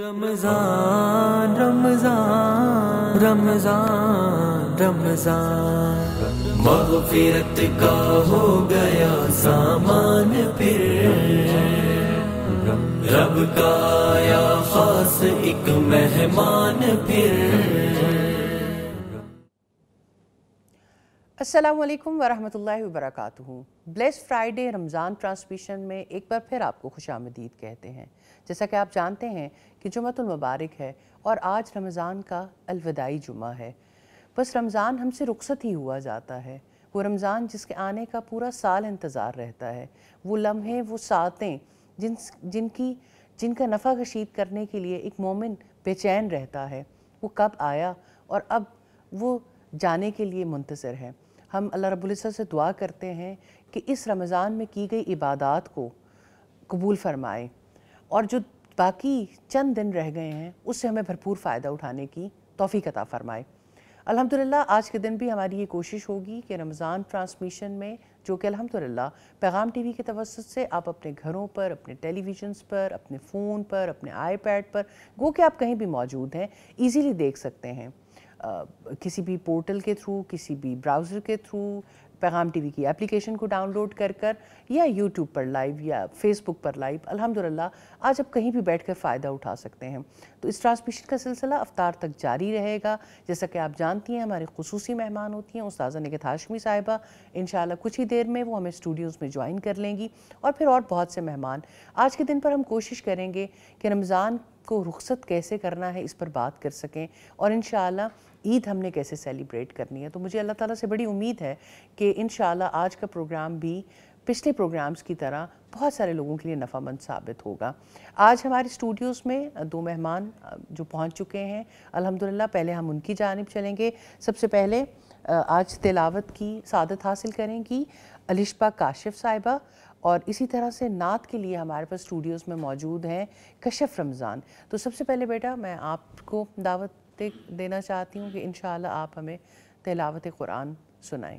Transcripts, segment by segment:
रमजान रमजान रमजान रमजान मगफिरत का हो गया सामान फिर रब का आया खास एक मेहमान फिर असलकम वरहमल वरक ब्लेस फ्राइडे रमज़ान ट्रांसमिशन में एक बार फिर आपको खुश आमदीद कहते हैं जैसा कि आप जानते हैं कि जुमतुलमबारक है और आज रमज़ान का अलविदाई जुमा है बस रमज़ान हमसे रुखसत ही हुआ जाता है वो रमज़ान जिसके आने का पूरा साल इंतज़ार रहता है वो लम्हे वो सातें जिन जिनकी जिनका नफ़ा कशीद करने के लिए एक मोमिन बेचैन रहता है वो कब आया और अब वो जाने के लिए मुंतज़र है हम अल्लाह रब्ज़त से दुआ करते हैं कि इस रमज़ान में की गई इबादत को कबूल फरमाएँ और जो बाकी चंद दिन रह गए हैं उससे हमें भरपूर फ़ायदा उठाने की तोफ़ी कता फ़रमाए अल्हम्दुलिल्लाह आज के दिन भी हमारी ये कोशिश होगी कि रमज़ान ट्रांसमिशन में जो कि अल्हम्दुलिल्लाह पैगाम टीवी के तवसत से आप अपने घरों पर अपने टेलीविजन्स पर अपने फ़ोन पर अपने आईपैड पर गो कि आप कहीं भी मौजूद हैं इजीली देख सकते हैं किसी भी पोर्टल के थ्रू किसी भी ब्राउज़र के थ्रू पैगाम टीवी की एप्लीकेशन को डाउनलोड कर कर या यूट्यूब पर लाइव या फेसबुक पर लाइव अल्हम्दुलिल्लाह आज आप कहीं भी बैठकर फ़ायदा उठा सकते हैं तो इस ट्रांसमिशन का सिलसिला अवतार तक जारी रहेगा जैसा कि आप जानती हैं हमारे खसूसी मेहमान होती हैं उसाजा निगत हाशमी साहिबा इन कुछ ही देर में वो हमें स्टूडियोज़ में ज्वाइन कर लेंगी और फिर और बहुत से मेहमान आज के दिन पर हम कोशिश करेंगे कि रमज़ान को रुखसत कैसे करना है इस पर बात कर सकें और इन ईद हमने कैसे सेलिब्रेट करनी है तो मुझे अल्लाह ताला से बड़ी उम्मीद है कि इन आज का प्रोग्राम भी पिछले प्रोग्राम्स की तरह बहुत सारे लोगों के लिए नफामंद साबित होगा आज हमारे स्टूडियोज़ में दो मेहमान जो पहुंच चुके हैं अल्हम्दुलिल्लाह पहले हम उनकी जानब चलेंगे सबसे पहले आज तिलावत की सादत हासिल करेंगी अलिशा काशिफ साहिबा और इसी तरह से नात के लिए हमारे पास स्टूडियोज़ में मौजूद हैं कशफ रमज़ान तो सबसे पहले बेटा मैं आपको दावत देना चाहती हूँ कि इन आप हमें तलावत कुरान सुनाएं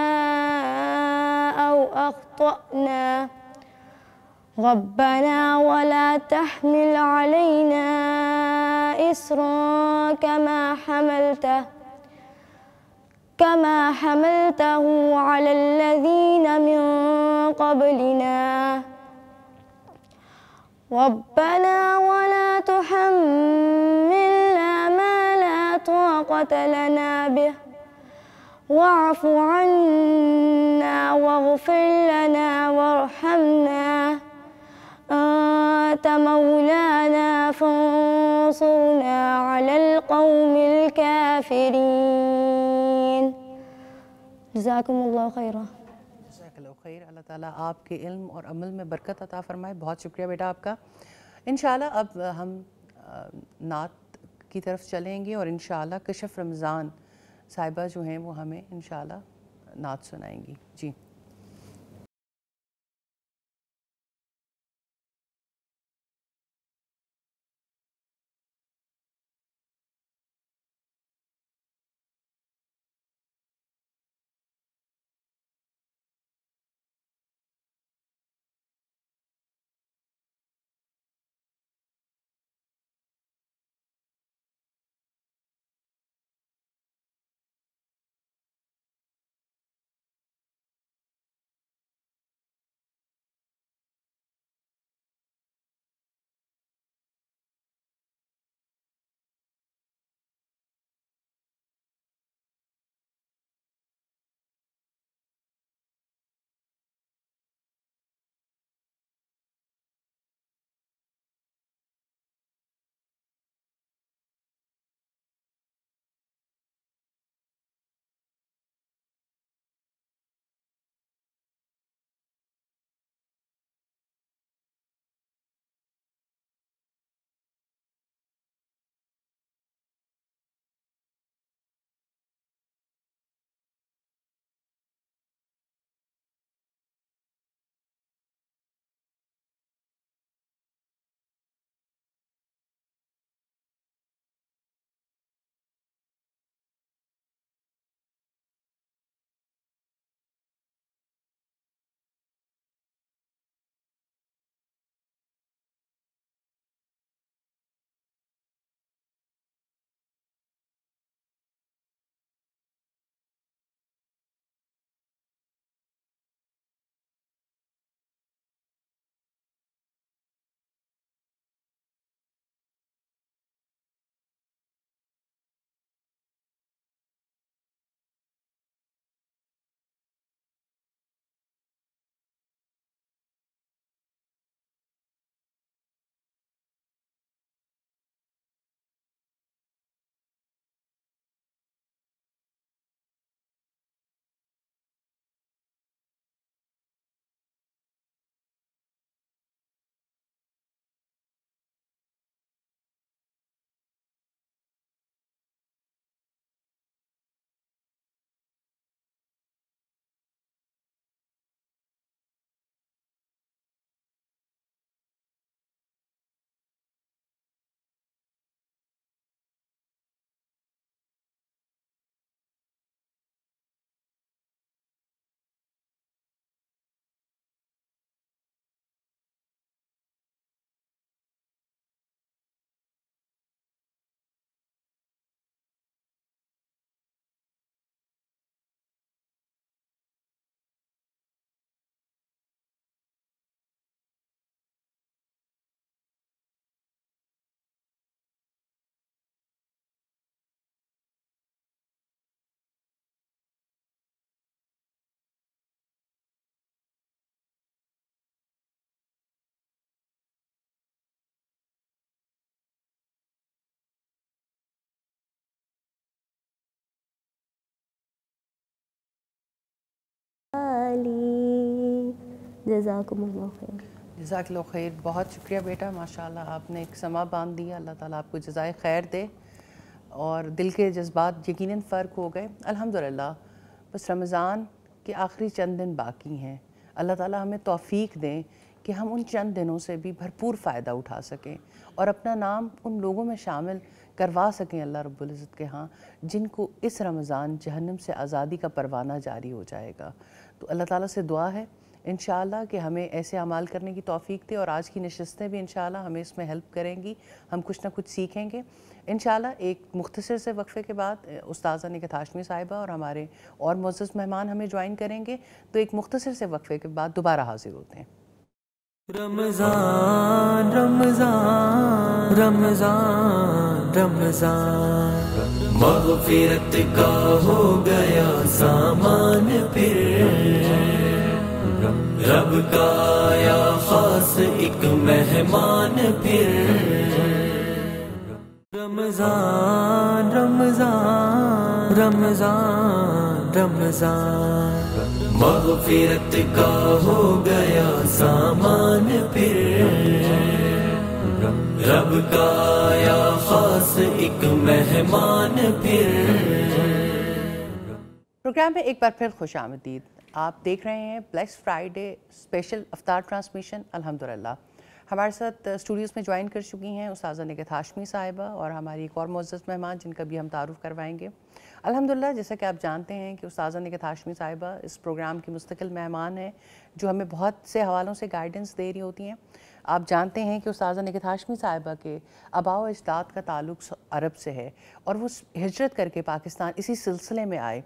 أطأنا ربنا ولا تحمل علينا إسرا كما حملته كما حملته على الذين من قبلنا ربنا ولا تحملنا ما لا طاقة لنا به واعف عنا واغفر لنا وارحمنا أنت مولانا فانصرنا على القوم الكافرين جزاكم الله خيرا جزاك الله خير الله تعالى آپ کے علم اور عمل میں برکت عطا فرمائے بہت شکریہ بیٹا آپ کا انشاءاللہ اب ہم نات کی طرف چلیں گے اور انشاءاللہ کشف رمضان साहिबा जो हैं वो हमें इन नात सुनाएंगी जी जजाकमल्ला खैर खैर बहुत शुक्रिया बेटा माशाल्लाह आपने एक समा बांध दिया अल्लाह ताला आपको जजाय खैर दे और दिल के जज्बात यकीन फ़र्क हो गए अल्हम्दुलिल्लाह बस रमज़ान के आखिरी चंद दिन बाकी हैं अल्लाह ताला हमें तोफ़ी दें कि हम उन चंद दिनों से भी भरपूर फ़ायदा उठा सकें और अपना नाम उन लोगों में शामिल करवा सकें अल्लाह रबुल्ज़त के यहाँ जिनको इस रमज़ान जहन्नम से आज़ादी का परवाना जारी हो जाएगा तो अल्लाह ताला से दुआ है इन कि हमें ऐसे अमाल करने की तोफ़ी दे और आज की नशस्तें भी इन हमें इसमें हेल्प करेंगी हम कुछ ना कुछ सीखेंगे इन एक मुख्तर से वक्फ़े के बाद उस्ताजा निकत हाशमी साहिबा और हमारे और मोज़ मेहमान हमें ज्वाइन करेंगे तो एक मुख्तर से वक्फ़े के बाद दोबारा हाजिर होते हैं रमजान रमजान रमजान रमजान फिरत का हो गया सामान फिर रब का आया खास एक मेहमान फिर रमजान रमजान रमजान रमजान मगफिरत का हो गया सामान फिर रब का आया खास एक मेहमान फिर प्रोग्राम में एक बार फिर खुश आमदीद आप देख रहे हैं ब्लैक फ्राइडे स्पेशल अवतार ट्रांसमिशन अल्हम्दुलिल्लाह हमारे साथ स्टूडियोज़ uh, में ज्वाइन कर चुकी हैं उस नगत हाशमी साहिबा और हमारी एक और मोज़ मेहमान जिनका भी हम तारुफ करवाएंगे अल्हम्दुलिल्लाह जैसा कि आप जानते हैं कि उस नगत हाशमी साहिबा इस प्रोग्राम की मुस्तकिल मेहमान हैं जो हमें बहुत से हवालों से गाइडेंस दे रही होती हैं आप जानते हैं कि उस नगत हाशमी साहिबा के अबाव अजदाद का ताल्लुक अरब से है और वो हिजरत करके पाकिस्तान इसी सिलसिले में आए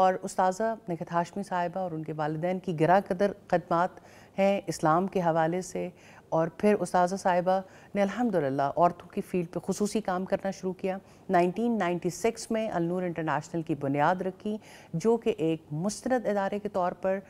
और उस्ताजा नखत हाशमी साहिबा और उनके वालदेन की गिरा कदर खदमात हैं इस्लाम के हवाले से और फिर उस्ताजा साहिबा ने अल्हम्दुलिल्लाह औरतों की फ़ील्ड पे खसूस काम करना शुरू किया 1996 में अलनूर इंटरनेशनल की बुनियाद रखी जो कि एक मुस्रद इदारे के तौर पर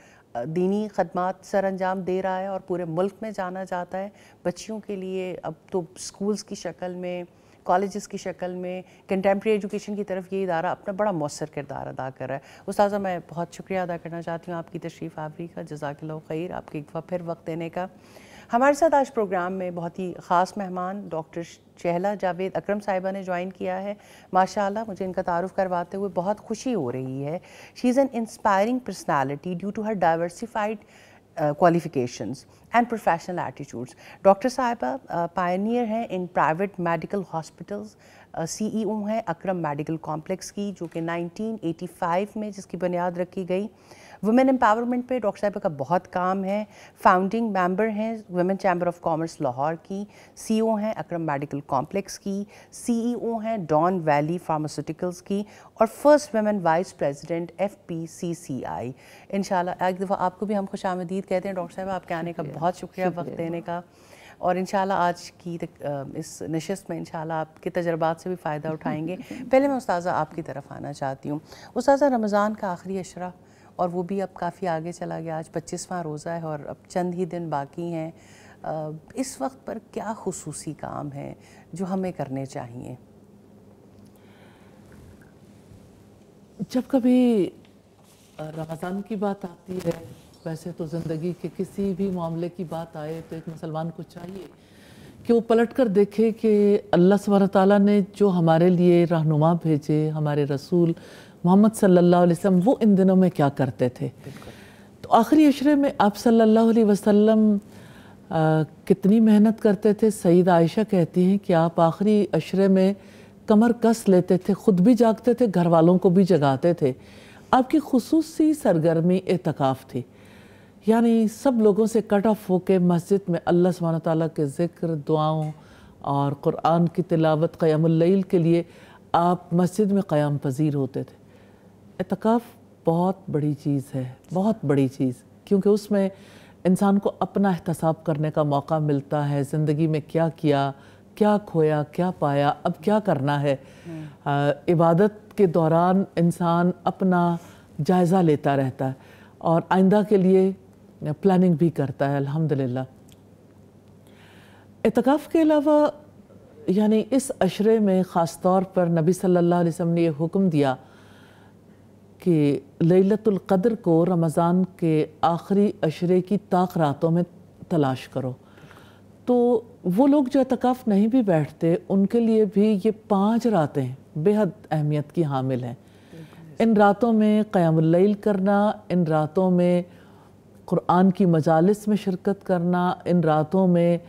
दीनी खदमात सर अंजाम दे रहा है और पूरे मुल्क में जाना जाता है बच्चियों के लिए अब तो स्कूल्स की शक्ल में कॉलेज़ की शक्ल में कंटेम्प्रेरी एजुकेशन की तरफ ये इदारा अपना बड़ा मौसर किरदार अदा कर रहा है उसाजा मैं बहुत शुक्रिया अदा करना चाहती हूँ आपकी तशरीफ़ आवरी का जजाकिल्ला खैर आपके एक बार फिर वक्त देने का हमारे साथ आज प्रोग्राम में बहुत ही ख़ास मेहमान डॉक्टर चहला जावेद अक्रम साहिबा ने ज्वाइन किया है माशाल्लाह मुझे इनका तारुफ करवाते हुए बहुत खुशी हो रही है she is an inspiring personality due to her diversified qualifications and professional attitudes. Dr. Saiba pioneer हैं in private medical hospitals, CEO हैं अक्रम medical complex की जो कि 1985 में जिसकी बुनियाद रखी गई वुमेन एम्पावरमेंट पे डॉक्टर साहब का बहुत काम है फाउंडिंग मेंबर हैं women chamber of commerce Lahore की सीईओ e हैं अक्रम मेडिकल कॉम्प्लेक्स की सीईओ e हैं डॉन वैली फार्मास्यूटिकल्स की और first women vice president F P C C I इन एक दफ़ा आपको भी हम खुश आमदीद कहते हैं डॉक्टर साहब आपके आने का बहुत शुक्रिया वक्त देने का और इन आज की इस नशस्त में इन आपके तजर्बात से भी फ़ायदा उठाएंगे पहले मैं उस आपकी तरफ आना चाहती हूँ उस रमज़ान का आखिरी अशरा और वो भी अब काफ़ी आगे चला गया आज पच्चीसवां रोज़ा है और अब चंद ही दिन बाकी हैं इस वक्त पर क्या खसूसी काम है जो हमें करने चाहिए जब कभी रमज़ान की बात आती है वैसे तो ज़िंदगी के किसी भी मामले की बात आए तो एक मुसलमान को चाहिए कि वो पलट कर देखे कि अल्लाह सबर ताली ने जो हमारे लिए रहनुमा भेजे हमारे रसूल मोहम्मद सल्लल्लाहु अलैहि वसल्लम वो इन दिनों में क्या करते थे तो आखिरी अशरे में आप सल्लल्लाहु अलैहि वसल्लम कितनी मेहनत करते थे सईद आयशा कहती हैं कि आप आखिरी अशरे में कमर कस लेते थे ख़ुद भी जागते थे घर वालों को भी जगाते थे आपकी खसूसी सरगर्मी एतकाफ़ थी यानी सब लोगों से कट ऑफ होके मस्जिद में अल्लाह सुबहान ताली के ज़िक्र दुआओं और क़ुरान की तिलावत क़यामल के लिए आप मस्जिद में क़याम पजीर होते थे एतकाफ़ बहुत बड़ी चीज़ है बहुत बड़ी चीज़ क्योंकि उसमें इंसान को अपना एहतसाब करने का मौका मिलता है ज़िंदगी में क्या किया क्या खोया क्या पाया अब क्या करना है आ, हम्म। इबादत के दौरान इंसान अपना जायज़ा लेता रहता है और आइंदा के लिए प्लानिंग भी करता है अल्हम्दुलिल्लाह एतकाफ़ के अलावा यानी इस अशरे में ख़ास तौर पर नबी सल्लल्लाहु अलैहि वसल्लम ने यह हुक्म दिया कि लतुल्क़द्र को रमज़ान के आखिरी अशरे की ताक रातों में तलाश करो तो वो लोग जो अतकाफ़ नहीं भी बैठते उनके लिए भी ये पांच रातें बेहद अहमियत की हामिल हैं इन रातों में क़्यामल करना इन रातों में क़ुरान की मजालस में शिरकत करना इन रातों में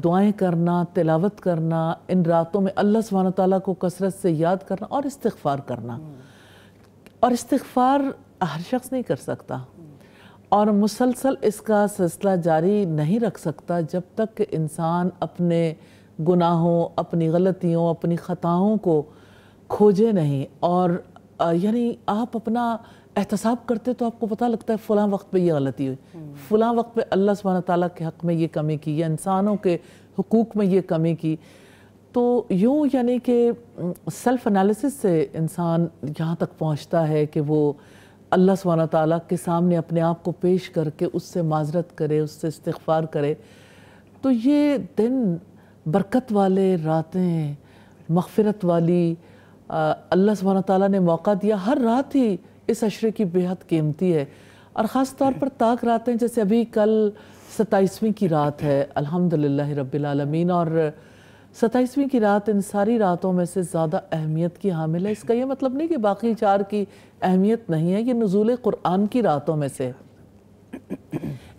दुआएं करना तिलावत करना इन रातों में अल्लाह सुबहान ताली को कसरत से याद करना और इस्तफ़ार करना और इस्तफार हर शख्स नहीं कर सकता और मुसलसल इसका सिलसिला जारी नहीं रख सकता जब तक इंसान अपने गुनाहों अपनी गलतियों अपनी ख़ताओं को खोजे नहीं और यानी आप अपना एहतसाब करते तो आपको पता लगता है फ़लाँ वक्त पे ये गलती हुई हम्म। फ़लाँ वक्त पे अल्लाह सुबह ताली के हक़ में ये कमी की या इंसानों के हकूक़ में ये कमी की तो यूँ यानी कि सेल्फ एनालिसिस से इंसान यहाँ तक पहुँचता है कि वो अल्लाह सुबहाना ताली के सामने अपने आप को पेश करके उससे माजरत करे उससे इस्तफ़ार करे तो ये दिन बरकत वाले रातें मफफ़रत वाली अल्लाह सुबहाना ताली ने मौका दिया हर रात ही इस अशरे की बेहद कीमती है और ख़ास तौर पर ताक रातें जैसे अभी कल सताईसवीं की रात है अलहमदिल्ला रब्बिल और सताईसवीं की रात इन सारी रातों में से ज़्यादा अहमियत की हामिल है इसका यह मतलब नहीं कि बाकी चार की अहमियत नहीं है ये नजूल कुरान की रातों में से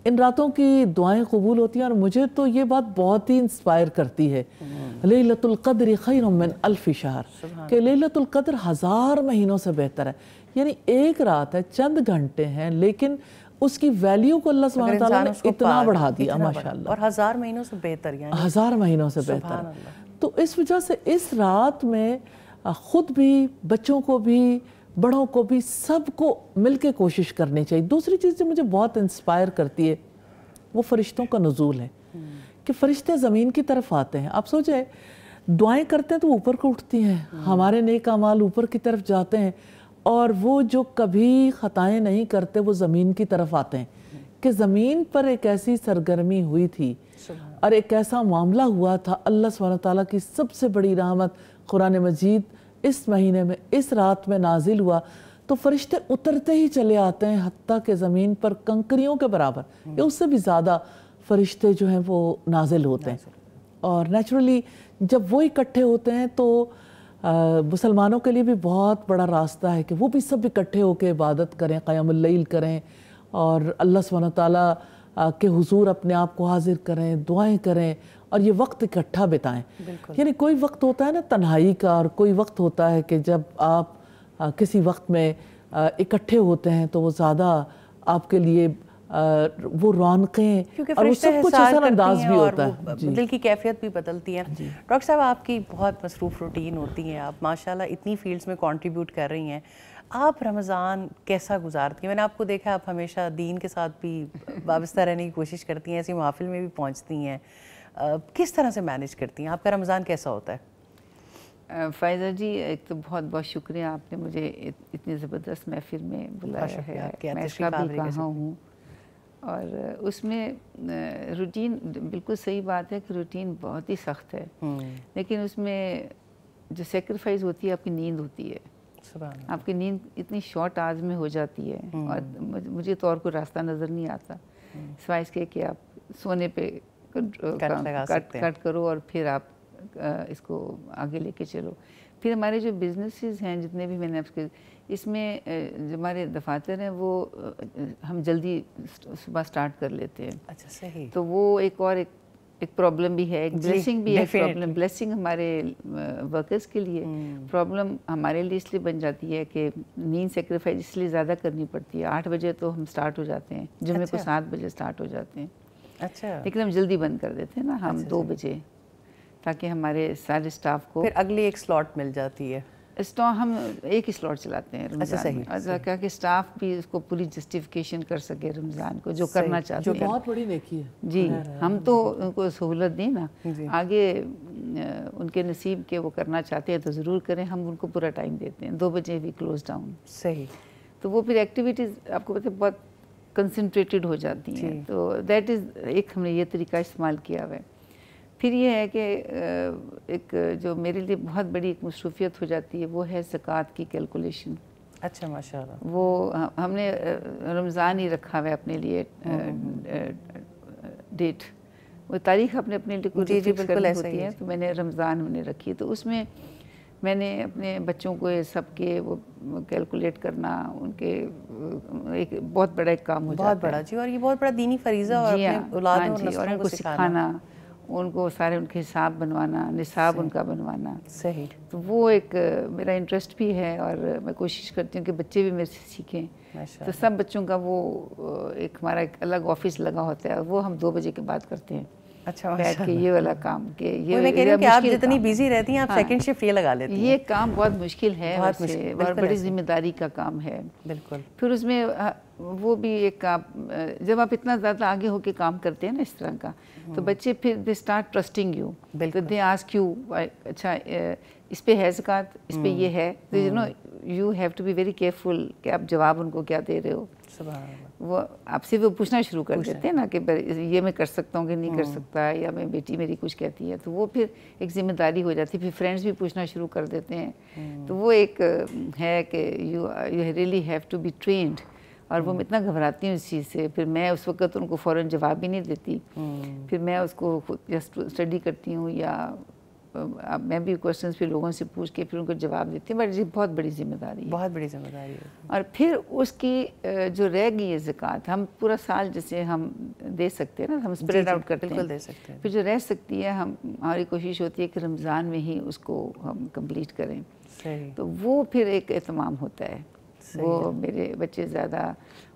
इन रातों की दुआएं कबूल होती हैं और मुझे तो ये बात बहुत ही इंस्पायर करती है लतुल्क़द्र खैर मिन के कि लतुल्क़द्र हज़ार महीनों से बेहतर है यानी एक रात है चंद घंटे हैं लेकिन उसकी वैल्यू को अल्लाह सुबह ने इतना बढ़ा दिया माशाल्लाह और हज़ार महीनों से बेहतर यानी हज़ार महीनों से बेहतर तो इस वजह से इस रात में ख़ुद भी बच्चों को भी बड़ों को भी सबको मिलके कोशिश करनी चाहिए दूसरी चीज़ जो मुझे बहुत इंस्पायर करती है वो फरिश्तों का नजूल है कि फरिश्ते ज़मीन की तरफ आते हैं आप सोचें दुआएं करते हैं तो ऊपर को उठती हैं हमारे नेक अमाल ऊपर की तरफ जाते हैं और वो जो कभी ख़ताएँ नहीं करते वो ज़मीन की तरफ आते हैं कि ज़मीन पर एक ऐसी सरगर्मी हुई थी और एक ऐसा मामला हुआ था अल्लाह सल ताली की सबसे बड़ी रहमत कुरान मजीद इस महीने में इस रात में नाजिल हुआ तो फरिश्ते उतरते ही चले आते हैं हती के ज़मीन पर कंकरियों के बराबर हम्म। या उससे भी ज़्यादा फरिश्ते जो हैं वो नाजिल होते हैं और नेचुरली जब वो इकट्ठे होते हैं तो मुसलमानों के लिए भी बहुत बड़ा रास्ता है कि वो भी सब इकट्ठे होकर इबादत करें क़यामल करें और अल्लाह सुबहान ताली के हुजूर अपने आप को हाजिर करें दुआएं करें और ये वक्त इकट्ठा बिताएं यानी कोई वक्त होता है ना तन्हाई का और कोई वक्त होता है कि जब आप किसी वक्त में इकट्ठे होते हैं तो वो ज़्यादा आपके लिए वो रौनकें और सब कुछ ऐसा अंदाज भी होता है दिल की कैफियत भी बदलती है डॉक्टर साहब आपकी बहुत मसरूफ़ रूटीन होती है आप माशाल्लाह इतनी फील्ड्स में कंट्रीब्यूट कर रही हैं आप रमज़ान कैसा गुजारती हैं मैंने आपको देखा आप हमेशा दीन के साथ भी वाबस्ता रहने की कोशिश करती हैं ऐसी महफिल में भी पहुँचती हैं किस तरह से मैनेज करती हैं आपका रमज़ान कैसा होता है फ़ायज़ा जी एक तो बहुत बहुत शुक्रिया आपने मुझे इतनी ज़बरदस्त महफिल में बुलाया है मैं भी हूँ और उसमें रूटीन बिल्कुल सही बात है कि रूटीन बहुत ही सख्त है हम्म। लेकिन उसमें जो सेक्रीफाइस होती है आपकी नींद होती है आपकी नींद इतनी शॉर्ट आज में हो जाती है हम्म। और मुझे तो और कोई रास्ता नज़र नहीं आता हम्म। स्वाइस के कि आप सोने पे कट कट, कट करो और फिर आप इसको आगे लेके चलो फिर हमारे जो बिजनेसेस हैं जितने भी मैंने आपके इसमें जो हमारे दफातर हैं वो हम जल्दी सुबह स्टार्ट कर लेते हैं अच्छा सही तो वो एक और एक एक प्रॉब्लम भी है एक ब्लेसिंग भी है प्रॉब्लम ब्लेसिंग हमारे वर्कर्स के लिए हम्म। प्रॉब्लम हमारे लिए इसलिए बन जाती है कि नींद सेक्रीफाइस इसलिए ज़्यादा करनी पड़ती है आठ बजे तो हम स्टार्ट हो जाते हैं जुम्मे अच्छा। को सात बजे स्टार्ट हो जाते हैं अच्छा लेकिन हम जल्दी बंद कर देते हैं ना हम अच्छा, दो बजे ताकि हमारे सारे स्टाफ को फिर अगली एक स्लॉट मिल जाती है तो हम एक ही स्लॉट चलाते हैं अच्छा सही क्या कि स्टाफ भी इसको पूरी जस्टिफिकेशन कर सके रमज़ान को जो करना चाहते हैं जो बहुत बड़ी नेकी है जी हम तो उनको सहूलत दें ना आगे उनके नसीब के वो करना चाहते हैं तो ज़रूर करें हम उनको पूरा टाइम देते हैं दो बजे भी क्लोज डाउन सही तो वो फिर एक्टिविटीज़ आपको पता बहुत कंसनट्रेटेड हो जाती हैं तो देट इज़ एक हमने ये तरीका इस्तेमाल किया हुआ है फिर ये है कि एक जो मेरे लिए बहुत बड़ी एक मसरूफियत हो जाती है वो है ज़क़़त की कैलकुलेशन अच्छा माशाल्लाह वो हमने रमज़ान ही रखा हुआ है अपने लिए हम्म, हम्म, हम्म। डेट वो तारीख अपने अपने लिए जी जी बिल्कुल ऐसा होती है तो मैंने रमज़ान उन्हें रखी तो उसमें मैंने अपने बच्चों को सबके वो कैलकुलेट करना उनके एक बहुत बड़ा एक काम हो बहुत जाता बड़ा है। जी और ये बहुत बड़ा दीनी फरीज़ा और अपने हाँ, औलाद हाँ और, और सिखाना उनको सारे उनके हिसाब बनवाना निसाब उनका बनवाना सही तो वो एक मेरा इंटरेस्ट भी है और मैं कोशिश करती हूँ कि बच्चे भी मेरे से सीखें तो सब बच्चों का वो एक हमारा एक अलग ऑफिस लगा होता है और वो हम दो बजे के बाद करते हैं अच्छा के ये वाला काम के ये मैं कह रही कि आप जितनी बिजी रहती हैं आप हाँ, सेकंड शिफ्ट ये लगा लेती हैं ये काम बहुत मुश्किल है बहुत मुश्किल, और बड़ी जिम्मेदारी का काम है बिल्कुल फिर उसमें हाँ, वो भी एक आप जब आप इतना ज़्यादा आगे होके काम करते हैं ना इस तरह का तो हम्म। बच्चे फिर दे स्टार्ट ट्रस्टिंग यू बिल्कुल दे आस्क यू अच्छा इस पे है जक़ात इस पे ये हम्म। है तो you know you have to be very careful कि आप जवाब उनको क्या दे रहे हो वो आपसे वो पूछना शुरू कर देते हैं ना कि ये मैं कर सकता हूँ कि नहीं कर हम्म। सकता या मैं बेटी मेरी कुछ कहती है तो वो फिर एक जिम्मेदारी हो जाती है फिर फ्रेंड्स भी पूछना शुरू कर देते हैं तो वो एक है कि you you really have to be trained और वो हम्म। इतना घबराती हूँ इस चीज़ से फिर मैं उस वक्त तो उनको फ़ौर जवाब ही नहीं देती हम्म। फिर मैं उसको स्टडी करती हूँ या आ, मैं भी क्वेश्चन फिर लोगों से पूछ के फिर उनको जवाब देती हूँ बट ये बहुत बड़ी जिम्मेदारी है बहुत बड़ी जिम्मेदारी है और फिर उसकी जो रह गई है जिकात हम पूरा साल जैसे हम दे सकते हैं ना हम स्प्रेड आउट करते हैं दे सकते हैं फिर जो रह सकती है हम हमारी कोशिश होती है कि रमज़ान में ही उसको हम कम्प्लीट करें तो वो फिर एक एहतमाम होता है वो मेरे बच्चे ज़्यादा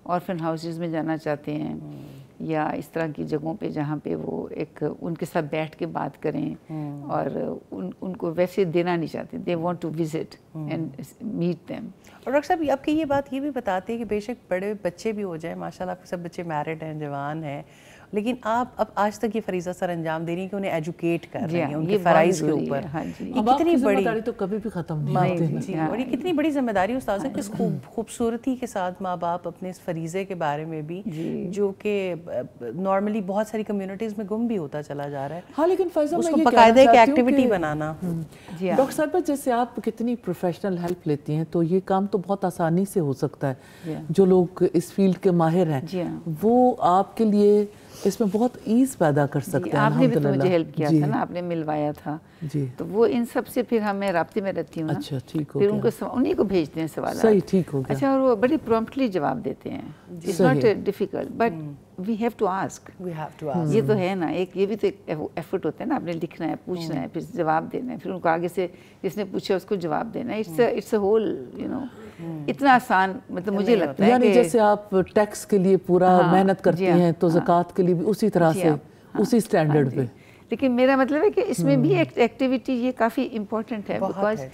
ऑर्फन हाउसेज में जाना चाहते हैं हम्म। या इस तरह की जगहों पे जहाँ पे वो एक उनके साथ बैठ के बात करें हम्म। और उन उनको वैसे देना नहीं चाहते they want to visit and meet them और डॉक्टर साहब आपकी ये बात ये भी बताते हैं कि बेशक बड़े बच्चे भी हो जाए माशाल्लाह आपके सब बच्चे मैरिड हैं जवान हैं लेकिन आप अब आज तक ये फरीजा सर अंजाम दे रही हैं कि उन्हें एजुकेट कर रही हैं हाँ, उनके फ़राइज के ऊपर हाँ कितनी बड़ी तो कभी भी ख़त्म नहीं हाँ। और ये कितनी बड़ी जिम्मेदारी उस है किस खूबसूरती के साथ माँ बाप अपने इस फरीज़े के बारे में भी जो कि नॉर्मली बहुत सारी कम्युनिटीज़ में गुम भी होता चला जा रहा है हाँ लेकिन एक एक्टिविटी बनाना हम्म। हाँ। डॉक्टर साहब जैसे आप कितनी प्रोफेशनल हेल्प लेती हैं तो ये काम तो बहुत आसानी से हो सकता है जो लोग इस फील्ड के माहिर हैं वो आपके लिए इसमें बहुत ईज पैदा कर सकते हैं आपने भी तो मुझे हेल्प किया था ना आपने मिलवाया था जी तो वो इन सब से फिर हमें रबते में रहती हूँ अच्छा ठीक हो फिर उनको उन्हीं को भेजते हैं सवाल सही ठीक हो गया अच्छा और वो बड़े प्रॉम्प्टली जवाब देते हैं it's not difficult but we have to ask we have to ask ये तो है ना एक ये भी तो एफर्ट होता है ना आपने लिखना है पूछना hmm। है फिर जवाब देना है फिर उनको आगे से जिसने पूछा उसको जवाब देना है it's it's a whole you know hmm. इतना आसान मतलब मुझे लगता है यानी जैसे आप टैक्स के लिए पूरा हाँ, मेहनत करती हाँ, हैं तो हाँ। जक़ात के लिए भी उसी तरह से हाँ। हाँ। उसी स्टैंडर्ड पे लेकिन मेरा मतलब है कि इसमें भी हम्म। एक एक्टिविटी ये काफ़ी इम्पोर्टेंट है बिकॉज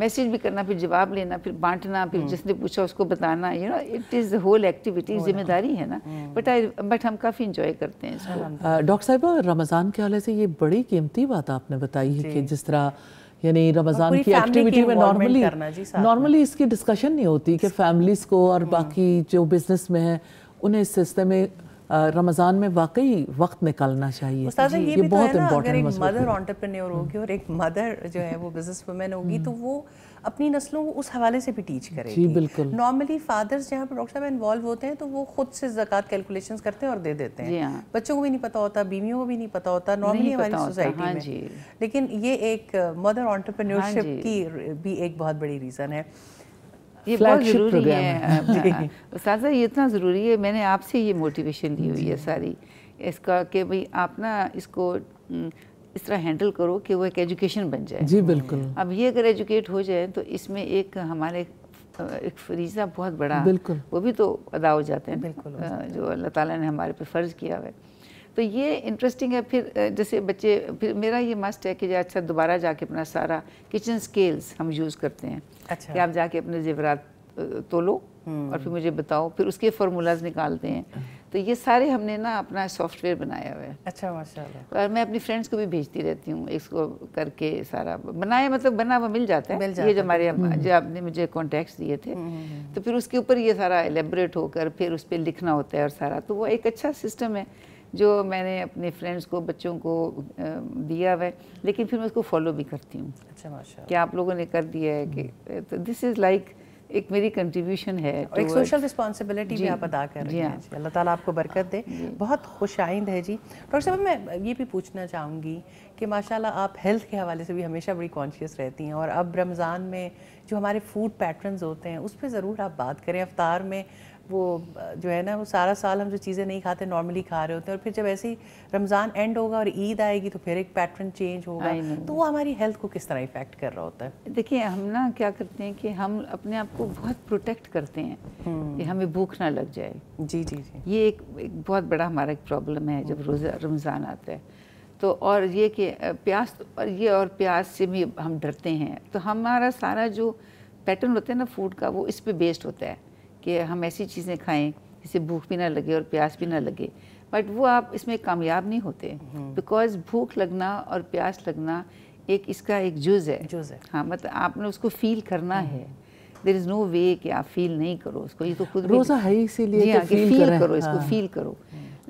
मैसेज भी करना फिर जवाब लेना फिर बांटना फिर हम्म। जिसने पूछा उसको बताना you know it is the whole activity जिम्मेदारी है ना बट आई बट हम काफ़ी इंजॉय करते हैं इसको डॉक्टर साहिबा रमज़ान के हवाले से ये बड़ी कीमती बात आपने बताई है कि जिस तरह यानी रमज़ान की एक्टिविटी में नॉर्मली नॉर्मली इसकी डिस्कशन नहीं होती कि फैमिलीज़ को और हम्म। बाकी जो बिजनेस में है उन्हें इस सिलसिले में रमज़ान में वाकई वक्त निकालना चाहिए ये, तो बहुत इम्पोर्टेंट मदर ऑन्टरप्रेन्योर होगी और एक मदर जो है वो बिजनेस वुमेन होगी हम्म। तो वो अपनी नस्लों को उस हवाले से भी टीच करें जी बिल्कुल नॉर्मली फादर्स जहाँ पर डॉक्टर साहब इन्वॉल्व होते हैं तो वो खुद से जक़ात कैलकुलेशन करते हैं और दे देते हैं हाँ। बच्चों को भी नहीं पता होता बीवियों को भी नहीं पता होता नॉर्मली हमारी सोसाइटी हाँ में लेकिन ये एक मदर uh, ऑन्टरप्रनोरशिप हाँ की भी एक बहुत बड़ी रीज़न है ये बहुत ज़रूरी है उस्ताद ये इतना ज़रूरी है मैंने आपसे ये मोटिवेशन ली हुई है सारी इसका कि भाई आप ना इसको इस तरह हैंडल करो कि वो एक एजुकेशन बन जाए जी बिल्कुल अब ये अगर एजुकेट हो जाए तो इसमें एक हमारे एक फरीजा बहुत बड़ा बिल्कुल वो भी तो अदा हो जाते हैं बिल्कुल जो अल्लाह ताला ने हमारे पे फ़र्ज़ किया हुआ है तो ये इंटरेस्टिंग है फिर जैसे बच्चे फिर मेरा ये मस्ट है कि अच्छा दोबारा जाके अपना सारा किचन स्केल्स हम यूज़ करते हैं अच्छा कि आप जाके अपने जेवरात तोलो हम्म। और फिर मुझे बताओ फिर उसके फार्मूलाज निकालते हैं तो ये सारे हमने ना अपना सॉफ्टवेयर बनाया हुआ है अच्छा माशाल्लाह और मैं अपनी फ्रेंड्स को भी भेजती रहती हूँ इसको करके सारा बनाया मतलब बना हुआ मिल जाता है मिल जाता ये जो हमारे हम्म, हम्म। जो आपने मुझे कॉन्टेक्ट दिए थे हम्म, तो फिर उसके ऊपर ये सारा एलेबरेट होकर फिर उस पर लिखना होता है और सारा तो वो एक अच्छा सिस्टम है जो मैंने अपने फ्रेंड्स को बच्चों को दिया हुआ है लेकिन फिर मैं उसको फॉलो भी करती हूँ अच्छा माशा क्या आप लोगों ने कर दिया है कि तो दिस इज़ लाइक एक मेरी कंट्रीब्यूशन है और एक सोशल रिस्पॉन्सिबिलिटी भी आप अदा कर रही हैं जी हाँ। अल्लाह ताला आपको बरकत दे बहुत खुश आइंद है जी डॉक्टर साहब मैं ये भी पूछना चाहूँगी कि माशाल्लाह आप हेल्थ के हवाले से भी हमेशा बड़ी कॉन्शियस रहती हैं और अब रमज़ान में जो हमारे फूड पैटर्न्स होते हैं उस पर ज़रूर आप बात करें अवतार में वो जो है ना वो सारा साल हम जो चीज़ें नहीं खाते नॉर्मली खा रहे होते हैं और फिर जब ऐसे ही रमज़ान एंड होगा और ईद आएगी तो फिर एक पैटर्न चेंज होगा तो वो हमारी हेल्थ को किस तरह इफेक्ट कर रहा होता है देखिए हम ना क्या करते हैं कि हम अपने आप को बहुत प्रोटेक्ट करते हैं हम्म। कि हमें भूख ना लग जाए जी जी जी ये एक, एक बहुत बड़ा हमारा एक प्रॉब्लम है जब रोज़ा रमज़ान आता है तो और ये कि प्यास तो, और ये और प्यास से भी हम डरते हैं तो हमारा सारा जो पैटर्न होता है ना फूड का वो इस पर बेस्ड होता है कि हम ऐसी चीज़ें खाएं जिससे भूख भी ना लगे और प्यास भी ना लगे बट वो आप इसमें कामयाब नहीं होते बिकॉज हम्म। भूख लगना और प्यास लगना एक इसका एक जुज है जुज है हाँ मतलब आपने उसको फील करना हम्म। है देर इज़ नो वे कि आप फील नहीं करो उसको ये तो खुद रोज़ा है इसीलिए फील हाँ, करो इसको फील हाँ। करो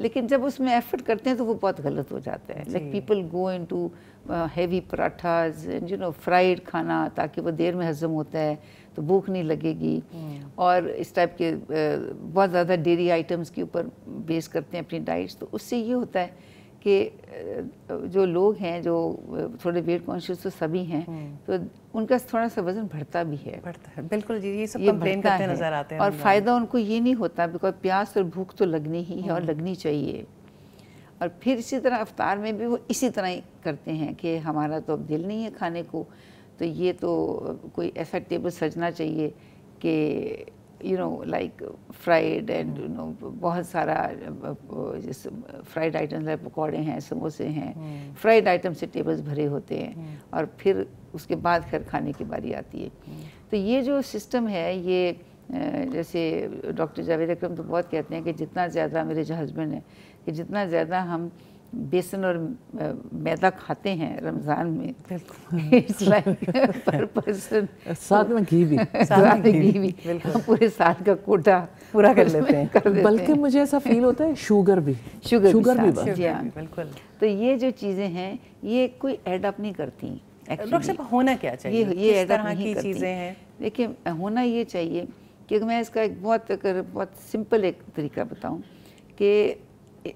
लेकिन जब उसमें एफर्ट करते हैं तो वो बहुत गलत हो जाता है like people go into heavy parathas you know fried खाना ताकि वो देर में हजम होता है तो भूख नहीं लगेगी हम्म। और इस टाइप के uh, बहुत ज़्यादा डेरी आइटम्स के ऊपर बेस करते हैं अपनी डाइट्स तो उससे ये होता है कि जो लोग हैं जो थोड़े वेट कॉन्शियस तो सभी हैं हम्म। तो उनका थोड़ा सा वजन बढ़ता भी है बढ़ता है बिल्कुल जी ये सब ये करते नजर आते हैं और फ़ायदा उनको ये नहीं होता बिकॉज प्यास और भूख तो लगनी ही है और हम्म। लगनी चाहिए और फिर इसी तरह अवतार में भी वो इसी तरह ही करते हैं कि हमारा तो अब दिल नहीं है खाने को तो ये तो कोई ऐसा टेबल सजना चाहिए कि you know like fried and you know बहुत सारा जैसे फ्राइड आइटम्स है पकौड़े हैं समोसे हैं फ्राइड hmm. आइटम से टेबल्स भरे होते हैं hmm. और फिर उसके बाद खैर खाने की बारी आती है hmm. तो ये जो सिस्टम है ये जैसे डॉक्टर जावेद अक्रम तो बहुत कहते हैं कि जितना ज़्यादा मेरे जो हस्बैंड हैं कि जितना ज़्यादा हम बेसन और मैदा खाते हैं रमज़ान में पर्सन साथ में घी भी साथ में घी भी पूरे साल का कोटा पूरा कर लेते हैं बल्कि मुझे ऐसा फील होता है शुगर भी शुगर शुगर भी, हाँ। बिल्कुल तो ये जो चीज़ें हैं ये कोई एड अप नहीं करती डॉक्टर साहब होना क्या चाहिए ये ये एड अप की चीज़ें हैं देखिए होना ये चाहिए कि मैं इसका एक बहुत अगर बहुत सिंपल एक तरीका बताऊं कि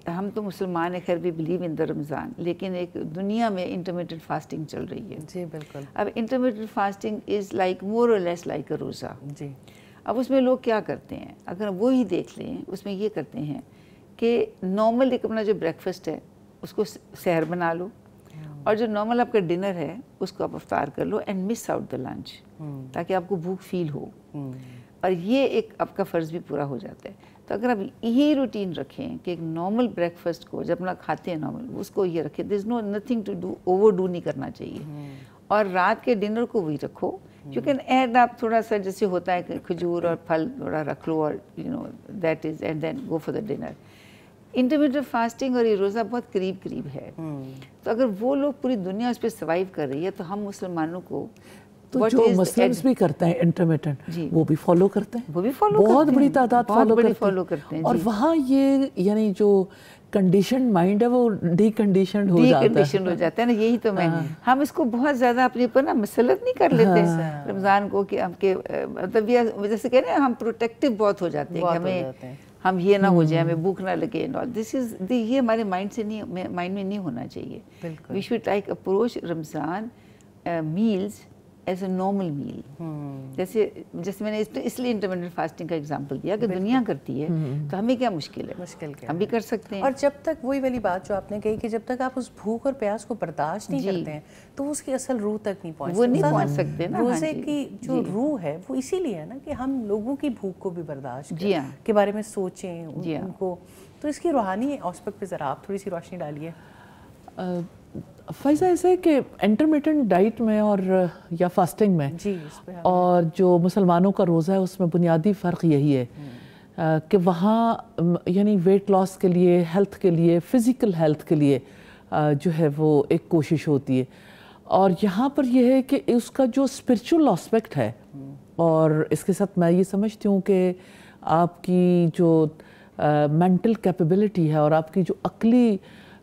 हम तो मुसलमान हैं खैर we believe in the Ramzan लेकिन एक दुनिया में इंटरमीडियट फास्टिंग चल रही है जी बिल्कुल अब intermediate fasting is like more और लेस लाइक अ रोज़ा जी अब उसमें लोग क्या करते हैं अगर वो ही देख लें उसमें ये करते हैं कि नॉर्मल एक अपना जो ब्रेकफास्ट है उसको सैर बना लो हाँ। और जो नॉर्मल आपका डिनर है उसको आप अफ्तार कर लो and miss out the lunch ताकि आपको भूख फील हो हम्म। और ये एक आपका फ़र्ज़ भी पूरा हो जाता है तो अगर आप यही रूटीन रखें कि एक नॉर्मल ब्रेकफास्ट को जब ना खाते हैं नॉर्मल उसको ये रखें there is no nothing to do over do नहीं करना चाहिए हम्म। और रात के डिनर को भी रखो क्योंकि एंड आप थोड़ा सा जैसे होता है खजूर और फल थोड़ा रख लो और you know that is and then go for the dinner intermediate fasting और ये रोज़ा बहुत करीब करीब है hmm. तो अगर वो लोग पूरी दुनिया उस पर सर्वाइव कर रही है तो हम मुसलमानों को तो जो मुस्लिम्स भी करते हैं इंटरमीडियट वो भी फॉलो करते हैं वो भी फॉलो बहुत बड़ी तादाद फॉलो करते, हैं और वहाँ ये यानी जो कंडीशन माइंड है वो डीकंडीशन हो जाता है कंडीशन हो जाता है ना यही तो मैं हाँ। हम इसको बहुत ज़्यादा अपने ऊपर ना मसलत नहीं कर लेते हाँ। रमज़ान को कि हम मतलब ये जैसे कह रहे हैं हम प्रोटेक्टिव बहुत हो जाते हैं हमें हम ये ना हो जाए हमें हम्म। भूख ना लगे एंड दिस इज ये हमारे माइंड से नहीं माइंड में नहीं होना चाहिए we should like approach Ramzan meals uh, as a normal meal जैसे जैसे मैंने इस, इसलिए इंटरमीडियंट फास्टिंग का एग्जांपल दिया कि दुनिया करती है हम्म, हम्म। तो हमें क्या मुश्किल है मुश्किल क्या हम भी कर सकते हैं और जब तक वही वाली बात जो आपने कही कि जब तक आप उस भूख और प्यास को बर्दाश्त नहीं करते हैं तो उसकी असल रूह तक नहीं पहुंच वो नहीं पहुंच सकते ना रोजे हाँ की जो रूह है वो इसीलिए है ना कि हम लोगों की भूख को भी बर्दाश्त हाँ। के बारे में सोचें हाँ। उनको तो इसकी रूहानी ऑस्पेक्ट पे ज़रा आप थोड़ी सी रोशनी डालिए फायजा ऐसे है कि इंटरमीडियंट डाइट में और या फास्टिंग में जी, हाँ। और जो मुसलमानों का रोज़ा है उसमें बुनियादी फ़र्क यही है हम्म। कि वहाँ यानी वेट लॉस के लिए हेल्थ के लिए फ़िज़िकल हेल्थ के लिए जो है वो एक कोशिश होती है और यहाँ पर यह है कि उसका जो स्पिरिचुअल आस्पेक्ट है हम्म। और इसके साथ मैं ये समझती हूँ कि आपकी जो मेंटल कैपेबिलिटी है और आपकी जो अकली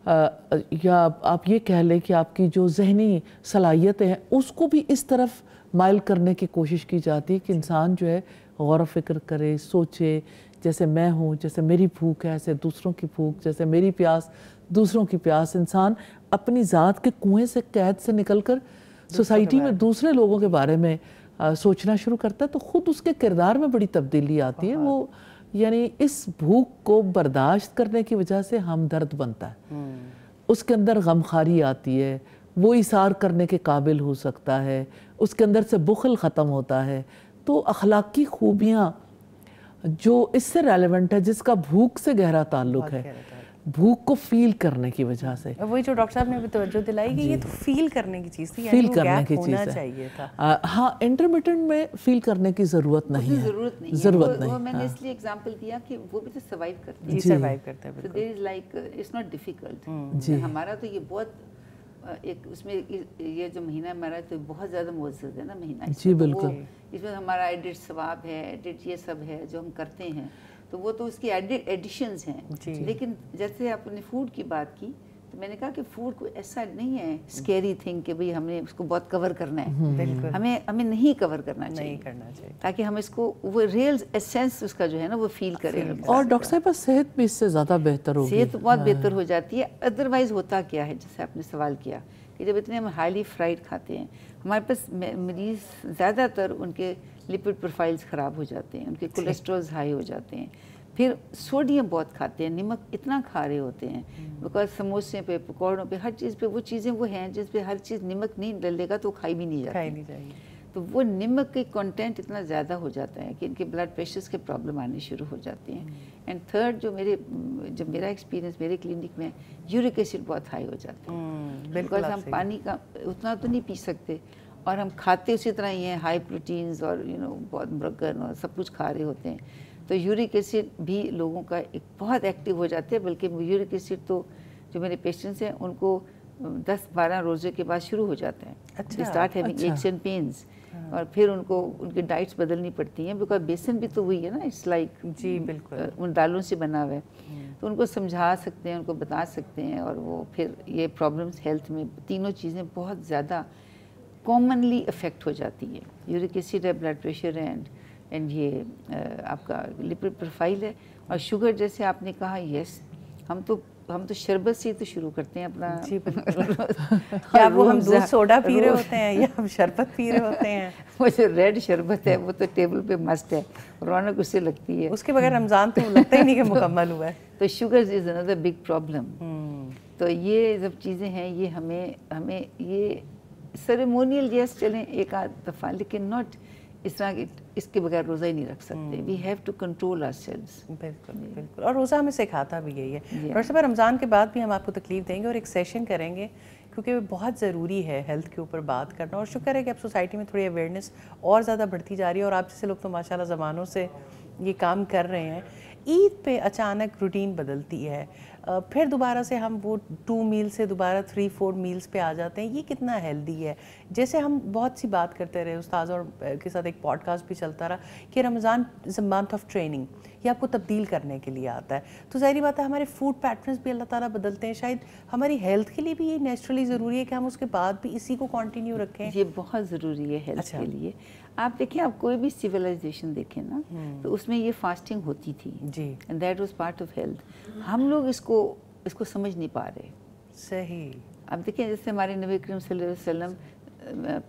या आप ये कह लें कि आपकी जो जहनी सलाहियतें हैं उसको भी इस तरफ माइल करने की कोशिश की जाती है कि इंसान जो है गौर फिक्र करे सोचे जैसे मैं हूँ जैसे मेरी भूख है ऐसे दूसरों की भूख जैसे मेरी प्यास दूसरों की प्यास इंसान अपनी ज़ात के कुएं से कैद से निकल कर सोसाइटी में दूसरे लोगों के बारे में आ, सोचना शुरू करता है तो ख़ुद उसके किरदार में बड़ी तब्दीली आती है वो यानी इस भूख को बर्दाश्त करने की वजह से हम दर्द बनता है उसके अंदर गमखारी आती है वो इशार करने के काबिल हो सकता है उसके अंदर से बुखल ख़त्म होता है तो अखलाकी खूबियाँ जो इससे रेलिवेंट है जिसका भूख से गहरा ताल्लुक है भूख को फील करने की वजह से वही जो डॉक्टर साहब ने भी तवज्जो दिलाई कि ये तो फील करने की चीज़ थी फील हाँ, करने की चीज़ चाहिए था हाँ इंटरमीडियंट में फील करने की ज़रूरत नहीं है ज़रूरत नहीं ज़रूरत नहीं वो मैंने हाँ। इसलिए एग्जांपल दिया कि वो भी तो सर्वाइव करते हैं सर्वाइव करते हैं तो there is like it's not difficult हमारा तो ये बहुत एक उसमें ये जो महीना हमारा तो बहुत ज़्यादा मोजद है ना महीना जी तो बिल्कुल इसमें हमारा एडिट सवाब है एडिट ये सब है जो हम करते हैं तो वो तो उसकी एडिशन है हैं लेकिन जैसे आपने फूड की बात की तो मैंने कहा कि फूड कोई ऐसा नहीं है स्केरी थिंग कि भाई हमने उसको बहुत कवर करना है हम्म, हमें हमें नहीं कवर करना चाहिए नहीं करना चाहिए ताकि हम इसको वो रियल एसेंस उसका जो है ना वो फील करें और डॉक्टर साहब सेहत भी इससे ज़्यादा बेहतर होगी सेहत बहुत हाँ। बेहतर हो जाती है अदरवाइज होता क्या है जैसे आपने सवाल किया कि जब इतने हम हाईली फ्राइड खाते हैं हमारे पास मरीज ज़्यादातर उनके लिपिड प्रोफाइल्स ख़राब हो जाते हैं उनके कोलेस्ट्रोल्स हाई हो जाते हैं फिर सोडियम बहुत खाते हैं नमक इतना खा रहे होते हैं बिकॉज हम्म। समोसे पे पकौड़ों पे हर चीज़ पे वो चीज़ें वो हैं जिस पे हर चीज़ नमक नहीं डलेगा तो खाई भी नहीं जाती तो वो नमक के कंटेंट इतना ज़्यादा हो जाता है कि इनके ब्लड प्रेशर्स के प्रॉब्लम आने शुरू हो जाते हैं एंड हम्म। थर्ड जो मेरे जब मेरा एक्सपीरियंस मेरे क्लिनिक में यूरिक एसिड बहुत हाई हो जाता है हम्म, बिकॉज हम पानी का उतना तो नहीं पी सकते और हम खाते उसी तरह ही हैं हाई प्रोटीन्स और यू नो बहुत बर्गर और सब कुछ खा रहे होते हैं तो यूरिक एसिड भी लोगों का एक बहुत एक्टिव हो जाते हैं बल्कि यूरिक एसिड तो जो मेरे पेशेंट्स हैं उनको दस बारह रोजे के बाद शुरू हो जाते हैं अच्छा, start having aches and pains और फिर उनको उनकी डाइट्स बदलनी पड़ती हैं बिकॉज बेसन भी तो हुई है ना इट्स लाइक like, जी बिल्कुल उन दालों से बना हुआ है हम्म। तो उनको समझा सकते हैं उनको बता सकते हैं और वो फिर ये प्रॉब्लम्स हेल्थ में तीनों चीज़ें बहुत ज़्यादा कॉमनली इफ़ेक्ट हो जाती है यूरिक एसिड है ब्लड प्रेशर है एंड एंड ये आपका लिपिड प्रोफाइल है और शुगर जैसे आपने कहा यस हम तो हम तो शरबत से तो शुरू करते हैं अपना जी या वो हम दूध सोडा पी रहे होते हैं या हम शरबत पी रहे होते हैं वो जो रेड शरबत है वो तो टेबल पे मस्त है रौनक उससे लगती है उसके बगैर रमज़ान तो लगता ही नहीं कि तो मुकम्मल हुआ है तो sugar is another big problem तो ये सब चीज़ें हैं ये हमें हमें ये सेरेमोनियल यस चलें एक आध दफ़ा लेकिन नॉट इस तरह इसके बगैर रोज़ा ही नहीं रख सकते we have to control ourselves बिल्कुल बिल्कुल और रोज़ा हमें सिखाता भी यही है डॉक्टर साहब रमज़ान के बाद भी हम आपको तकलीफ देंगे और एक सेशन करेंगे क्योंकि बहुत ज़रूरी है हेल्थ के ऊपर बात करना और शुक्र है कि अब सोसाइटी में थोड़ी अवेयरनेस और ज़्यादा बढ़ती जा रही है और आप जैसे लोग तो माशाल्लाह ज़मानों से ये काम कर रहे हैं ईद पे अचानक रूटीन बदलती है फिर दोबारा से हम वो टू मील से दोबारा थ्री फोर मील्स पे आ जाते हैं ये कितना हेल्दी है जैसे हम बहुत सी बात करते रहे उस्ताद और के साथ एक पॉडकास्ट भी चलता रहा कि Ramzan is a month of training ये आपको तब्दील करने के लिए आता है तो ज़ाहरी बात है हमारे फूड पैटर्न्स भी अल्लाह ताला बदलते हैं शायद हमारी हेल्थ के लिए भी ये नेचुरली ज़रूरी है कि हम उसके बाद भी इसी को कंटिन्यू रखें ये बहुत ज़रूरी है हेल्थ अच्छा। के लिए आप देखिए आप कोई भी सिविलाइजेशन देखें ना हम्म। तो उसमें ये फास्टिंग होती थी जी and that was part of health हम लोग इसको इसको समझ नहीं पा रहे सही आप देखिए जैसे हमारे नबी करीम वसल्लम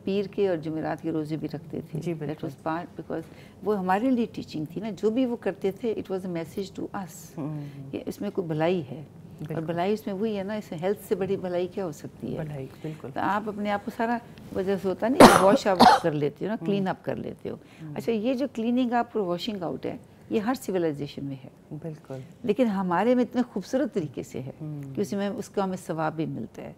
पीर के और जुमेरात के रोज़े भी रखते थे दैट वाज पार्ट बिकॉज वो हमारे लिए टीचिंग थी ना जो भी वो करते थे it was a message to us इसमें कोई भलाई है और भलाई उसमें वही है ना इसमें हेल्थ से बड़ी भलाई क्या हो सकती है भलाई बिल्कुल तो आप अपने आप को सारा वजह से होता नहीं वॉश आप कर लेते हो ना क्लीन अप कर लेते हो हम्म। अच्छा ये जो क्लीनिंग आप और वॉशिंग आउट है ये हर सिविलाइजेशन में है बिल्कुल लेकिन हमारे में इतने खूबसूरत तरीके से है हम्म। कि उसमें उसका हमें स्वाब भी मिलता है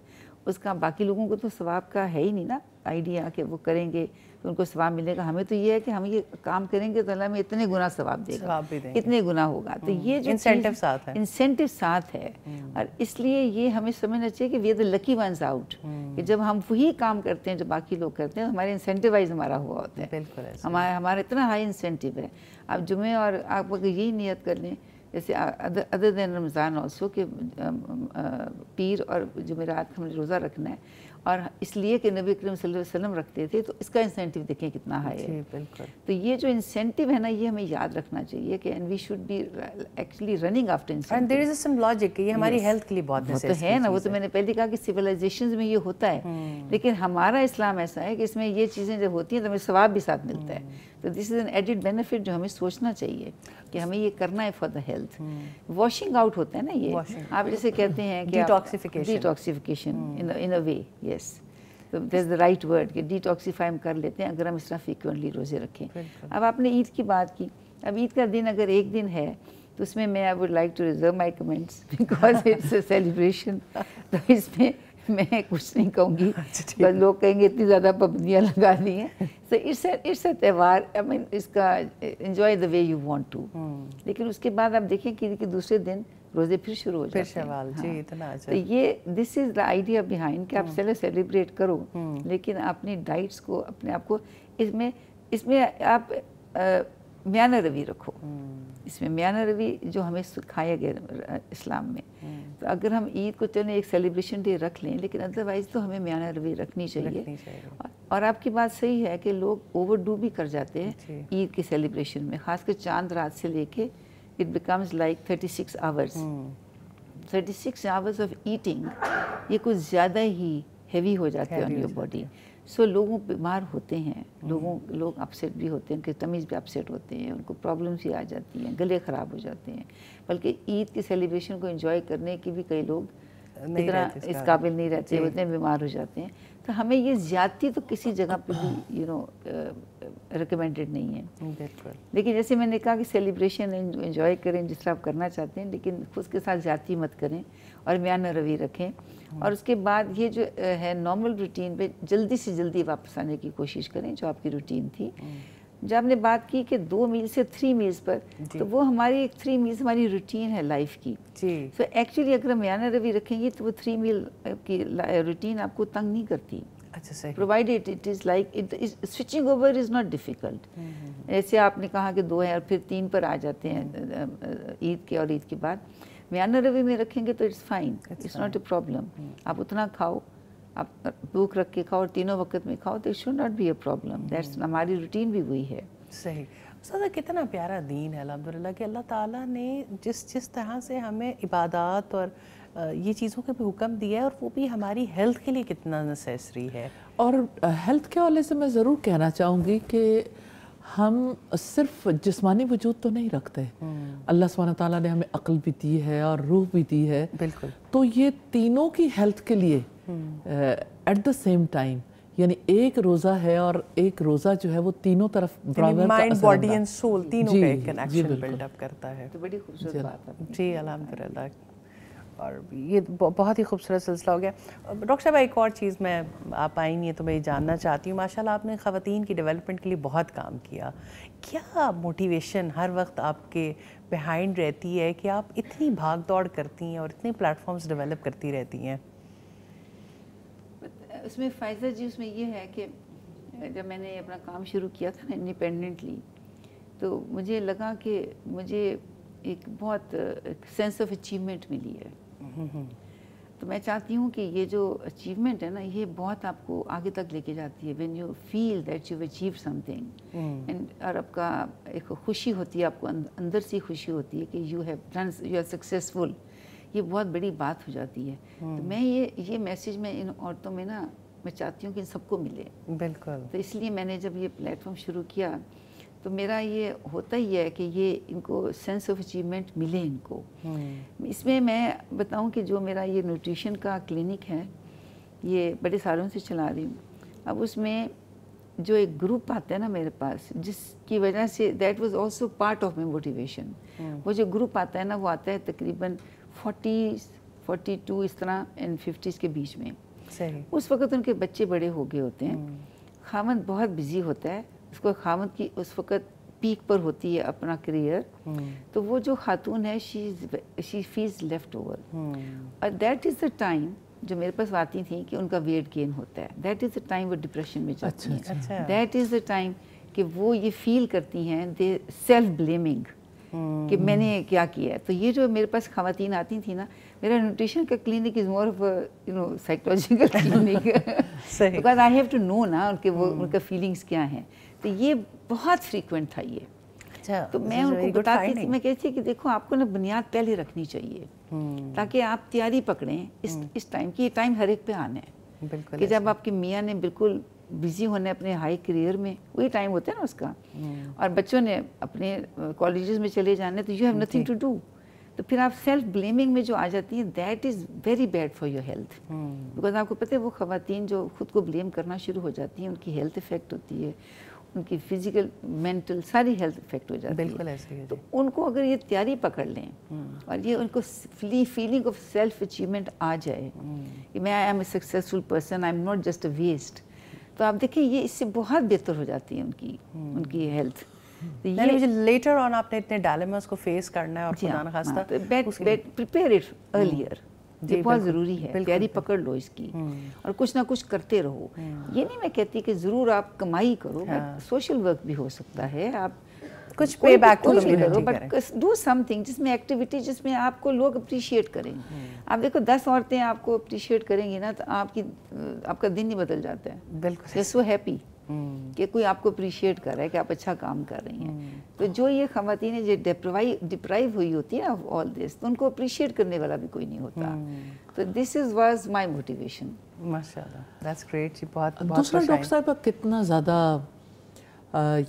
उसका बाकी लोगों को तो स्वाब का है ही नहीं ना आइडिया कि वो करेंगे तो उनको सवाब मिलेगा हमें तो ये है कि हम ये काम करेंगे तो अल्लाह में इतने गुना सवाब देगा इतने गुना होगा तो हम्म। ये जो इंसेंटिव साथ है इंसेंटिव साथ है हम्म। और इसलिए ये हमें समझना चाहिए कि we are the lucky ones out कि हम्म। जब हम वही काम करते हैं जो बाकी लोग करते हैं तो हमारे इंसेंटिवाइज हमारा हुआ होता है हमारे हमारा इतना हाई इंसेंटिव है आप जुमे और आप अगर यही नीयत कर लें जैसे अदर देन रमज़ान ऑल्सो के पीर और जुमेरात का हमें रोज़ा रखना है और इसलिए कि नबी करीम वसल्लम रखते थे तो इसका इंसेंटिव देखें कितना हाई है बिल्कुल तो ये जो इंसेंटिव है ना ये हमें याद रखना चाहिए कि and we should be actually running after and there is some logic ये हमारी हेल्थ के लिए बहुत तो है ना वो तो मैंने पहले कहा कि सिविलाइजेशन में ये होता है हम्म। लेकिन हमारा इस्लाम ऐसा है कि इसमें ये चीज़ें जब होती हैं तो हमें स्वाब भी साथ मिलता है हम्म। तो this is an added benefit जो हमें सोचना चाहिए कि हमें ये करना है for the health washing out होता है ना ये Washing. आप जैसे कहते हैं कि detoxification in a way yes तो द राइट वर्ड कि डिटॉक्सीफाई हम कर लेते हैं अगर हम इस तरह फ्रिक्वेंटली रोज़े रखें अब आपने ईद की बात की अब ईद का दिन अगर एक दिन है तो उसमें मैं I would like to reserve my comments because it's a celebration तो इसमें मैं कुछ नहीं कहूँगी बस हाँ, अच्छा, लोग कहेंगे इतनी ज़्यादा पाबंदियाँ लगा दी हैं सो इससे इससे त्यौहार आई मीन इसका enjoy the way you want to लेकिन उसके बाद आप देखें कि, कि दूसरे दिन रोजे फिर शुरू हो जाते हैं हाँ। जी इतना अच्छा तो ये this is the idea behind कि आप हम्म। चले सेलिब्रेट करो हम्म। लेकिन अपनी डाइट्स को अपने आप को इसमें इसमें आप म्याना रवि रखो हम्म। इसमें म्याना रवि जो हमें सिखाया गया इस्लाम में हम्म। तो अगर हम ईद को चले एक सेलिब्रेशन डे रख लें लेकिन अदरवाइज़ तो हमें म्याना रवि रखनी चाहिए, रखनी चाहिए। और आपकी बात सही है कि लोग ओवर भी कर जाते हैं ईद के सेलिब्रेशन में खासकर चांद रात से लेके it becomes like thirty six hours thirty six hours of eating ये कुछ ज़्यादा ही हैवी हो जाते हैं on your body so so, लोगों बीमार होते हैं हम्म। लोगों लोग अपसेट भी होते हैं उनके तमीज़ भी अपसेट होते हैं उनको प्रॉब्लम्स भी आ जाती हैं गले ख़राब हो जाते हैं बल्कि ईद के सेलिब्रेशन को इन्जॉय करने की भी कई लोग इतना इस काबिल नहीं रहते हैं बीमार हो जाते हैं तो हमें ये ज्यादती तो किसी जगह पे भी यू नो रिकमेंडेड नहीं है लेकिन जैसे मैंने कहा कि सेलिब्रेशन इन्जॉय करें जिस तरह आप करना चाहते हैं लेकिन खुद के साथ ज्यादती मत करें और म्यान रवि रखें और उसके बाद ये जो है नॉर्मल रूटीन पे जल्दी से जल्दी वापस आने की कोशिश करें जो आपकी रूटीन थी हम्म। जब आपने बात की कि दो मील से थ्री मील्स पर तो वो हमारी थ्री मील्स हमारी रूटीन है लाइफ की तो एक्चुअली अगर हम म्याना रवि रखेंगे तो वो थ्री मील की रूटीन आपको तंग नहीं करती provided it is like it is switching over is not difficult ऐसे आपने कहा कि दो हैं और फिर तीन पर आ जाते हैं ईद के और ईद के बाद म्यान रवि में रखेंगे तो it's fine it's not a problem आप उतना खाओ आप भूख रख के खाओ और तीनों वक्त में खाओ तो it should not be a problem that's हमारी रूटीन भी वही है सही सदा कितना प्यारा दीन है अलहमदिल्ला कि अल्लाह ताला ने जिस जिस तरह से हमें इबादत और ये चीज़ों के भी हुक्म दिया है और वो भी हमारी हेल्थ के लिए कितना नेसेसरी है और हेल्थ के हवाले से मैं ज़रूर कहना चाहूँगी कि हम सिर्फ जिस्मानी वजूद तो नहीं रखते हम्म। अल्लाह सुबहाना ताला ने हमें अक्ल भी दी है और रूह भी दी है बिल्कुल तो ये तीनों की हेल्थ के लिए एट द सेम टाइम यानी एक रोज़ा है और एक रोज़ा जो है वो तीनों तरफ माइंड बॉडी एंड सोल तीनों का एक कनेक्शन बिल्डअप करता है तो बड़ी खूबसूरत बात है जी अलहमदिल्ला और ये बहुत ही खूबसूरत सिलसिला हो गया डॉक्टर साहब एक और चीज़ मैं आप आई है तो मैं जानना चाहती हूँ माशाल्लाह आपने ख़वान की डेवलपमेंट के लिए बहुत काम किया क्या मोटिवेशन हर वक्त आपके बिहाइंड रहती है कि आप इतनी भाग दौड़ करती हैं और इतने प्लेटफॉर्म्स डेवलप करती रहती हैं उसमें फ़ायदा जी उसमें ये है कि जब मैंने अपना काम शुरू किया था ना इंडिपेंडेंटली तो मुझे लगा कि मुझे एक बहुत सेंस ऑफ अचीवमेंट मिली है तो मैं चाहती हूँ कि ये जो अचीवमेंट है ना ये बहुत आपको आगे तक लेके जाती है when you feel that you achieve something and और आपका एक खुशी होती है आपको अंदर से खुशी होती है कि you have done you are successful ये बहुत बड़ी बात हो जाती है hmm. तो हम्म। मैं ये ये मैसेज मैं इन औरतों में ना मैं चाहती हूँ कि इन सबको मिले बिल्कुल तो इसलिए मैंने जब ये प्लेटफॉर्म शुरू किया तो मेरा ये होता ही है कि ये इनको सेंस ऑफ अचीवमेंट मिले इनको हम्म। इसमें मैं बताऊं कि जो मेरा ये न्यूट्रिशन का क्लिनिक है ये बड़े सालों से चला रही हूँ अब उसमें जो एक ग्रुप आता है ना मेरे पास जिसकी वजह से that was also part of my motivation वो जो ग्रुप आता है ना वो आता है तकरीबन फोर्टी फोर्टी टू इस तरह एंड फिफ्टीज़ के बीच में उस वक्त उनके बच्चे बड़े हो गए होते हैं हम्म। खामन बहुत बिजी होता है उसको खामत की उस वक़्त पीक पर होती है अपना करियर हम्म। तो वो जो खातून है she she feels left over और दैट इज़ द टाइम जो मेरे पास आती थी कि उनका वेट गेन होता है दैट इज़ द टाइम वो डिप्रेशन में जाती अच्छा, हैं दैट इज़ द टाइम कि वो ये फील करती हैं दे सेल्फ ब्लेमिंग कि मैंने क्या किया है तो ये जो मेरे पास खातन आती थी ना मेरा न्यूट्रिशन का clinic is more of you know psychological clinic because I have to know ना उनके वो हम्म। उनका फीलिंग्स क्या हैं तो ये बहुत फ्रीक्वेंट था ये अच्छा तो मैं उनको बताती मैं कहती कि देखो आपको ना बुनियाद पहले रखनी चाहिए हम्म। ताकि आप तैयारी पकड़ें इस हम्म। इस टाइम की ये टाइम हर एक पे आना है कि जब आपके मियाँ ने बिल्कुल बिजी होने अपने हाई करियर में वही टाइम होता है ना उसका हम्म। और बच्चों ने अपने कॉलेजेस में चले जाने तो you have nothing to do तो फिर आप सेल्फ ब्लेमिंग में जो आ जाती हैं that is very bad for your health because आपको पता है वो खातन जो खुद को ब्लेम करना शुरू हो जाती हैं उनकी हेल्थ इफेक्ट होती है उनकी फिजिकल मेंटल सारी हेल्थ इफेक्ट हो जाती बिल्कुल है बिल्कुल तो उनको अगर ये तैयारी पकड़ लें हम्म। और ये उनको फीलिंग ऑफ सेल्फ अचीवमेंट आ जाए हम्म। कि मैं I am a successful person I am not just a waste तो आप देखिए ये इससे बहुत बेहतर हो जाती है उनकी हम्म। उनकी हेल्थ तो मुझे लेटर ऑन आपने इतने डायलेमास को फेस करना है और हाँ, खुदा खास्ता प्रिपेयर इट अर्लियर ये बहुत ज़रूरी है तैयारी पकड़ लो इसकी हम्म। और कुछ ना कुछ करते रहो हम्म। ये नहीं मैं कहती कि ज़रूर आप कमाई करो हाँ। सोशल वर्क भी हो सकता है आप कुछ पे बैक तो करो बट डू समथिंग जिसमें एक्टिविटी जिसमें आपको लोग अप्रिशिएट करेंगे हम्म। आप देखो दस औरतें आपको अप्रिशिएट करेंगी ना तो आपकी आपका दिन ही बदल जाता है बिल्कुल सो हैप्पी कि कोई आपको अप्रिशिएट कर रहा है कि आप अच्छा काम कर रही हैं तो जो ये खातन जो डिप्राइव हुई होती है ऑफ ऑल दिस तो उनको अप्रिशिएट करने वाला भी कोई नहीं होता तो this is was my motivation माशाल्लाह दैट्स ग्रेट बहुत दूसरा डॉक्टर साहब कितना ज़्यादा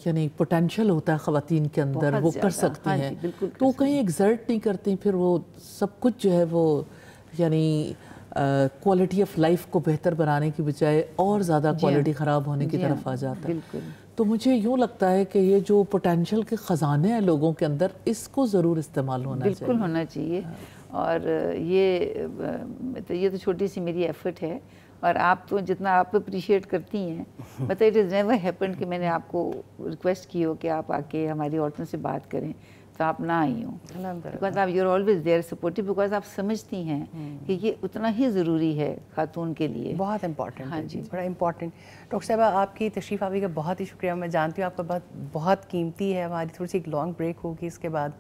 यानी पोटेंशियल होता है खातन के अंदर वो कर सकती हाँ हैं तो कहीं एग्जर्ट नहीं करती फिर वो सब कुछ जो है वो यानी क्वालिटी ऑफ लाइफ को बेहतर बनाने की बजाय और ज़्यादा क्वालिटी हाँ। ख़राब होने की तरफ हाँ। आ जाता है तो मुझे यूँ लगता है कि ये जो पोटेंशल के ख़जाने हैं लोगों के अंदर इसको ज़रूर इस्तेमाल होना बिल्कुल होना चाहिए हाँ। और ये तो ये तो छोटी सी मेरी एफर्ट है और आप तो जितना आप अप्रिशिएट करती हैं मतलब इट इज़ नेवर हैपन कि मैंने आपको रिक्वेस्ट की हो कि आप आके हमारी औरतों से बात करें तो आप ना आई हो बिकॉज आप you're always there supportive because आप समझती हैं हम्म। कि ये उतना ही ज़रूरी है खातून के लिए बहुत इंपॉर्टेंट हाँ जी बड़ा इंपॉर्टेंट डॉक्टर साहब आपकी तशरीफ आवी का बहुत ही शुक्रिया मैं जानती हूँ आपका बहुत बहुत कीमती है हमारी थोड़ी सी एक लॉन्ग ब्रेक होगी इसके बाद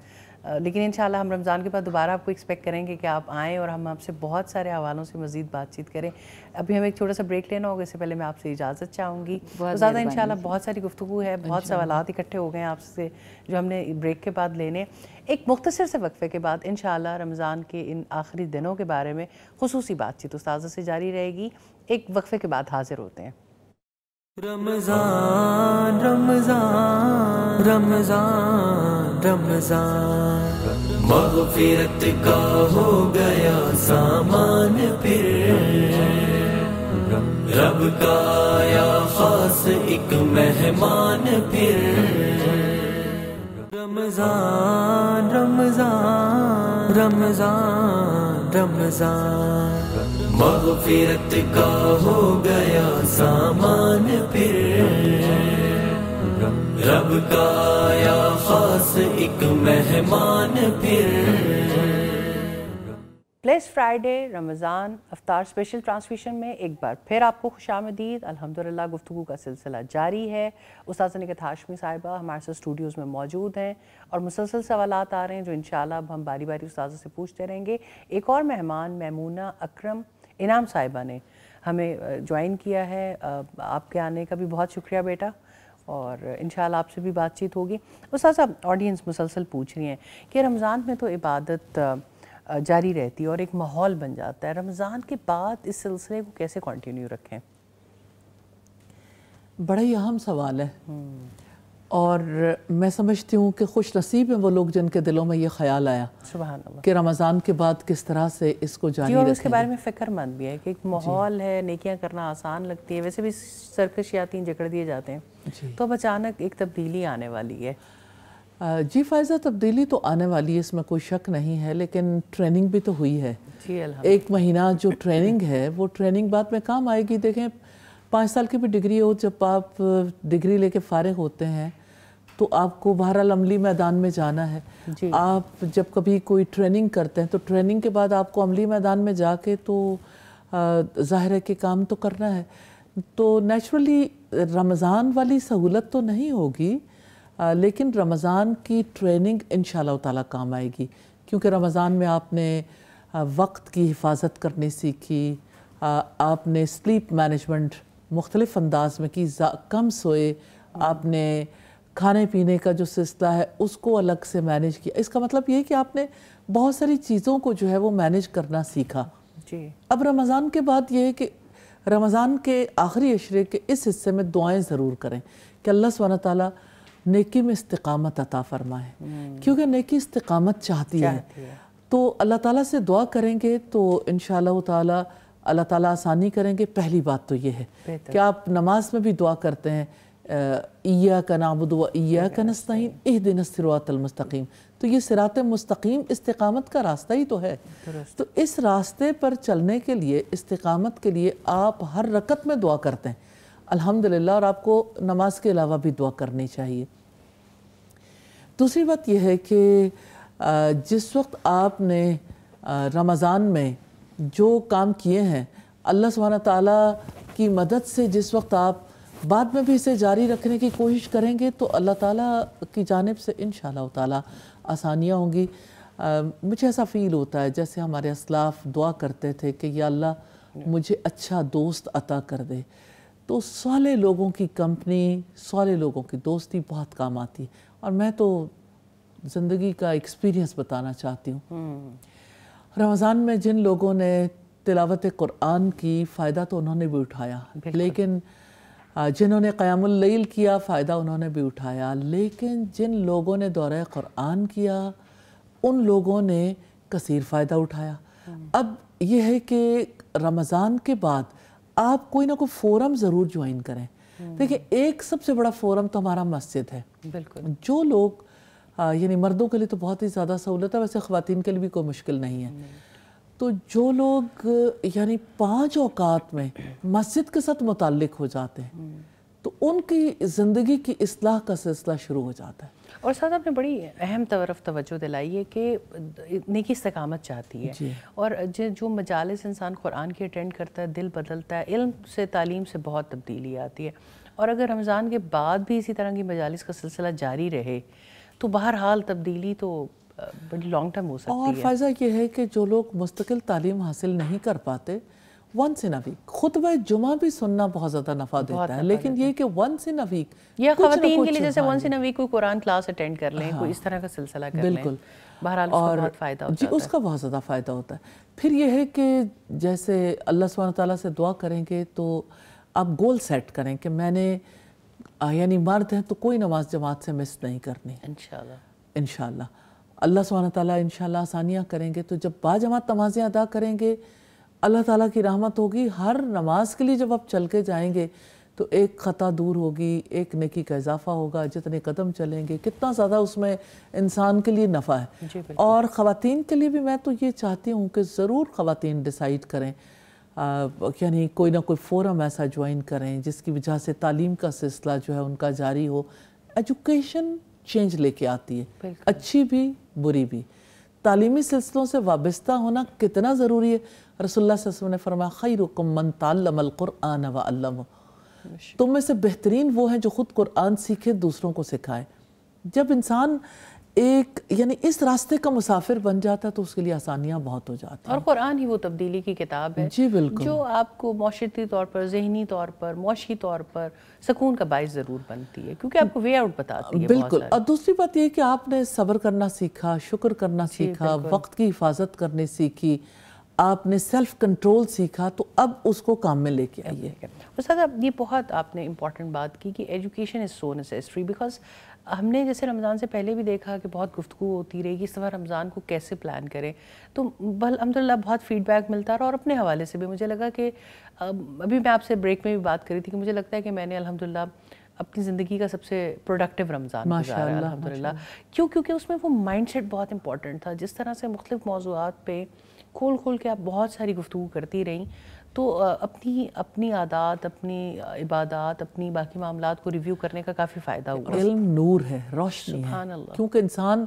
लेकिन इन हम रमज़ान के बाद दोबारा आपको एक्सपेक्ट करेंगे कि आप आएँ और हम आपसे बहुत सारे हवालों से मज़ीद बातचीत करें अभी हमें एक छोटा सा ब्रेक लेना होगा इससे पहले मैं आपसे इजाज़त चाहूँगी तो ज़्यादा इन बहुत सारी गुफ्तु है बहुत सवाल इकट्ठे हो गए हैं आपसे जो हमने ब्रेक के बाद लेने एक मुख्तर से वक्फ़े के बाद इन रमज़ान के इन आखिरी दिनों के बारे में खसूसी बातचीत उस्ताजा से जारी रहेगी एक वक्फ़े के बाद हाजिर होते हैं रमज़ान रमज़ान रमज़ान रमज़ान मगफिरत का हो गया सामान फिर रब का या खास एक मेहमान फिर रमजान रमजान रमजान रमजान मगफिरत का हो गया सामान फिर रब का या खास एक मेहमान फिर प्लेस फ्राइडे रमज़ान अफ्तार स्पेशल ट्रांसमिशन में एक बार फिर आपको खुश आमदीद अलहमदिल्ला गुफ्तु का सिलसिला जारी है उसाजा निकत हाशमी साहिबा हमारे साथ स्टूडियोज़ में मौजूद हैं और मुसलसल सवाल आ रहे हैं जो इन अब हम बारी बारी उस से पूछते रहेंगे एक और मेहमान मैमूना अक्रम इनाम साहिबा ने हमें जॉइन किया है आपके आने का भी बहुत शुक्रिया बेटा और इन आपसे भी बातचीत होगी उसाजा ऑडियंस मुसलसल पूछ रही हैं कि रमज़ान में तो इबादत जारी रहती है और एक माहौल बन जाता है रमज़ान के बाद इस सिलसिले को कैसे कंटिन्यू रखें बड़ा ही अहम सवाल है हम्म। और मैं समझती हूँ कि खुश नसीब है वो लोग जिनके दिलों में ये ख्याल आया कि रमज़ान के बाद किस तरह से इसको जारी और इसके बारे में फ़िक्रमंद भी है कि एक माहौल है नेकियां करना आसान लगती है वैसे भी यातीन जकड़ दिए जाते हैं तो अब अचानक एक तब्दीली आने वाली है जी फायजा तब्दीली तो आने वाली है इसमें कोई शक नहीं है लेकिन ट्रेनिंग भी तो हुई है एक महीना जो ट्रेनिंग है वो ट्रेनिंग बाद में काम आएगी देखें पाँच साल की भी डिग्री हो जब आप डिग्री लेके फारग होते हैं तो आपको बहरहाल अमली मैदान में जाना है आप जब कभी कोई ट्रेनिंग करते हैं तो ट्रेनिंग के बाद आपको अमली मैदान में जाके तो ज़ाहिर के काम तो करना है तो नेचुरली रमज़ान वाली सहूलत तो नहीं होगी आ, लेकिन रमज़ान की ट्रेनिंग इन ताला काम आएगी क्योंकि रमज़ान में आपने वक्त की हिफाजत करनी सीखी आ, आपने स्लीप मैनेजमेंट मुख्तलिफ अंदाज में कि कम सोए आपने खाने पीने का जो सिलसिला है उसको अलग से मैनेज किया इसका मतलब ये कि आपने बहुत सारी चीज़ों को जो है वो मैनेज करना सीखा जी अब रमज़ान के बाद ये है कि रमज़ान के आखिरी अशरे के इस हिस्से में दुआएं ज़रूर करें कि अल्लाह सुबहाना ताली नेकी में इस्तकामत अता फरमाए हम्म। क्योंकि नेकी इस्तकामत चाहती, चाहती है।, है तो अल्लाह ताला से दुआ करेंगे तो इन ताला अल्लाह ताला आसानी करेंगे पहली बात तो ये है कि आप नमाज में भी दुआ करते हैं इया का नाबुद व ईया का नस्तीन एह दिन मुस्तकीम तो ये सिरात मस्तकीम इस्तकामत का रास्ता ही तो है तो इस रास्ते पर चलने के लिए इस्तकामत के लिए आप हर रकत में दुआ करते हैं अल्हम्दुलिल्लाह और आपको नमाज के अलावा भी दुआ करनी चाहिए दूसरी बात यह है कि जिस वक्त आपने रमज़ान में जो काम किए हैं अल्लाह सुबहाना ताला की मदद से जिस वक्त आप बाद में भी इसे जारी रखने की कोशिश करेंगे तो अल्लाह ताला की जानब से इन ताला आसानियाँ होंगी आ, मुझे ऐसा फ़ील होता है जैसे हमारे असलाफ दुआ करते थे कि या अल्लाह मुझे अच्छा दोस्त अता कर दे तो सौले लोगों की कंपनी सौले लोगों की दोस्ती बहुत काम आती है और मैं तो ज़िंदगी का एक्सपीरियंस बताना चाहती हूँ हम्म। रमज़ान में जिन लोगों ने तिलावत कुरान की फ़ायदा तो उन्होंने भी उठाया लेकिन जिन्होंने क़यामल किया फ़ायदा उन्होंने भी उठाया लेकिन जिन लोगों ने दौरा कुरान किया उन लोगों ने कसीर फ़ायदा उठाया हम्म। अब यह है कि रमज़ान के बाद आप कोई ना कोई फोरम ज़रूर ज्वाइन करें हम्म। देखिए एक सबसे बड़ा फोरम तो हमारा मस्जिद है बिल्कुल जो लोग यानी मर्दों के लिए तो बहुत ही ज़्यादा सहूलत है वैसे ख़वान के लिए भी कोई मुश्किल नहीं है तो जो लोग यानी पाँच अवकात में मस्जिद के साथ मुतल हो जाते हैं तो उनकी ज़िंदगी की असलाह का सिलसिला शुरू हो जाता है और साथ आपने बड़ी अहम तरफ तवज्जो दिलाई है कि नेकी सकामत चाहती है और जो मजालस इंसान कुरान की अटेंड करता है दिल बदलता है इल्म से तालीम से बहुत तब्दीली आती है और अगर रमज़ान के बाद भी इसी तरह की मजालस का सिलसिला जारी रहे तो बहरहाल तब्दीली तो बड़ी लॉन्ग टर्म हो सकती और है और फ़ायदा यह है कि जो लोग मुस्तकिल तालीम हासिल नहीं कर पाते वन से नवीक खुद व जुमा भी सुनना बहुत ज़्यादा नफा देता है लेकिन ये कि वन से नवीक या ख़वातीन के लिए जैसे वन से नवीक कोई कुरान क्लास अटेंड कर लें हाँ। कोई इस तरह का सिलसिला कर बिल्कुल बहरहाल और बहुत फ़ायदा जी उसका बहुत ज़्यादा फ़ायदा होता है फिर यह है कि जैसे अल्लाह सुबह ताली से दुआ करेंगे तो आप गोल सेट करें कि मैंने यानी मर्द हैं तो कोई नमाज जमात से मिस नहीं करनी इन अल्लाह सुबह ताली इन आसानियाँ करेंगे तो जब जमात नमाजें अदा करेंगे अल्लाह ताला की रहमत होगी हर नमाज के लिए जब आप चल के जाएंगे तो एक ख़ता दूर होगी एक नेकी का इजाफा होगा जितने कदम चलेंगे कितना ज़्यादा उसमें इंसान के लिए नफ़ा है और ख़वान के लिए भी मैं तो ये चाहती हूँ कि ज़रूर ख़वान डिसाइड करें यानी कोई ना कोई फोरम ऐसा ज्वाइन करें जिसकी वजह से तालीम का सिलसिला जो है उनका जारी हो एजुकेशन चेंज लेके आती है अच्छी भी बुरी भी तालीमी सिलसिलों से वाबस्ता होना कितना ज़रूरी है रसोल्ला ने फरमाया खैर मन कुरआन वम तुम में से बेहतरीन वो हैं जो ख़ुद कुरान सीखे दूसरों को सिखाए जब इंसान एक यानी इस रास्ते का मुसाफिर बन जाता तो उसके लिए आसानियाँ बहुत हो जाती हैं और कुरान ही वो तब्दीली की किताब है जी बिल्कुल जो आपको माशरती तौर पर जहनी तौर पर मौशी तौर पर सकून का बायस ज़रूर बनती है क्योंकि आपको वे आउट बताती है बिल्कुल और दूसरी बात यह कि आपने सब्र करना सीखा शुक्र करना सीखा वक्त की हिफाजत करने सीखी आपने सेल्फ कंट्रोल सीखा तो अब उसको काम में लेके आइए उस्ताद अब ये बहुत आपने इम्पॉर्टेंट बात की कि education is so necessary because हमने जैसे रमज़ान से पहले भी देखा कि बहुत गुफ्तु होती रही कि इस बार रमज़ान को कैसे प्लान करें तो बल अलहमदिल्ला बहुत फीडबैक मिलता रहा और अपने हवाले से भी मुझे लगा कि अभी मैं आपसे ब्रेक में भी बात करी थी कि मुझे लगता है कि मैंने अलहमदिल्ला अपनी ज़िंदगी का सबसे प्रोडक्टिव रमज़ान अलहमदिल्ला क्यों क्योंकि उसमें वो सेट बहुत इंपॉर्टेंट था जिस तरह से मुख्तफ मौजूद पर खोल खोल के आप बहुत सारी गुफ्तु करती रहीं तो अपनी अपनी आदत अपनी इबादत अपनी बाकी मामला को रिव्यू करने का काफ़ी फ़ायदा हुआ इल्म नूर है रोशनी है क्योंकि इंसान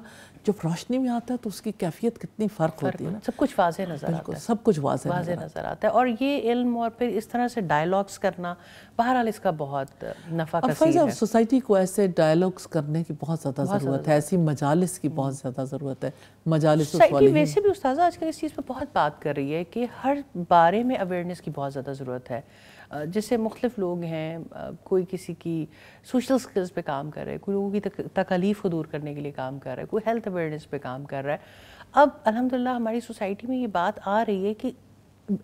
जब रोशनी में आता है तो उसकी कैफियत कितनी फ़र्क होती है ना सब कुछ वाजे नज़र आता है सब कुछ वाजे वाजे नज़र आता है और ये इल्म और फिर इस तरह से डायलॉग्स करना बहरहाल इसका बहुत नफ़ा है सोसाइटी को ऐसे डायलॉग्स करने की बहुत ज़्यादा ज़रूरत है ऐसी मजालिस की बहुत हम्म। ज़्यादा ज़रूरत है मजालिस वैसे भी उस्ताद आजकल इस चीज़ पर बहुत बात कर रही है कि हर बारे में अवेयरनेस की बहुत ज़्यादा ज़रूरत है जैसे मुख्तफ लोग हैं कोई किसी की सोशल स्किल्स पे काम कर रहा है कोई लोगों की तकलीफ को दूर करने के लिए काम कर रहा है कोई हेल्थ अवेयरनेस पे काम कर रहा है अब अलहमदिल्ला हमारी सोसाइटी में ये बात आ रही है कि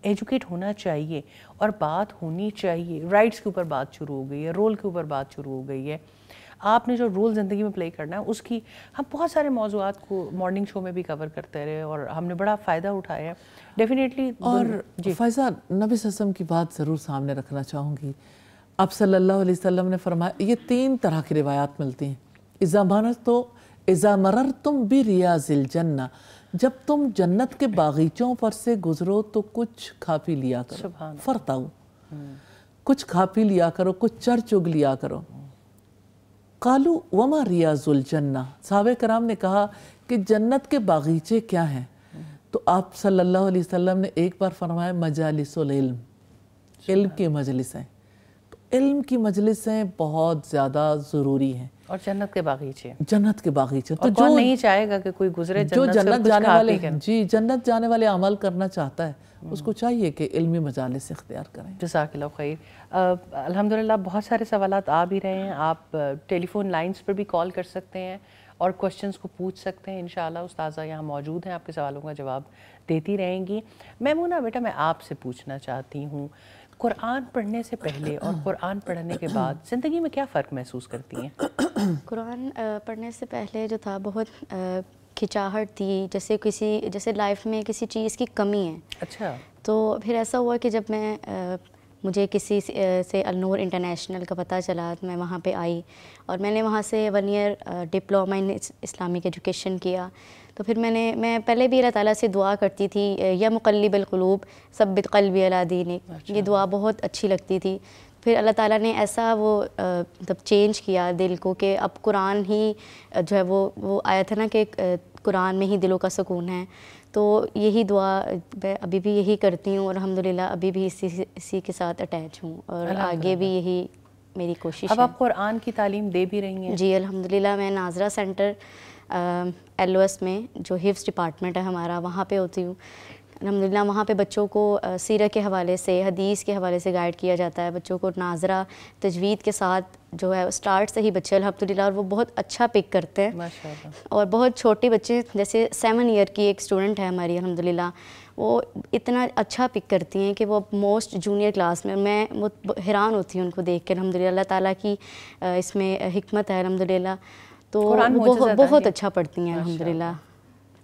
एजुकेट होना चाहिए और बात होनी चाहिए राइट्स के ऊपर बात शुरू हो गई है रोल के ऊपर बात शुरू हो गई है आपने जो रोल ज़िंदगी में प्ले करना है उसकी हम बहुत सारे मौजूद को मॉर्निंग शो में भी कवर करते रहे और हमने बड़ा फ़ायदा उठाया है डेफिनेटली और फैज़ा नबी ससम की बात ज़रूर सामने रखना चाहूँगी आप सल्ला अलैहि ने फरमाया ये तीन तरह की रिवायात मिलती हैं इज़ा मानस तो इज़ा मरर तुम भी रियाजिल जन्ना जब तुम जन्नत के बागीचों पर से गुजरो तो कुछ खा पी लिया करो फरताऊ हम्म। कुछ खा पी लिया करो कुछ चर चुग लिया करो कालू वमा रियाजुल जन्ना साहब कराम ने कहा कि जन्नत के बागीचे क्या हैं तो आप सल्लल्लाहु अलैहि वसल्लम ने एक बार फरमाया मजालिसल इल्म अच्छा। इल्म की मजलिस हैं तो इल्म की हैं बहुत ज़्यादा ज़रूरी हैं और जन्नत के बागीचे जन्नत के बागीचे तो जो नहीं चाहेगा कि कोई गुजरे जो जन्नत जाने वाले जी जन्नत जाने वाले अमल करना चाहता है उसको चाहिए कि इल्मी से इख्तियार करें जजाकल्ला खैर अलहमदिल्ला बहुत सारे सवाल आ भी रहे हैं आप टेलीफोन लाइन्स पर भी कॉल कर सकते हैं और क्वेश्चंस को पूछ सकते हैं इन उस्ताजा यहाँ मौजूद हैं आपके सवालों का जवाब देती रहेंगी मैमूना बेटा मैं आपसे पूछना चाहती हूँ कुरान पढ़ने से पहले और कुरान पढ़ने के बाद ज़िंदगी में क्या फ़र्क महसूस करती हैं कुरान पढ़ने से पहले जो था बहुत खिंचाहट थी जैसे किसी जैसे लाइफ में किसी चीज़ की कमी है अच्छा तो फिर ऐसा हुआ कि जब मैं आ, मुझे किसी से अलनूर इंटरनेशनल का पता चला तो मैं वहाँ पे आई और मैंने वहाँ से one year diploma in Islamic education किया तो फिर मैंने मैं पहले भी अल्लाह ताला से दुआ करती थी या मुकल्लिब अलूब सब्बित अला दीन ये अच्छा। दुआ बहुत अच्छी लगती थी फिर अल्लाह ताला ने ऐसा वो मतलब चेंज किया दिल को कि अब कुरान ही जो है वो वो आया था ना कि कुरान में ही दिलों का सुकून है तो यही दुआ मैं अभी भी यही करती हूँ और अलहमदिल्ला अभी भी इसी इसी के साथ अटैच हूँ और आगे भी यही मेरी कोशिश अब आप कुरान की तालीम दे भी रही हैं जी अल्हम्दुलिल्लाह मैं नाजरा सेंटर एल एस में जो हिफ्स डिपार्टमेंट है हमारा वहाँ पे होती हूँ अलहमदिल्ला वहाँ पे बच्चों को सीरत के हवाले से हदीस के हवाले से गाइड किया जाता है बच्चों को नाजरा तजवीद के साथ जो है स्टार्ट से ही बच्चे अलहमदिल्ला और वो बहुत अच्छा पिक करते हैं और बहुत छोटे बच्चे जैसे सेवन ईयर की एक स्टूडेंट है हमारी अलहमदिल्ला वो इतना अच्छा पिक करती हैं कि वो मोस्ट जूनियर क्लास में मैं वो हैरान होती हूँ उनको देख के अलहमदिल्ला ताली की इसमें हमत है अलहमदिल्ला तो बहुत बहुत अच्छा पढ़ती हैं अलहमदिल्ला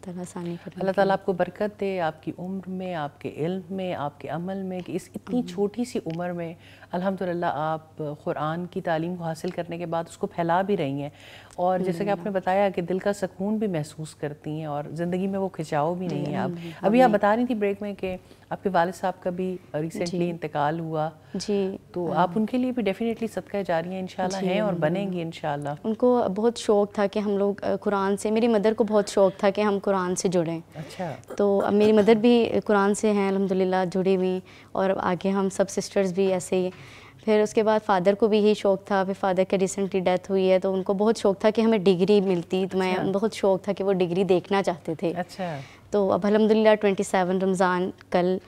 अल्लाह ताला आपको बरकत दे आपकी उम्र में आपके इल्म में आपके अमल में कि इस इतनी हम्म। छोटी सी उम्र में अल्हम्दुलिल्लाह आप क़ुरान की तालीम को हासिल करने के बाद उसको फैला भी रही हैं और जैसे कि आपने बताया कि दिल का सुकून भी महसूस करती हैं और ज़िंदगी में वो खिंचाव भी नहीं है आप हम्म, अभी हम्म। आप बता रही थी ब्रेक में कि आपके वाल साहब का भी रिसेंटली इंतकाल हुआ जी तो हाँ। आप उनके लिए भी डेफिनेटली सदका जा रही हैं इंशाल्लाह हैं और बनेंगी इंशाल्लाह उनको बहुत शौक़ था कि हम लोग कुरान से मेरी मदर को बहुत शौक़ था कि हम कुरान से जुड़ें अच्छा तो अब मेरी मदर भी कुरान से हैं अलहमदिल्ला जुड़ी हुई और आगे हम सब सिस्टर्स भी ऐसे ही फिर उसके बाद फादर को भी यही शौक़ था फिर फादर के रिसेंटली डेथ हुई है तो उनको बहुत शौक़ था कि हमें डिग्री मिलती तो मैं अच्छा। बहुत शौक़ था कि वो डिग्री देखना चाहते थे अच्छा तो अब अलहमदिल्ला ट्वेंटी सेवन रमज़ान कल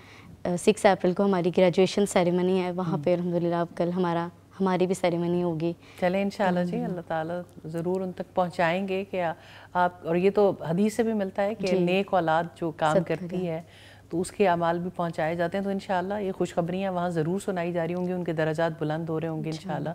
सिक्स अप्रैल को हमारी ग्रेजुएशन सेरेमनी है वहाँ हम्म। पर अलहमदिल्ला कल हमारा हमारी भी सेरेमनी होगी चले इन जी तो अल्लाह ताला ज़रूर उन तक पहुँचाएँगे कि आप और ये तो हदीस से भी मिलता है कि नेक औलाद जो काम करती है तो उसके अमाल भी पहुँचाए जाते हैं तो इन ये खुशखबरियाँ वहाँ ज़रूर सुनाई जा रही होंगी उनके दर्जात बुलंद हो रहे होंगे इन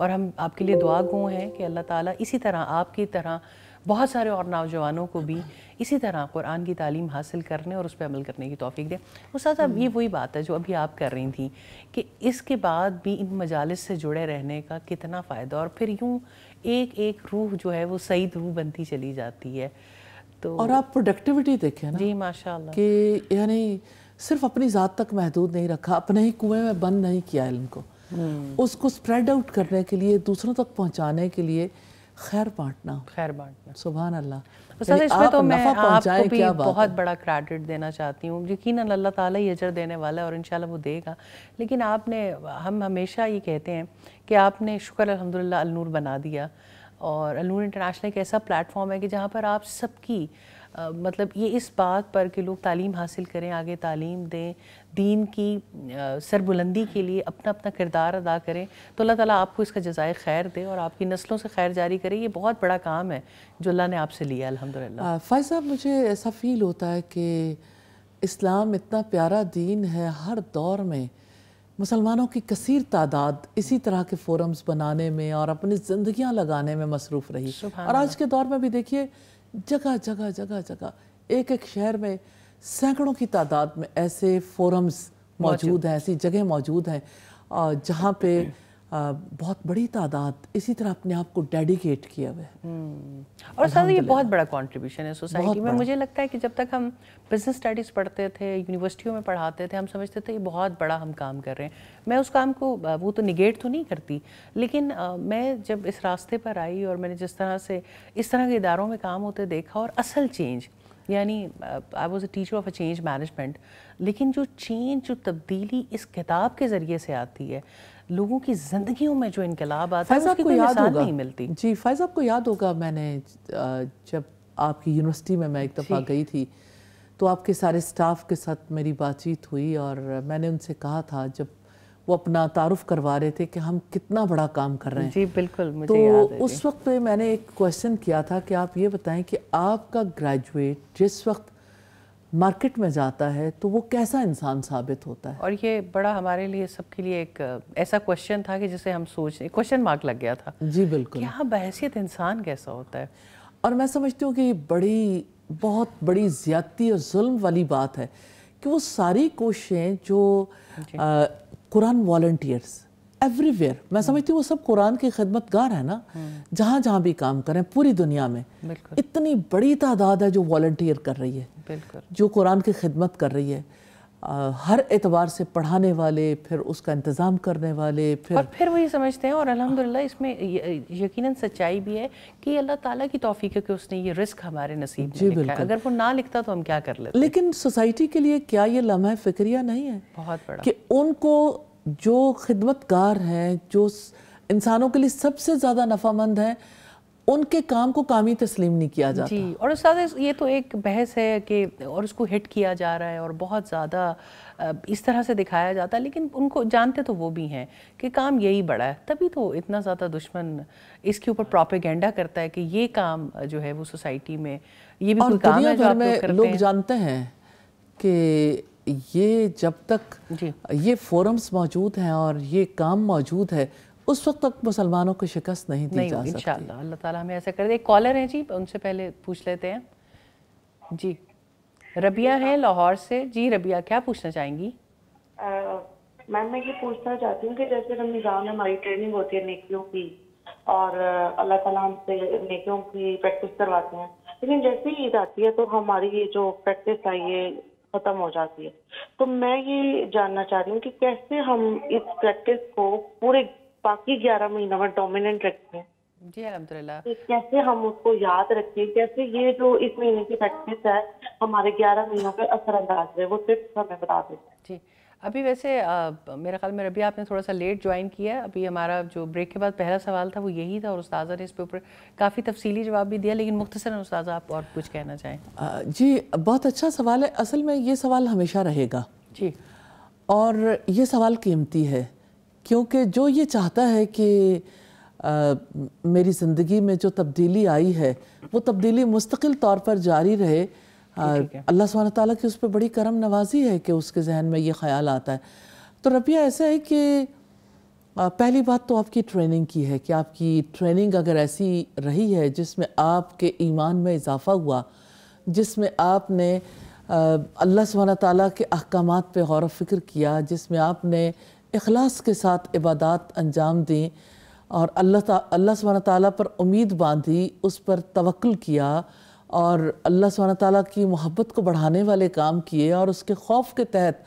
और हम आपके लिए दुआ गुँ हैं कि अल्लाह ताली इसी तरह आपकी तरह बहुत सारे और नौजवानों को भी इसी तरह कुरान की तालीम हासिल करने और उस पर अमल करने की तोफ़ी दें उस अब ये वही बात है जो अभी आप कर रही थी कि इसके बाद भी इन मजालस से जुड़े रहने का कितना फ़ायदा और फिर यूँ एक एक रूह जो है वो सईद रूह बनती चली जाती है तो और आप प्रोडक्टिविटी देखें ना जी माशाल्लाह कि यानी सिर्फ अपनी ज़ात तक महदूद नहीं रखा अपने ही कुएं में बंद नहीं किया इल्म को हम्म। उसको स्प्रेड आउट करने के लिए दूसरों तक पहुंचाने के लिए खैर बांटना खैर बांटना सुबह अल्लाह इसमें तो मैं आपको भी बहुत बड़ा क्रेडिट देना चाहती हूँ यकीन अल्लाह ताला ही अजर देने वाला है और इंशाल्लाह वो देगा लेकिन आपने हम हमेशा ये कहते हैं कि आपने शुक्र अल्हम्दुलिल्लाह अलनूर बना दिया और अलून इंटरनेशनल एक ऐसा प्लेटफॉर्म है कि जहाँ पर आप सबकी मतलब ये इस बात पर कि लोग तालीम हासिल करें आगे तालीम दें दीन की सरबुलंदी के लिए अपना अपना किरदार अदा करें तो अल्लाह ताला आपको इसका जजाय खैर दे और आपकी नस्लों से खैर जारी करें ये बहुत बड़ा काम है जो अल्लाह ने आपसे लिया अल्हम्दुलिल्लाह फ़ाइज साहब मुझे ऐसा फील होता है कि इस्लाम इतना प्यारा दीन है हर दौर में मुसलमानों की कसीर तादाद इसी तरह के फोरम्स बनाने में और अपनी ज़िंदगियाँ लगाने में मसरूफ़ रही और आज के दौर में भी देखिए जगह जगह जगह जगह एक एक शहर में सैकड़ों की तादाद में ऐसे फोरम्स मौजूद हैं ऐसी जगह मौजूद हैं जहाँ पे बहुत बड़ी तादाद इसी तरह अपने आप को डेडिकेट किया हुआ है हम्म। और सर ये बहुत बड़ा कंट्रीब्यूशन है सोसाइटी में मुझे लगता है कि जब तक हम बिजनेस स्टडीज़ पढ़ते थे यूनिवर्सिटियों में पढ़ाते थे हम समझते थे ये बहुत बड़ा हम काम कर रहे हैं मैं उस काम को वो तो निगेट तो नहीं करती लेकिन मैं जब इस रास्ते पर आई और मैंने जिस तरह से इस तरह के इदारों में काम होते देखा और असल चेंज यानी I was a teacher of a change management लेकिन जो चेंज जो तब्दीली इस किताब के ज़रिए से आती है लोगों की ज़िंदगियों में जो इनकलाब आता है याद होगा नहीं मिलती जी फैज़ आपको याद होगा मैंने जब आपकी यूनिवर्सिटी में मैं एक दफ़ा गई थी तो आपके सारे स्टाफ के साथ मेरी बातचीत हुई और मैंने उनसे कहा था जब वो अपना तारुफ करवा रहे थे कि हम कितना बड़ा काम कर रहे हैं जी बिल्कुल मुझे तो याद है उस वक्त पे मैंने एक क्वेश्चन किया था कि आप ये बताएं कि आपका ग्रेजुएट जिस वक्त मार्केट में जाता है तो वो कैसा इंसान साबित होता है और ये बड़ा हमारे लिए सबके लिए एक ऐसा क्वेश्चन था कि जिसे हम सोच क्वेश्चन मार्क लग गया था जी बिल्कुल यहाँ बहसीत इंसान कैसा होता है और मैं समझती हूँ कि बड़ी बहुत बड़ी ज्यादती और जुल्म वाली बात है कि वो सारी कोशिशें जो कुरान वॉल्टियर्स एवरीवेयर मैं समझती हूँ वो सब कुरान के गार है ना जहाँ जहाँ भी काम करें पूरी दुनिया में इतनी बड़ी तादाद है जो वॉल्टियर कर रही है जो कुरान की खिदमत कर रही है आ, हर एतवार से पढ़ाने वाले फिर उसका इंतज़ाम करने वाले फिर और फिर वही समझते हैं और अल्हम्दुलिल्लाह इसमें यकीनन सच्चाई भी है कि अल्लाह ताला की तौफीक है कि उसने ये रिस्क हमारे नसीब जी में बिल्कुल अगर वो ना लिखता तो हम क्या कर लेते लेकिन सोसाइटी के लिए क्या ये लम्हा फिक्रिया नहीं है बहुत बड़ा कि उनको जो खिदमतगार हैं जो इंसानों के लिए सबसे ज़्यादा नफामंद हैं उनके काम को कामी तस्लीम नहीं किया जाता जी और उस ये तो एक बहस है कि और उसको हिट किया जा रहा है और बहुत ज़्यादा इस तरह से दिखाया जाता है लेकिन उनको जानते तो वो भी हैं कि काम यही बड़ा है तभी तो इतना ज़्यादा दुश्मन इसके ऊपर प्रॉपिगेंडा करता है कि ये काम जो है वो सोसाइटी में ये भी और काम है जो आप लोग, लोग जानते हैं कि ये जब तक ये फोरम्स मौजूद हैं और ये काम मौजूद है उस वक्त तक मुसलमानों को शिकस्त नहीं दी नहीं, जा सकती अल्लाह ताला हमें ऐसा कर दे कॉलर हैं जी उनसे पहले पूछ लेते हैं जी रबिया हैं हाँ। लाहौर से जी रबिया क्या पूछना चाहेंगी मैम मैं ये पूछना चाहती हूँ कि जैसे रमजान में हमारी ट्रेनिंग होती है नेकियों की और अल्लाह ताला हमसे नेकियों की प्रैक्टिस करवाते हैं लेकिन जैसे ही ईद आती है तो हमारी ये जो प्रैक्टिस है ये खत्म हो जाती है तो मैं ये जानना चाह रही हूँ कि कैसे हम इस प्रैक्टिस को पूरे बाकी ग्यारह महीनों में डोमिनेंट रखें जी अलहमदुल्ला कैसे हम उसको याद रखें कैसे ये जो इस महीने की प्रैक्टिस है हमारे ग्यारह महीनों पर असरअंदाज है वो सिर्फ हमें बता देते हैं जी अभी वैसे आ, मेरा ख्याल में रबी आपने थोड़ा सा लेट ज्वाइन किया है अभी हमारा जो ब्रेक के बाद पहला सवाल था वो यही था और उस्ताजा ने पर ऊपर काफ़ी तफसीली जवाब भी दिया लेकिन मुख्तसर उस्ताजा आप और कुछ कहना चाहें जी बहुत अच्छा सवाल है असल में ये सवाल हमेशा रहेगा जी और ये सवाल कीमती है क्योंकि जो ये चाहता है कि आ, मेरी ज़िंदगी में जो तब्दीली आई है वो तब्दीली मुस्तकिल तौर पर जारी रहे हाँ, अल्लाह सुबह ताली की उस पर बड़ी करम नवाजी है कि उसके जहन में ये ख्याल आता है तो रबिया ऐसा है कि पहली बात तो आपकी ट्रेनिंग की है कि आपकी ट्रेनिंग अगर ऐसी रही है जिसमें आपके ईमान में इजाफ़ा हुआ जिसमें आपने अल्लाह सुबह ताली के अहकाम पर गौर फ़िक्र किया जिसमें आपने अखलास के साथ इबादत अंजाम दी और अल्लाह अल्लाह सुबह ताली पर उम्मीद बांधी उस पर तवक्ल किया और अल्लाह सब तला की मोहब्बत को बढ़ाने वाले काम किए और उसके खौफ के तहत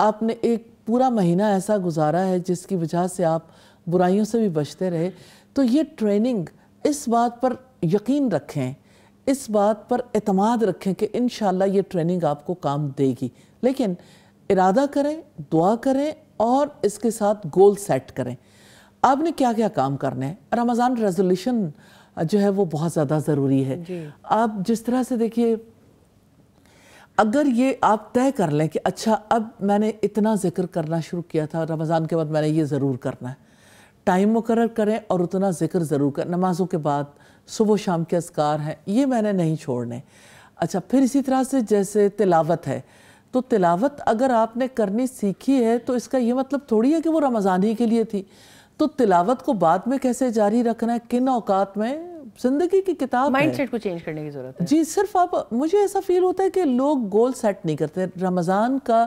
आपने एक पूरा महीना ऐसा गुजारा है जिसकी वजह से आप बुराइयों से भी बचते रहे तो ये ट्रेनिंग इस बात पर यकीन रखें इस बात पर अतमाद रखें कि इन ये ट्रेनिंग आपको काम देगी लेकिन इरादा करें दुआ करें और इसके साथ गोल सेट करें आपने क्या क्या काम करना है रमज़ान रेजोल्यूशन जो है वो बहुत ज़्यादा ज़रूरी है आप जिस तरह से देखिए अगर ये आप तय कर लें कि अच्छा अब मैंने इतना जिक्र करना शुरू किया था रमज़ान के बाद मैंने ये ज़रूर करना है टाइम मुकर करें और उतना जिक्र ज़रूर कर नमाज़ों के बाद सुबह शाम के असकार हैं ये मैंने नहीं छोड़ने अच्छा फिर इसी तरह से जैसे तिलावत है तो तिलावत अगर आपने करनी सीखी है तो इसका ये मतलब थोड़ी है कि वो रमज़ान ही के लिए थी तो तिलावत को बाद में कैसे जारी रखना है किन औकात में जिंदगी की किताब माइंडसेट को चेंज करने की जरूरत है जी सिर्फ आप मुझे ऐसा फील होता है कि लोग गोल सेट नहीं करते रमज़ान का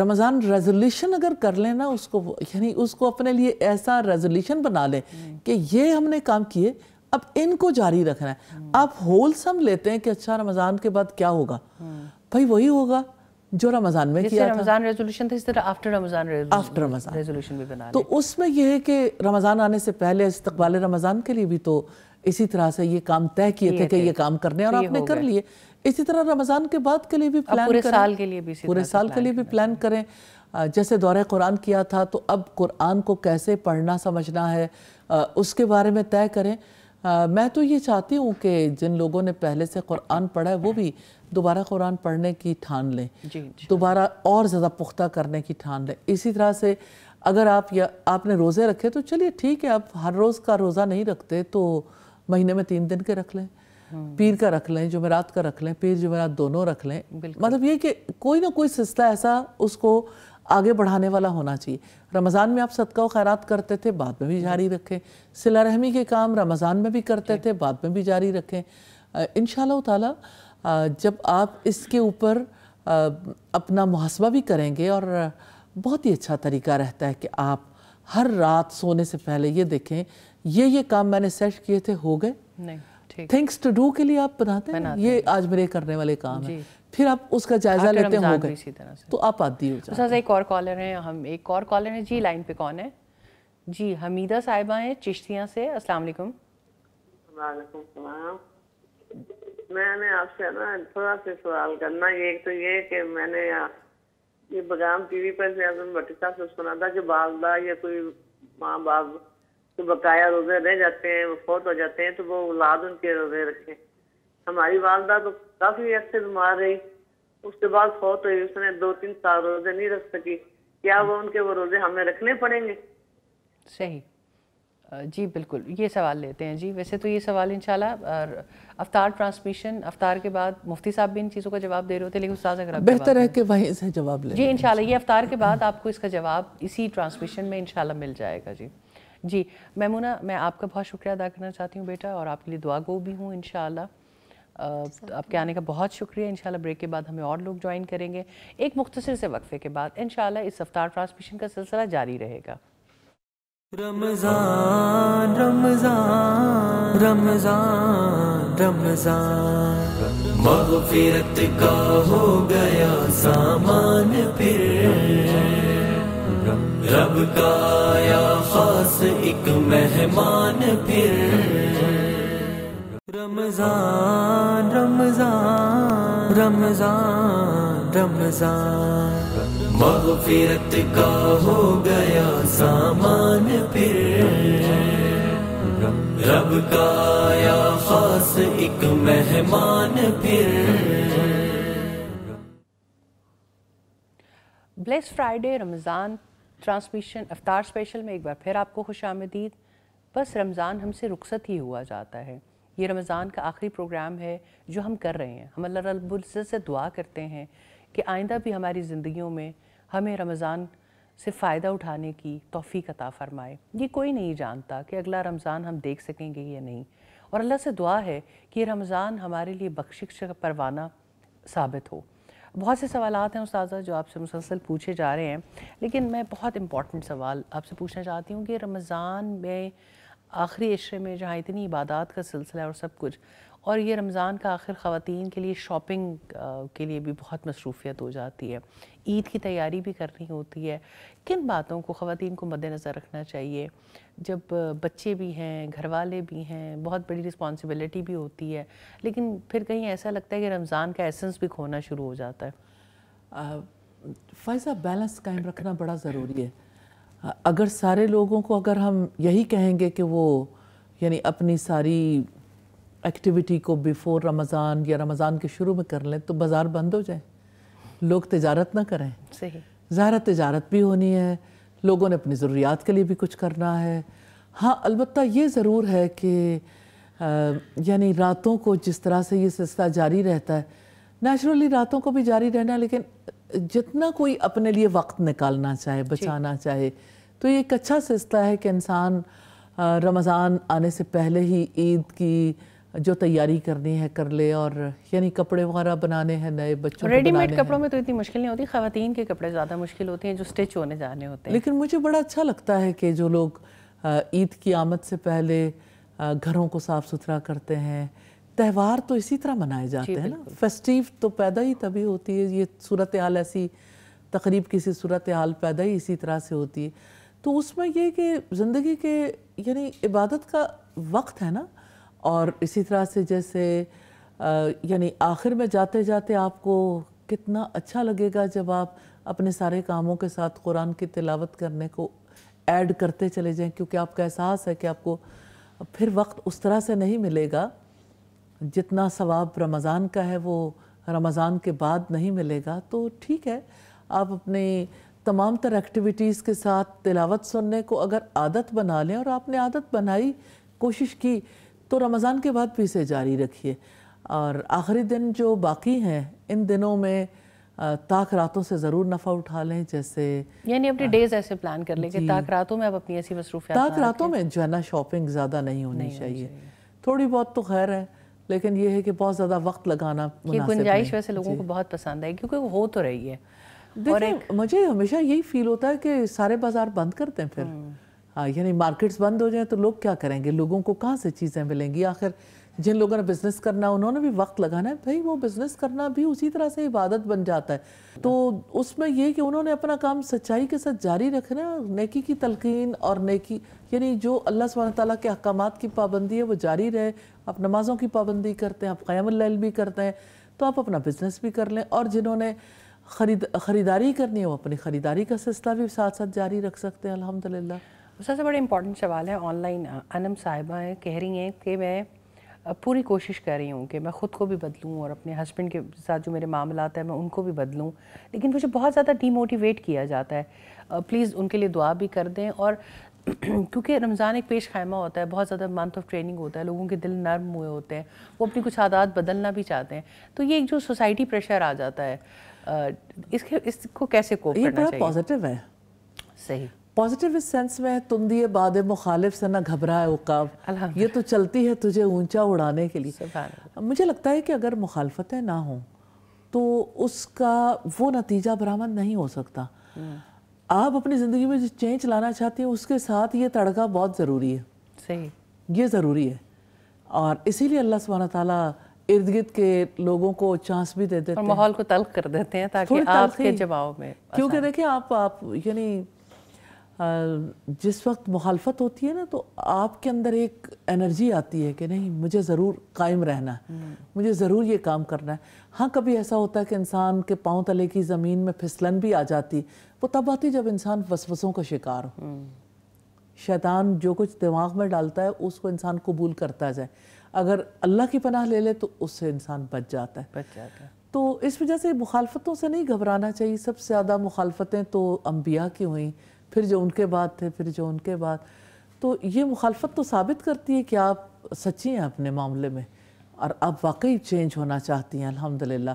रमज़ान रेजोल्यूशन अगर कर लें ना उसको यानी उसको अपने लिए ऐसा रेजोल्यूशन बना लें कि ये हमने काम किए अब इनको जारी रखना है आप होल सम लेते हैं कि अच्छा रमज़ान के बाद क्या होगा हम्म। भाई वही होगा जो रमज़ान में किया रमज़ान रेजोल्यूशन था इस तरह after Ramzan after Ramzan resolution भी बना तो उसमें यह है कि रमज़ान आने से पहले इस्तकबाल रमज़ान के लिए भी तो इसी तरह से ये काम तय किए थे कि ये काम करने और आपने कर लिए इसी तरह रमज़ान के बाद के लिए भी प्लान पूरे साल के लिए भी पूरे साल के लिए भी प्लान करें जैसे दौरे कुरान किया था तो अब कुरान को कैसे पढ़ना समझना है उसके बारे में तय करें मैं तो ये चाहती हूँ कि जिन लोगों ने पहले से कुरान पढ़ा है वो भी दोबारा कुरान पढ़ने की ठान लें दोबारा और ज़्यादा पुख्ता करने की ठान लें इसी तरह से अगर आप या आपने रोज़े रखे तो चलिए ठीक है आप हर रोज़ का रोज़ा नहीं रखते तो महीने में तीन दिन के रख लें हम्म। पीर का रख लें जुमेरात का रख लें पीर जुमेरात दोनों रख लें मतलब ये कि कोई ना कोई सिलसिला ऐसा उसको आगे बढ़ाने वाला होना चाहिए रमज़ान में आप सदका खैरात करते थे बाद में भी जारी रखें सिला रहमी के काम रमज़ान में भी करते थे बाद में भी जारी रखें इन ताला जब आप इसके ऊपर अपना मुहासबा भी करेंगे और बहुत ही अच्छा तरीका रहता है कि आप हर रात सोने से पहले ये देखें ये ये काम मैंने सेट किए थे हो गए नहीं थिंग्स टू डू के लिए आप बनाते हैं ये आज मेरे करने वाले काम है फिर आप उसका जायजा लेते हो गए तो आप आदि हो जाते एक और कॉलर हैं हम एक और कॉलर हैं जी लाइन पे कौन है जी हमीदा साहिबा हैं चिश्तियाँ से अस्सलाम वालेकुम मैंने आपसे ना थोड़ा सा सवाल करना एक तो ये कि मैंने ये बगाम टीवी पर से आपने से सुना था कि बाबदा या कोई माँ बाप तो बकाया रोजे रह जाते हैं वो फौत हो जाते हैं तो वो औलाद उनके रोजे रखे हमारी वालदा तो काफ़ी अच्छे बीमार रही उसके बाद फौत हुई उसने दो तीन साल रोजे नहीं रख सकी क्या वो उनके वो रोजे हमें रखने पड़ेंगे सही जी बिल्कुल ये सवाल लेते हैं जी वैसे तो ये सवाल इन अवतार ट्रांसमिशन अवतार के बाद मुफ्ती साहब भी इन चीज़ों का जवाब दे रहे होते लेकिन उस अगर बेहतर है कि वहीं से जवाब ले जी इन ये अवतार के बाद आपको इसका जवाब इसी ट्रांसमिशन में इन मिल जाएगा जी जी मैमूना मैं आपका बहुत शुक्रिया अदा करना चाहती हूँ बेटा और आपके लिए दुआ गो भी हूँ इन आपके आने का बहुत शुक्रिया इन ब्रेक के बाद हमें और लोग ज्वाइन करेंगे एक मुख्तर से वक्फ़े के बाद इन इस अवतार ट्रांसमिशन का सिलसिला जारी रहेगा रमजान रमजान रमजान रमजान मगफिरत का हो गया सामान फिर रब का खास एक मेहमान फिर रमजान रमजान रमजान रमजान मगफिरत का हो गया सामान फिर रब का आया खास एक मेहमान फिर ब्लेस फ्राइडे रमज़ान ट्रांसमिशन अफ्तार स्पेशल में एक बार फिर आपको खुश आमदीद बस रमज़ान हमसे रुखसत ही हुआ जाता है ये रमज़ान का आखिरी प्रोग्राम है जो हम कर रहे हैं हम अल्लाह रब्बुल से दुआ करते हैं कि आइंदा भी हमारी ज़िंदगियों में हमें रमज़ान से फ़ायदा उठाने की तोफ़ी अता फ़रमाए ये कोई नहीं जानता कि अगला रमज़ान हम देख सकेंगे या नहीं और अल्लाह से दुआ है कि रमज़ान हमारे लिए बख्शिश का परवाना साबित हो बहुत से सवाल हैं उसाजा जो आपसे मुसलसल पूछे जा रहे हैं लेकिन मैं बहुत इम्पॉटेंट सवाल आपसे पूछना चाहती हूँ कि रमज़ान में आखिरी अशरे में जहाँ इतनी इबादत का सिलसिला है और सब कुछ और ये रमज़ान का आखिर ख़वान के लिए शॉपिंग के लिए भी बहुत मसरूफियत हो जाती है ईद की तैयारी भी करनी होती है किन बातों को ख़वान को मद्दनज़र रखना चाहिए जब बच्चे भी हैं घर वाले भी हैं बहुत बड़ी रिस्पॉन्सिबिलिटी भी होती है लेकिन फिर कहीं ऐसा लगता है कि रमज़ान का एसेंस भी खोना शुरू हो जाता है फ़ैसा बैलेंस कायम रखना बड़ा ज़रूरी है अगर सारे लोगों को अगर हम यही कहेंगे कि वो यानी अपनी सारी एक्टिविटी को बिफोर रमज़ान या रमज़ान के शुरू में कर लें तो बाज़ार बंद हो जाए लोग तजारत ना करें ज़्यादा तजारत भी होनी है लोगों ने अपनी ज़रूरियात के लिए भी कुछ करना है हाँ अलबत् ये ज़रूर है कि यानी रातों को जिस तरह से ये सिलसिला जारी रहता है नेचुरली रातों को भी जारी रहना लेकिन जितना कोई अपने लिए वक्त निकालना चाहे बचाना चाहे तो ये एक अच्छा सिलसिला है कि इंसान रमज़ान आने से पहले ही ईद की जो तैयारी करनी है कर ले और यानी कपड़े वगैरह बनाने हैं नए बच्चों रेडीमेड कपड़ों में तो इतनी मुश्किल नहीं होती खातन के कपड़े ज़्यादा मुश्किल होते हैं जो स्टिच होने जाने होते हैं लेकिन मुझे बड़ा अच्छा लगता है कि जो लोग ईद की आमद से पहले घरों को साफ़ सुथरा करते हैं त्यौहार तो इसी तरह मनाए जाते हैं ना फेस्टिव तो पैदा ही तभी होती है ये सूरत हाल ऐसी तकरीब किसी सूरत हाल पैदा ही इसी तरह से होती है तो उसमें यह कि ज़िंदगी के यानी इबादत का वक्त है ना और इसी तरह से जैसे यानी आखिर में जाते जाते आपको कितना अच्छा लगेगा जब आप अपने सारे कामों के साथ कुरान की तिलावत करने को ऐड करते चले जाएं क्योंकि आपका एहसास है कि आपको फिर वक्त उस तरह से नहीं मिलेगा जितना सवाब रमज़ान का है वो रमज़ान के बाद नहीं मिलेगा तो ठीक है आप अपने तमाम तर एक्टिविटीज़ के साथ तिलावत सुनने को अगर आदत बना लें और आपने आदत बनाई कोशिश की तो रमज़ान के बाद भी इसे जारी रखिए और आखिरी दिन जो बाकी हैं इन दिनों में ताक रातों से ज़रूर नफ़ा उठा लें जैसे यानी अपने डेज ऐसे प्लान कर लें कि ताक रातों में आप अपनी ऐसी मसरूफ़ ताक रातों में जो है ना शॉपिंग ज़्यादा नहीं होनी नहीं चाहिए।, चाहिए थोड़ी बहुत तो खैर है लेकिन ये है कि बहुत ज़्यादा वक्त लगाना ये गुंजाइश वैसे लोगों को बहुत पसंद है क्योंकि वो हो तो रही है मुझे हमेशा यही फील होता है कि सारे बाज़ार बंद करते हैं फिर हम्म। यानी मार्केट्स बंद हो जाएँ तो लोग क्या करेंगे लोगों को कहाँ से चीज़ें मिलेंगी आखिर जिन लोगों ने बिज़नेस करना उन्होंने भी वक्त लगाना है भाई वो बिज़नेस करना भी उसी तरह से इबादत बन जाता है तो उसमें ये कि उन्होंने अपना काम सच्चाई के साथ जारी रखना नेकी की तलकिन और नेकी यानी जो अल्लाह सब तला के अहकाम की पाबंदी है वो जारी रहे आप नमाज़ों की पाबंदी करते हैं आप क़्यामल भी करते हैं तो आप अपना बिज़नेस भी कर लें और जिन्होंने खरीद खरीदारी करनी है वो अपनी ख़रीदारी का सिलसिला भी साथ साथ जारी रख सकते हैं अलहमदिल्ला सबसे बड़ा इम्पॉर्टेंट सवाल है ऑनलाइन अनम साहिबा है, कह रही हैं कि मैं पूरी कोशिश कर रही हूँ कि मैं ख़ुद को भी बदलूँ और अपने हस्बैंड के साथ जो मेरे मामला है मैं उनको भी बदलूँ लेकिन मुझे बहुत ज़्यादा डीमोटिवेट किया जाता है प्लीज़ उनके लिए दुआ भी कर दें और क्योंकि रमज़ान एक पेश खैमा होता है बहुत ज़्यादा मंथ ऑफ ट्रेनिंग होता है लोगों के दिल नर्म हुए होते हैं वो अपनी कुछ आदत बदलना भी चाहते हैं तो ये एक जो सोसाइटी प्रेशर आ जाता है इसके इसको कैसे कोप करना चाहिए पॉजिटिव है सही पॉजिटिव इस सेंस में दिए बाद मुखालिफ से ना घबराए उकाब ये तो चलती है तुझे ऊंचा उड़ाने के लिए मुझे लगता है कि अगर मुखालफतें ना हों तो उसका वो नतीजा बरामद नहीं हो सकता हम्म। आप अपनी ज़िंदगी में जो चेंज लाना चाहती हैं उसके साथ ये तड़का बहुत ज़रूरी है सही ये ज़रूरी है और इसीलिए अल्लाह सुबहाना ताला इर्द गिर्द के लोगों को चांस भी दे देते हैं माहौल को तल्ख कर देते हैं ताकि आपके जवाब में क्योंकि देखिए आप आप यानी जिस वक्त मुखालफत होती है ना तो आपके अंदर एक एनर्जी आती है कि नहीं मुझे ज़रूर कायम रहना है हम्म। मुझे ज़रूर ये काम करना है हाँ कभी ऐसा होता है कि इंसान के पाँव तले की ज़मीन में फिसलन भी आ जाती वो तब आती जब इंसान वसवसों का शिकार हो हम्म। शैतान जो कुछ दिमाग में डालता है उसको इंसान कबूल करता जाए अगर अल्लाह की पनाह ले ले तो उससे इंसान बच जाता है बच जाता है तो इस वजह से मुखालफतों से नहीं घबराना चाहिए सबसे ज़्यादा मुखालफतें तो अम्बिया की हुई फिर जो उनके बाद थे फिर जो उनके बाद तो ये मुखालफत तो साबित करती है कि आप सच्ची हैं अपने मामले में और आप वाकई चेंज होना चाहती हैं अल्हम्दुलिल्लाह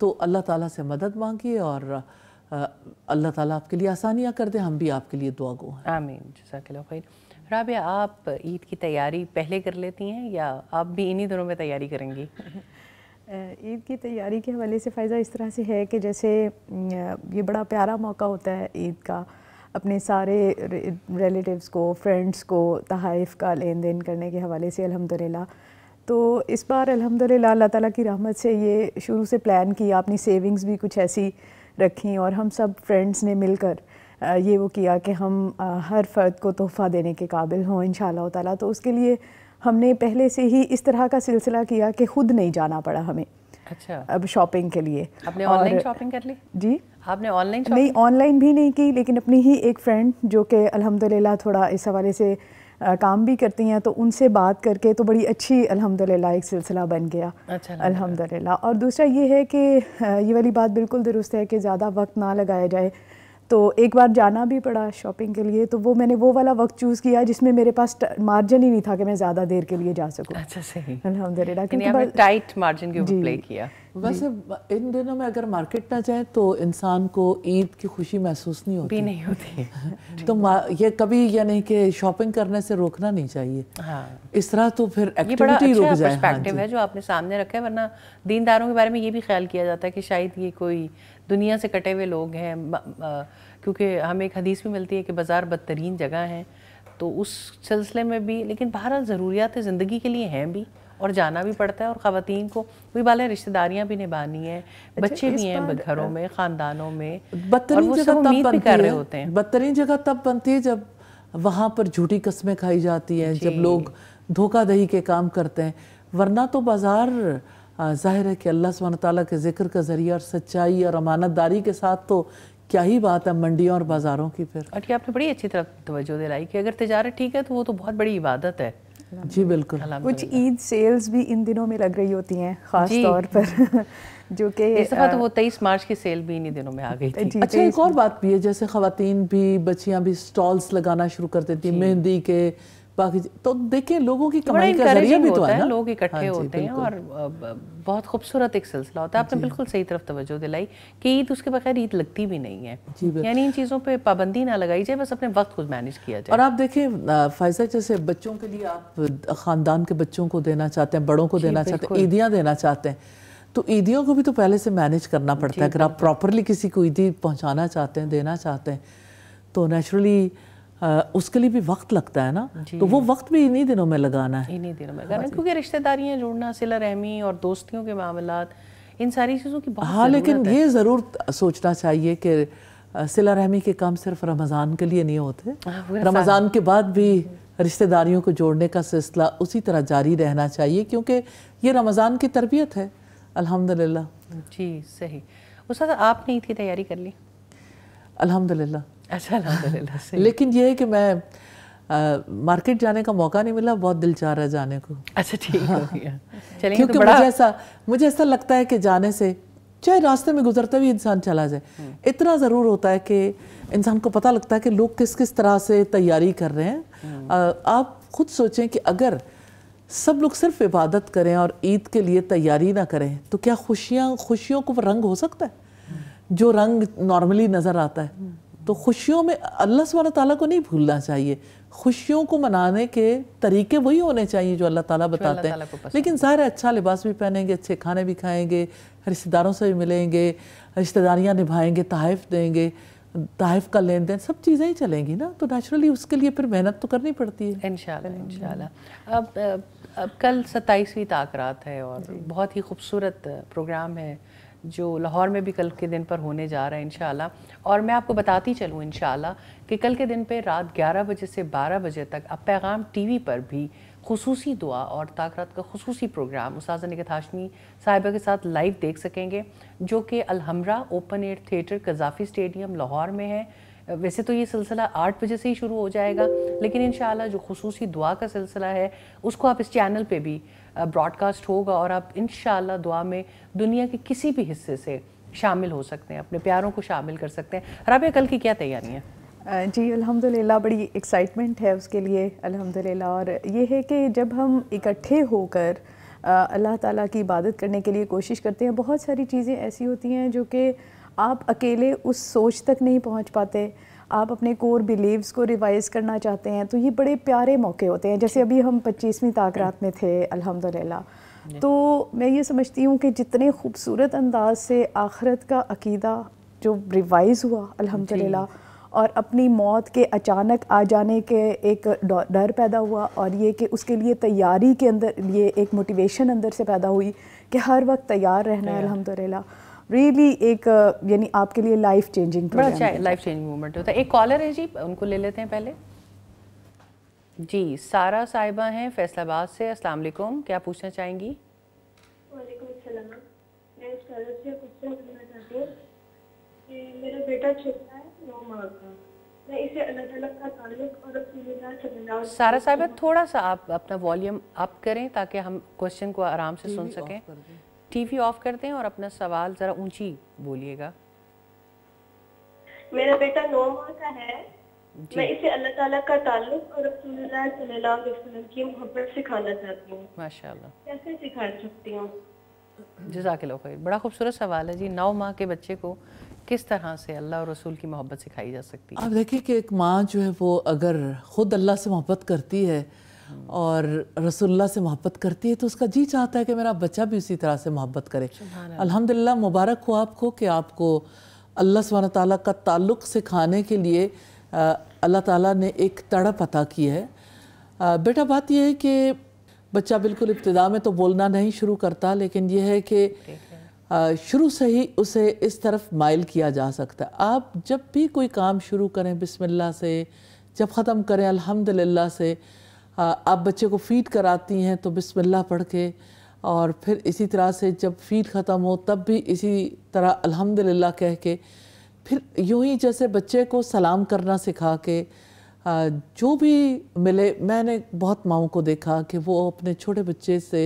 तो अल्लाह ताला से मदद मांगिए और अल्लाह ताला आपके लिए आसानियाँ कर दें हम भी आपके लिए दुआ गो हैं आमीन जजाकिल्ला आप ईद की तैयारी पहले कर लेती हैं या आप भी इन्हीं दिनों में तैयारी करेंगी ईद की तैयारी के हवाले से फ़ायदा इस तरह से है कि जैसे ये बड़ा प्यारा मौका होता है ईद का अपने सारे रिलेटिव्स को फ्रेंड्स को तहाइफ का लेन देन करने के हवाले से अल्हम्दुलिल्लाह तो इस बार अल्हम्दुलिल्लाह अल्लाह ताला की रहमत से ये शुरू से प्लान किया अपनी सेविंग्स भी कुछ ऐसी रखी और हम सब फ्रेंड्स ने मिलकर ये वो किया कि हम हर फ़र्द को तोहफ़ा देने के काबिल हों इन ताला तो उसके लिए हमने पहले से ही इस तरह का सिलसिला किया कि ख़ुद नहीं जाना पड़ा हमें अच्छा अब शॉपिंग के लिए आपने ऑनलाइन शॉपिंग कर ली जी आपने ऑनलाइन नहीं ऑनलाइन भी नहीं की लेकिन अपनी ही एक फ्रेंड जो कि अल्हम्दुलिल्लाह थोड़ा इस हवाले से आ, काम भी करती हैं तो उनसे बात करके तो बड़ी अच्छी अल्हम्दुलिल्लाह एक सिलसिला बन गया अच्छा अल्हम्दुलिल्लाह और दूसरा ये है कि ये वाली बात बिल्कुल दुरुस्त है कि ज़्यादा वक्त ना लगाया जाए तो एक बार जाना भी पड़ा शॉपिंग के लिए तो वो मैंने वो वाला वक्त चूज़ किया जिसमें मेरे पास मार्जिन ही नहीं था कि मैं ज़्यादा देर के लिए जा सकूँ अच्छा सही अलहमदिल्ला टाइट मार्जिन के प्ले किया वैसे इन दिनों में अगर मार्केट ना जाए तो इंसान को ईद की खुशी महसूस नहीं होती नहीं होती तो ये कभी ये नहीं कि शॉपिंग करने से रोकना नहीं चाहिए हाँ। इस तरह तो फिर एक्टिविटी अच्छा रुक जाए पर्सपेक्टिव हाँ है जो आपने सामने रखा है वरना दीनदारों के बारे में ये भी ख्याल किया जाता है कि शायद ये कोई दुनिया से कटे हुए लोग हैं क्योंकि हमें एक हदीस भी मिलती है कि बाज़ार बदतरीन जगह है तो उस सिलसिले में भी लेकिन बहरहाल ज़रूरियात ज़िंदगी के लिए हैं भी और जाना भी पड़ता है और ख़वान को भी वाले रिश्तेदारियाँ भी निभानी हैं अच्छा, बच्चे भी हैं घरों में ख़ानदानों में बदतरीन जगह तब भी कर रहे होते हैं बदतरीन जगह तब बनती है जब वहाँ पर झूठी कस्में खाई जाती हैं जब लोग धोखा दही के काम करते हैं वरना तो बाज़ार ज़ाहिर है कि अल्लाह सुबह तक के ज़िक्र का ज़रिया और सच्चाई और अमानतदारी के साथ तो क्या ही बात है मंडियों और बाज़ारों की फिर और आपने बड़ी अच्छी तरह तवज्जो दिलाई कि अगर तजारत ठीक है तो वो तो बहुत बड़ी इबादत है जी बिल्कुल कुछ ईद सेल्स भी इन दिनों में लग रही होती हैं खास तौर पर जो कि इस बार तो वो तेईस मार्च की सेल भी इन्हीं दिनों में आ गई थी अच्छा एक और बात भी है जैसे खातन भी बच्चियाँ भी स्टॉल्स लगाना शुरू कर देती मेहंदी के बाकी तो देखिए लोगों की कमाई का जरिया भी तो है ना लोग इकट्ठे हाँ होते हैं और बहुत खूबसूरत एक सिलसिला होता है आपने बिल्कुल सही तरफ तवज्जो दिलाई कि ईद उसके बगैर ईद लगती भी नहीं है यानी इन चीज़ों पे पाबंदी ना लगाई जाए बस अपने वक्त खुद मैनेज किया जाए और आप देखिए फायजा जैसे बच्चों के लिए आप ख़ानदान के बच्चों को देना चाहते हैं बड़ों को देना चाहते हैं ईदियाँ देना चाहते हैं तो ईदियों को भी तो पहले से मैनेज करना पड़ता है अगर आप प्रॉपरली किसी को ईदी पहुँचाना चाहते हैं देना चाहते हैं तो नेचुरली आ, उसके लिए भी वक्त लगता है ना तो वो वक्त भी इन्हीं दिनों में लगाना है इन्हीं दिनों में लगाना हाँ क्योंकि रिश्तेदारियाँ जुड़ना सिला रहमी और दोस्तियों के मामला इन सारी चीज़ों की हाँ लेकिन ये ज़रूर सोचना चाहिए कि सिला रहमी के काम सिर्फ रमज़ान के लिए नहीं होते रमज़ान के बाद भी रिश्तेदारियों को जोड़ने का सिलसिला उसी तरह जारी रहना चाहिए क्योंकि ये रमज़ान की तरबियत है अलहमदल्ला जी सही उस आपने इतनी तैयारी कर ली अलहमदिल्ला अच्छा लेकिन ये है कि मैं आ, मार्केट जाने का मौका नहीं मिला बहुत दिल चाह रहा जाने को अच्छा ठीक हो गया क्योंकि तो मुझे ऐसा मुझे ऐसा लगता है कि जाने से चाहे रास्ते में गुजरते हुए इंसान चला जाए हम्म। इतना ज़रूर होता है कि इंसान को पता लगता है कि लोग किस किस तरह से तैयारी कर रहे हैं हम्म। आप खुद सोचें कि अगर सब लोग सिर्फ इबादत करें और ईद के लिए तैयारी ना करें तो क्या खुशियाँ खुशियों को रंग हो सकता है हम्म। जो रंग नॉर्मली नज़र आता है तो खुशियों में अल्लाह सब तला को नहीं भूलना चाहिए खुशियों को मनाने के तरीके वही होने चाहिए जो अल्लाह ताला बताते हैं लेकिन ज़ाहिर है अच्छा लिबास भी पहनेंगे अच्छे खाने भी खाएंगे रिश्तेदारों से भी मिलेंगे रिश्तेदारियाँ निभाएंगे तहफ़ देंगे तहफ़ का लेन देन सब चीज़ें ही चलेंगी ना तो नेचुरली उसके लिए फिर मेहनत तो करनी पड़ती है इन अब अब कल सत्ताईसवीं ताकरात है और बहुत ही खूबसूरत प्रोग्राम है जो लाहौर में भी कल के दिन पर होने जा रहा है इन और मैं आपको बताती चलूँ इनशाला कि कल के दिन पे रात 11 बजे से 12 बजे तक अब पैगाम टीवी पर भी खसूसी दुआ और ताकत का खसूसी प्रोग्राम उस निकत हाशमी साहिबा के साथ लाइव देख सकेंगे जो कि Alhamra open air theatre Gaddafi stadium Lahore में है वैसे तो ये सिलसिला आठ बजे से ही शुरू हो जाएगा लेकिन इन जो खसूस दुआ का सिलसिला है उसको आप इस चैनल पर भी ब्रॉडकास्ट होगा और आप इन दुआ में दुनिया के किसी भी हिस्से से शामिल हो सकते हैं अपने प्यारों को शामिल कर सकते हैं राबिया कल की क्या तैयारियाँ जी अल्हम्दुलिल्लाह बड़ी एक्साइटमेंट है उसके लिए अल्हम्दुलिल्लाह और ये है कि जब हम इकट्ठे होकर अल्लाह ताला की इबादत करने के लिए कोशिश करते हैं बहुत सारी चीज़ें ऐसी होती हैं जो कि आप अकेले उस सोच तक नहीं पहुंच पाते आप अपने कोर बिलीव्स को रिवाइज़ करना चाहते हैं तो ये बड़े प्यारे मौके होते हैं जैसे अभी हम पच्चीसवीं रात में थे अल्हम्दुलिल्लाह तो मैं ये समझती हूँ कि जितने खूबसूरत अंदाज से आखरत का अकीदा जो रिवाइज़ हुआ अल्हम्दुलिल्लाह और अपनी मौत के अचानक आ जाने के एक डर पैदा हुआ और ये कि उसके लिए तैयारी के अंदर ये एक मोटिवेशन अंदर से पैदा हुई कि हर वक्त तैयार रहना है अलहमदिल्ला रियली really एक यानी आपके लिए life changing life changing moment होता है तो एक कॉलर है जी उनको ले लेते हैं पहले जी सारा साहिबा हैं फैसलाबाद से अस्सलाम वालेकुम क्या पूछना चाहेंगी मैं इस से पूछना चाहती हूँ मेरा बेटा छोटा है नौ माह का मैं इसे अलग अलग का ताल्लुक और समझा सारा साहिबा थोड़ा सा आप अपना वॉल्यूम अप करें ताकि हम क्वेश्चन को आराम से सुन सकें टीवी ऑफ कर दें और अपना सवाल ज़रा ऊंची बोलिएगा मेरा बेटा नौ माह का है मैं इसे अल्लाह ताला का ताल्लुक और रसूलुल्लाह की मोहब्बत सिखाना चाहती हूँ माशाल्लाह कैसे सिखा सकती हूँ जजाकिल्ला खैर बड़ा खूबसूरत सवाल है जी नौ माह के बच्चे को किस तरह से अल्लाह और रसूल की मोहब्बत सिखाई जा सकती है आप देखिए कि एक माँ जो है वो अगर ख़ुद अल्लाह से मोहब्बत करती है हम्म। और रसुल्ला से मोहब्बत करती है तो उसका जी चाहता है कि मेरा बच्चा भी उसी तरह से मोहब्बत करे अल्हम्दुलिल्लाह मुबारक हो आपको कि आपको अल्लाह सुबहाना ताली का ताल्लुक सिखाने के लिए अल्लाह ताला ने एक तड़प अता की है आ, बेटा बात यह है कि बच्चा बिल्कुल इब्तदा में तो बोलना नहीं शुरू करता लेकिन यह है कि शुरू से ही उसे इस तरफ माइल किया जा सकता है आप जब भी कोई काम शुरू करें बिस्मिल्लाह से जब ख़त्म करें अल्हम्दुलिल्लाह से आप बच्चे को फीड कराती हैं तो बिस्मिल्लाह पढ़ के और फिर इसी तरह से जब फीड ख़त्म हो तब भी इसी तरह अल्हम्दुलिल्लाह कह के फिर यूं ही जैसे बच्चे को सलाम करना सिखा के जो भी मिले मैंने बहुत माओं को देखा कि वो अपने छोटे बच्चे से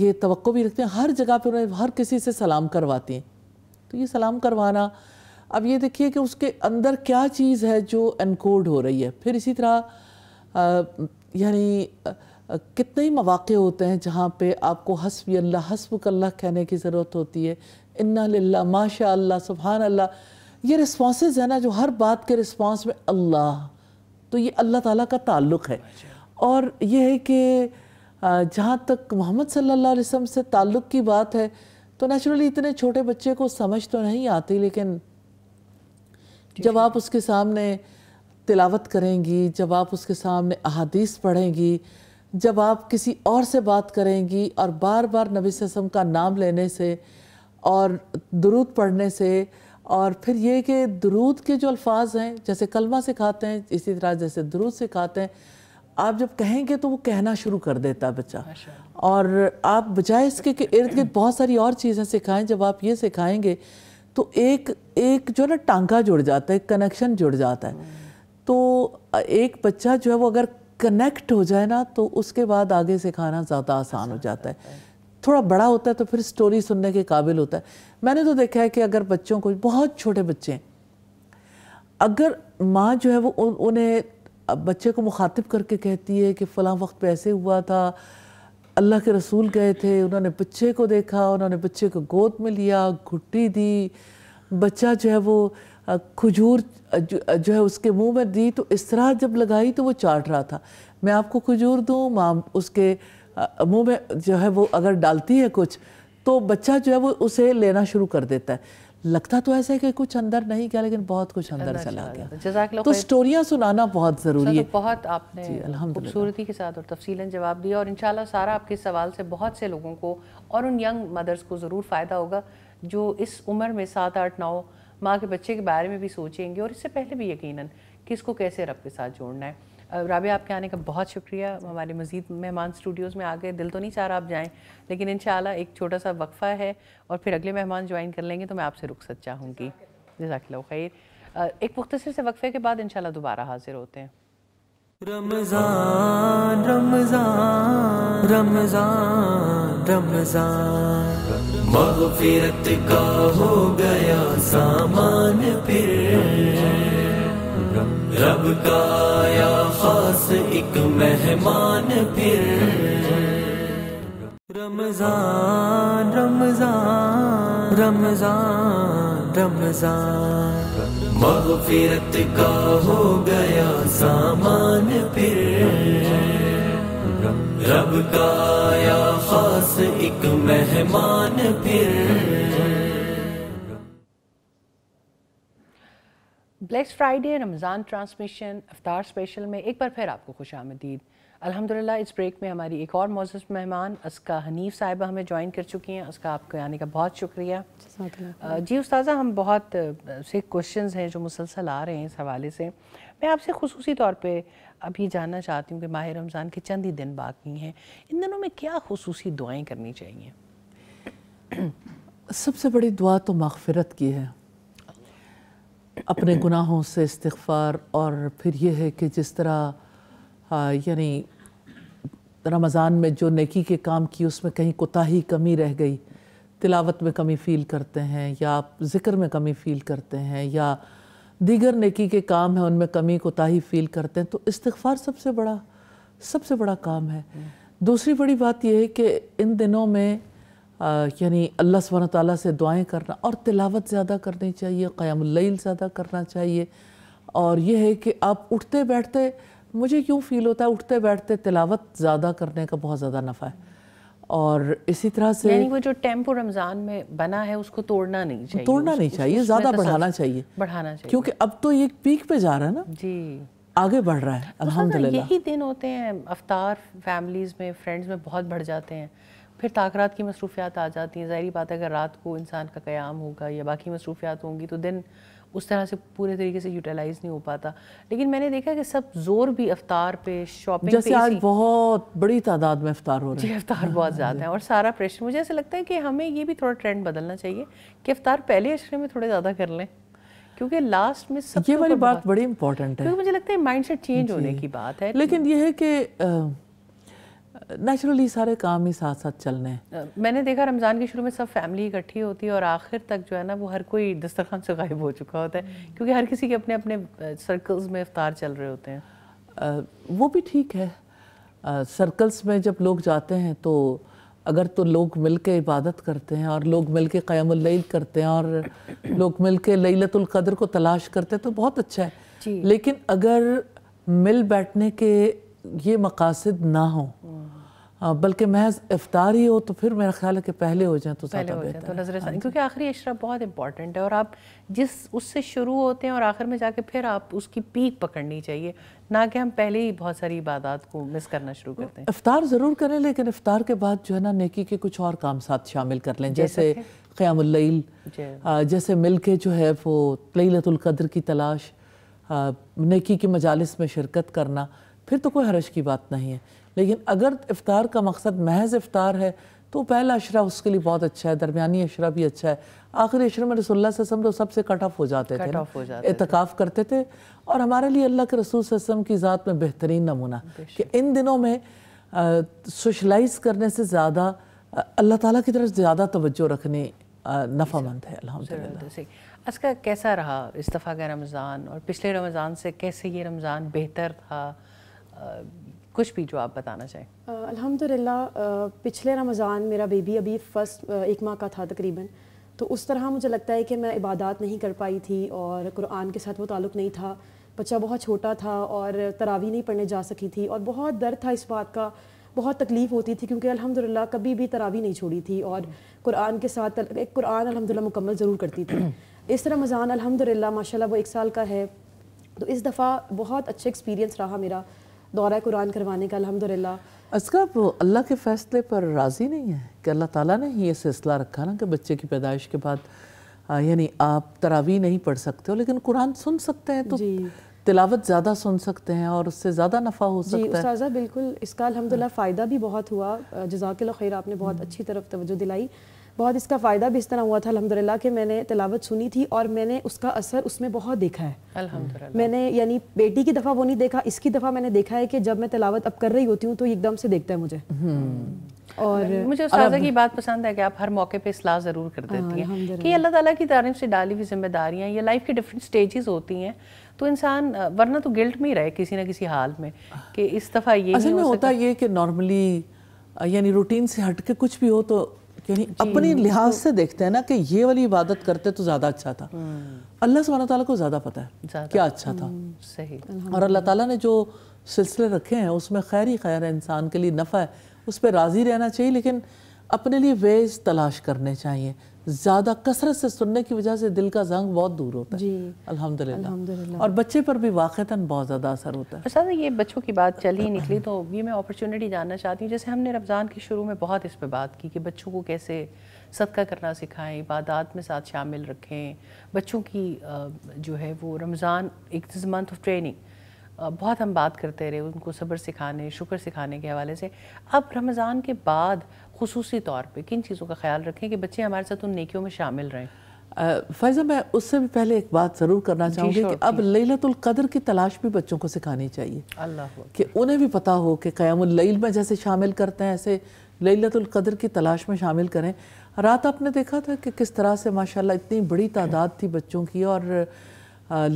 ये तो भी रखते हैं हर जगह पर उन्हें हर किसी से सलाम करवाती हैं तो ये सलाम करवाना अब ये देखिए कि उसके अंदर क्या चीज़ है जो एनकोड हो रही है फिर इसी तरह यानी कितने ही मौाक़े होते हैं जहाँ पे आपको हसब अल्लाह हसब कहने की ज़रूरत होती है इन्ना लाला माशा अल्लाह सुबहान अल्लाह ये रिस्पॉन्सेज है ना जो हर बात के रिस्पॉन्स में अल्लाह तो ये अल्लाह ताला का ताल्लुक है और ये है कि जहाँ तक मोहम्मद सल्लल्लाहु अलैहि वसल्लम से ताल्लुक़ की बात है तो नेचुरली इतने छोटे बच्चे को समझ तो नहीं आती लेकिन जब आप उसके सामने तिलावत करेंगी जब आप उसके सामने अहादीस पढ़ेंगी जब आप किसी और से बात करेंगी और बार बार नबी वसम का नाम लेने से और दरूद पढ़ने से और फिर ये कि दरूद के जो अल्फाज हैं जैसे कलमा से खाते हैं इसी तरह जैसे दरूद से खाते हैं आप जब कहेंगे तो वो कहना शुरू कर देता है बच्चा और आप बजाय इसके कि इर्द गिर्द बहुत सारी और चीज़ें सिखाएं जब आप ये सिखाएंगे तो एक एक जो ना टांका जुड़ जाता है कनेक्शन जुड़ जाता है तो एक बच्चा जो है वो अगर कनेक्ट हो जाए ना तो उसके बाद आगे सिखाना ज़्यादा आसान हो जाता है थोड़ा बड़ा होता है तो फिर स्टोरी सुनने के काबिल होता है मैंने तो देखा है कि अगर बच्चों को बहुत छोटे बच्चे हैं अगर माँ जो है वो उन्हें बच्चे को मुखातिब करके कहती है कि फ़लाँ वक्त पे ऐसे हुआ था अल्लाह के रसूल गए थे उन्होंने बच्चे को देखा उन्होंने बच्चे को गोद में लिया घुट्टी दी बच्चा जो है वो खजूर जो है उसके मुंह में दी तो इस तरह जब लगाई तो वो चाट रहा था मैं आपको खजूर दूँ माँ उसके मुंह में जो है वो अगर डालती है कुछ तो बच्चा जो है वो उसे लेना शुरू कर देता है लगता तो ऐसा है कि कुछ अंदर नहीं गया लेकिन बहुत कुछ अंदर चला गया तो स्टोरियाँ सुनाना बहुत ज़रूरी है बहुत आपने खूबसूरती के साथ और तफसीला जवाब दिया और इन सारा आपके सवाल से बहुत से लोगों को और उन यंग मदर्स को ज़रूर फ़ायदा होगा जो इस उम्र में सात आठ नौ माँ के बच्चे के बारे में भी सोचेंगे और इससे पहले भी यकीनन किसको कैसे रब के साथ जोड़ना है राबे आपके आने का बहुत शुक्रिया हमारे मज़ीद मेहमान स्टूडियोज़ में आ गए दिल तो नहीं चाह रहा आप जाएँ लेकिन इन एक छोटा सा वक्फ़ा है और फिर अगले मेहमान ज्वाइन कर लेंगे तो मैं आपसे सच चाहूँगी जजाकल खैर एक मुख्तर से वक्फ़े के बाद इन दोबारा हाजिर होते हैं रमजान रमजान रमजान रमजान मगफिरत का हो गया सामान फिर रब का आया पास एक मेहमान फिर रमजान रमजान रमजान रमजान मगफिरत का हो गया सामान फिर रब का आया खास एक मेहमान फिर ब्लैक फ्राइडे रमज़ान ट्रांसमिशन अफ्तार स्पेशल में एक बार फिर आपको खुश आमदीद अलहमदिल्ला इस ब्रेक में हमारी एक और मौजूद मेहमान असका हनीफ साहिबा हमें ज्वाइन कर चुकी हैं उसका आपके आने का बहुत शुक्रिया जी उस्ताजा हम बहुत से क्वेश्चन हैं जो मुसलसल आ रहे हैं इस हवाले से मैं आपसे खसूस तौर पर अभी जानना चाहती हूँ कि माह रमज़ान के चंद ही दिन बाकी हैं इन दिनों में क्या खसूसी दुआएँ करनी चाहिए सबसे बड़ी दुआ तो मगफरत की है अपने गुनाहों से इस्तफार और फिर यह है कि जिस तरह यानी रमज़ान में जो नेकी के काम की उसमें कहीं कोताही कमी रह गई तिलावत में कमी फ़ील करते हैं या आप ज़िक्र में कमी फ़ील करते हैं या दीगर नेकी के काम हैं उनमें कमी कोताही फ़ील करते हैं तो इस्तफार सबसे बड़ा सबसे बड़ा काम है दूसरी बड़ी बात यह है कि इन दिनों में यानी अल्लाह सुबहान ताली से दुआएं करना और तिलावत ज़्यादा करनी चाहिए क़यामल ज़्यादा करना चाहिए और यह है कि आप उठते बैठते मुझे क्यों फील होता है उठते बैठते तिलावत ज़्यादा करने का बहुत ज़्यादा नफ़ा है और इसी तरह से यानी वो जो टेम्पो रमज़ान में बना है उसको तोड़ना नहीं चाहिए तोड़ना नहीं चाहिए ज़्यादा बढ़ाना चाहिए बढ़ाना चाहिए क्योंकि अब तो ये पीक पे जा रहा है ना जी आगे बढ़ रहा है तो तो अल्हम्दुलिल्लाह यही दिन होते हैं अवतार फैमिलीज़ में फ्रेंड्स में बहुत बढ़ जाते हैं फिर ताकरात की मसरूफियात आ जाती हैं ज़ाहरी बात है अगर रात को इंसान का क़्याम होगा या बाकी मसरूफियात होंगी तो दिन उस तरह से पूरे तरीके से यूटिलाइज नहीं हो पाता लेकिन मैंने देखा कि सब जोर भी अफ्तार पे शॉपिंग जैसे पे आज बहुत बड़ी तादाद में अफ्तार हो रहे हैं अफ्तार बहुत ज़्यादा है और सारा प्रेशर मुझे ऐसा लगता है कि हमें ये भी थोड़ा ट्रेंड बदलना चाहिए कि अफ्तार पहले अशरे में थोड़े ज़्यादा कर लें क्योंकि लास्ट में सब ये वाली बात बड़ी इंपॉर्टेंट है मुझे लगता है माइंड सेट चेंज होने की बात है लेकिन ये है कि नेचुरली सारे काम ही साथ साथ चलने हैं मैंने देखा रमज़ान के शुरू में सब फैमिली इकट्ठी होती है और आखिर तक जो है ना वो हर कोई दस्तरखान से गायब हो चुका होता है हम्म। क्योंकि हर किसी के अपने अपने सर्कल्स में अफ्तार चल रहे होते हैं वो भी ठीक है सर्कल्स में जब लोग जाते हैं तो अगर तो लोग मिल के इबादत करते हैं और लोग मिल के क़यामल करते हैं और लोग मिल के लैलतुल को तलाश करते हैं तो बहुत अच्छा है लेकिन अगर मिल बैठने के ये मकासद ना हो हाँ, बल्कि महज इफ्तार ही हो तो फिर मेरा ख्याल है कि पहले हो जाए तो पहले हो जाए तो नजर हाँ। क्योंकि आखिरी अशरा बहुत इंपॉर्टेंट है और आप जिस उससे शुरू होते हैं और आखिर में जाके फिर आप उसकी पीक पकड़नी चाहिए ना कि हम पहले ही बहुत सारी इबादत को मिस करना शुरू तो करते हैं इफ्तार ज़रूर करें लेकिन इफ्तार के बाद जो है ना नेकी के कुछ और काम साथ शामिल कर लें जैसे क्याम जैसे मिल के जो है वो लतुल्कद्र की तलाश नेकी के मजालस में शिरकत करना फिर तो कोई हरज की बात नहीं है लेकिन अगर इफ़ार का मकसद महज इफ़ार है तो पहला अशरा उसके लिए बहुत अच्छा है दरमियानी अशरा भी अच्छा है आखिरी अशर में रसोल्ला वसम तो सबसे कट ऑफ हो जाते थे एतकाफ़ करते थे और हमारे लिए अल्लाह के रसूल वसम की ज़ात में बेहतरीन नमूना कि इन दिनों में सोशलाइज करने से ज़्यादा अल्लाह ताली की तरफ ज़्यादा तोज्जो रखने नफामंद है अलहमदिल्ला इसका कैसा रहा इस्तीफ़ा का रमज़ान और पिछले रमज़ान से कैसे ये रमज़ान बेहतर था कुछ भी जो आप बताना चाहें अल्हम्दुलिल्लाह पिछले रमज़ान मेरा बेबी अभी फर्स्ट एक माह का था तकरीबन तो उस तरह मुझे लगता है कि मैं इबादत नहीं कर पाई थी और कुरान के साथ वो ताल्लुक़ नहीं था बच्चा बहुत छोटा था और तरावी नहीं पढ़ने जा सकी थी और बहुत दर्द था इस बात का बहुत तकलीफ़ होती थी क्योंकि अल्हम्दुलिल्लाह कभी भी तरावी नहीं छोड़ी थी और कुरान के साथ एक कुरान अल्हम्दुलिल्लाह मुकम्मल ज़रूर करती थी इस रमज़ान अल्हम्दुलिल्लाह माशाल्लाह वो एक साल का है तो इस दफ़ा बहुत अच्छा एक्सपीरियंस रहा मेरा दौरा कुरान करवाने का अलहमदिल्ला असगर वो अल्लाह के फ़ैसले पर राज़ी नहीं है कि अल्लाह ताला ने ही ये सिलसिला रखा ना कि बच्चे की पैदाइश के बाद यानी आप तरावी नहीं पढ़ सकते हो लेकिन कुरान सुन सकते हैं तो तिलावत ज़्यादा सुन सकते हैं और उससे ज़्यादा नफ़ा हो सकता है जी बिल्कुल इसका अलहमदिल्ला फ़ायदा भी बहुत हुआ जजाकिल खैर आपने बहुत अच्छी तरफ तवज्जो दिलाई बहुत इसका फ़ायदा भी इस तरह हुआ था अलहमदिल्ला कि मैंने तलावत सुनी थी और मैंने उसका असर उसमें बहुत देखा है अलहमदिल्ला मैंने यानी बेटी की दफ़ा वो नहीं देखा इसकी दफ़ा मैंने देखा है कि जब मैं तलावत अब कर रही होती हूँ तो एकदम से देखता है मुझे हम्म। और मुझे उस्ताजा की बात पसंद है कि आप हर मौके पे इसलाह ज़रूर कर हाँ, देती हैं कि अल्लाह ताला की तारीफ से डाली हुई जिम्मेदारियाँ या लाइफ की डिफरेंट स्टेजेस होती हैं तो इंसान वरना तो गिल्ट में ही रहे किसी ना किसी हाल में कि इस दफ़ा ये असल में होता ये कि नॉर्मली यानी रूटीन से हट के कुछ भी हो तो क्योंकि अपने लिहाज से देखते हैं ना कि ये वाली इबादत करते तो ज़्यादा अच्छा था हम्म। अल्लाह सुबहाना को ज़्यादा पता है क्या अच्छा था हम्म, सही और अल्लाह ताला ने जो सिलसिले रखे हैं उसमें खैर ही खैर है इंसान के लिए नफ़ा है उस पर राज़ी रहना चाहिए लेकिन अपने लिए वेज तलाश करने चाहिए ज़्यादा कसरत से सुनने की वजह से दिल का जंग बहुत दूर होता है जी अल्हम्दुलिल्लाह और बच्चे पर भी वाक़ता बहुत ज़्यादा असर होता है अच्छा ये बच्चों की बात चल ही निकली तो ये मैं अपॉर्चुनिटी जानना चाहती हूँ जैसे हमने रमज़ान के शुरू में बहुत इस पर बात की कि बच्चों को कैसे सदका करना सिखाएं इबादत में साथ शामिल रखें बच्चों की जो है वो रमज़ान एक मंथ ऑफ ट्रेनिंग बहुत हम बात करते रहे उनको सब्र सिखाने शुक्र सिखाने के हवाले से अब रमज़ान के बाद खसूस तौर पर किन चीज़ों का ख्याल रखें कि बच्चे हमारे साथ उन नेकियों में शामिल रहें फैज़ा मैं उससे भी पहले एक बात ज़रूर करना चाहूँगी कि अब लैलतुल कदर की तलाश भी बच्चों को सिखानी चाहिए अल्लाह कि उन्हें भी पता हो कि क़यामल में जैसे शामिल करते हैं ऐसे लैलतुल कदर की तलाश में शामिल करें रात आपने देखा था कि किस तरह से माशाल्लाह इतनी बड़ी तादाद थी बच्चों की और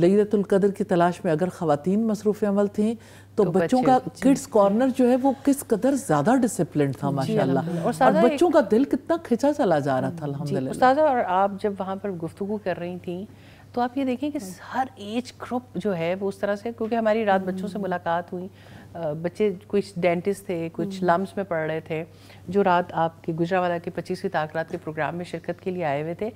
लैलतुल कदर की तलाश में अगर ख़वातीन मसरूफ़ अमल थी तो, तो, बच्चों का किड्स कॉर्नर जो है वो किस कदर ज्यादा डिसिप्लिन था माशाल्लाह और, और बच्चों का दिल कितना खिंचा चला जा रहा था अल्हम्दुलिल्लाह और आप जब वहाँ पर गुफ्तु कर रही थी तो आप ये देखें कि हर एज ग्रुप जो है वो उस तरह से क्योंकि हमारी रात बच्चों से हम्म। मुलाकात हुई बच्चे कुछ डेंटिस्ट थे कुछ लम्स हम्म। में पढ़ रहे थे जो रात आपके गुजरावाला के पच्चीसवीं ताकरात के प्रोग्राम में शिरकत के लिए आए हुए थे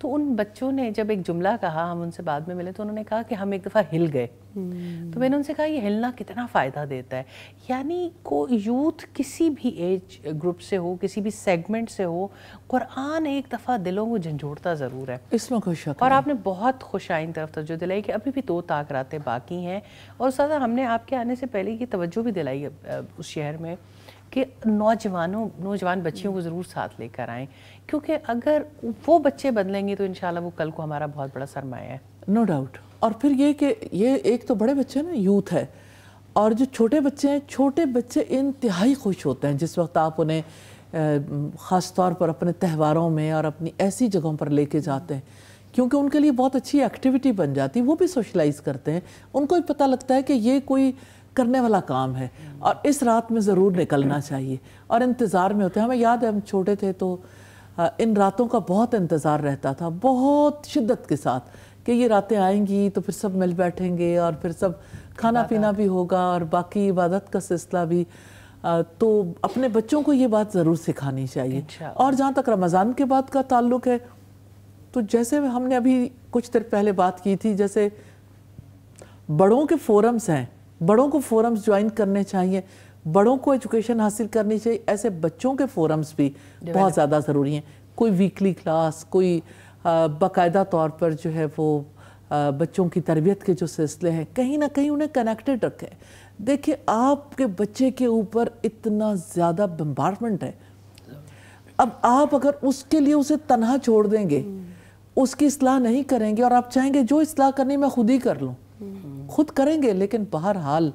तो उन बच्चों ने जब एक जुमला कहा हम उनसे बाद में मिले तो उन्होंने कहा कि हम एक दफ़ा हिल गए हम्म। तो मैंने उनसे कहा ये हिलना कितना फ़ायदा देता है यानी को यूथ किसी भी एज ग्रुप से हो किसी भी सेगमेंट से हो कुरान एक दफ़ा दिलों को झंझोड़ता ज़रूर है इसमें खुश और आपने बहुत खुश आइन तरफ तवज्जो दिलाई कि अभी भी दो ताकरातें बाकी हैं और सदा हमने आपके आने से पहले ये तवज्जो भी दिलाई उस शहर में कि नौजवानों नौजवान बच्चियों को ज़रूर साथ लेकर आएँ क्योंकि अगर वो बच्चे बदलेंगे तो इन वो कल को हमारा बहुत बड़ा सरमाया है नो no डाउट और फिर ये कि ये एक तो बड़े बच्चे ना यूथ है और जो छोटे बच्चे हैं छोटे बच्चे इंतहाई खुश होते हैं जिस वक्त आप उन्हें ख़ास तौर पर अपने त्यौहारों में और अपनी ऐसी जगहों पर लेके जाते हैं क्योंकि उनके लिए बहुत अच्छी एक्टिविटी बन जाती है वो भी सोशलाइज़ करते हैं उनको भी पता लगता है कि ये कोई करने वाला काम है और इस रात में ज़रूर निकलना चाहिए और इंतज़ार में होते हैं हमें याद है हम छोटे थे तो इन रातों का बहुत इंतज़ार रहता था बहुत शिद्दत के साथ कि ये रातें आएंगी तो फिर सब मिल बैठेंगे और फिर सब खाना पीना भी होगा और बाकी इबादत का सिलसिला भी तो अपने बच्चों को ये बात ज़रूर सिखानी चाहिए अच्छा। और जहाँ तक रमज़ान के बाद का ताल्लुक है तो जैसे हमने अभी कुछ देर पहले बात की थी जैसे बड़ों के फोरम्स हैं बड़ों को फोरम्स ज्वाइन करने चाहिए बड़ों को एजुकेशन हासिल करनी चाहिए ऐसे बच्चों के फोरम्स भी बहुत ज़्यादा ज़रूरी हैं कोई वीकली क्लास कोई बाकायदा तौर पर जो है वो बच्चों की तरबियत के जो सिलसिले हैं कहीं ना कहीं उन्हें कनेक्टेड रखें देखिए आपके बच्चे के ऊपर इतना ज़्यादा बम्बारमेंट है अब आप अगर उसके लिए उसे तनहा छोड़ देंगे हम्म। उसकी असलाह नहीं करेंगे और आप चाहेंगे जो असलाह करनी मैं खुद ही कर लूँ खुद करेंगे लेकिन बहरहाल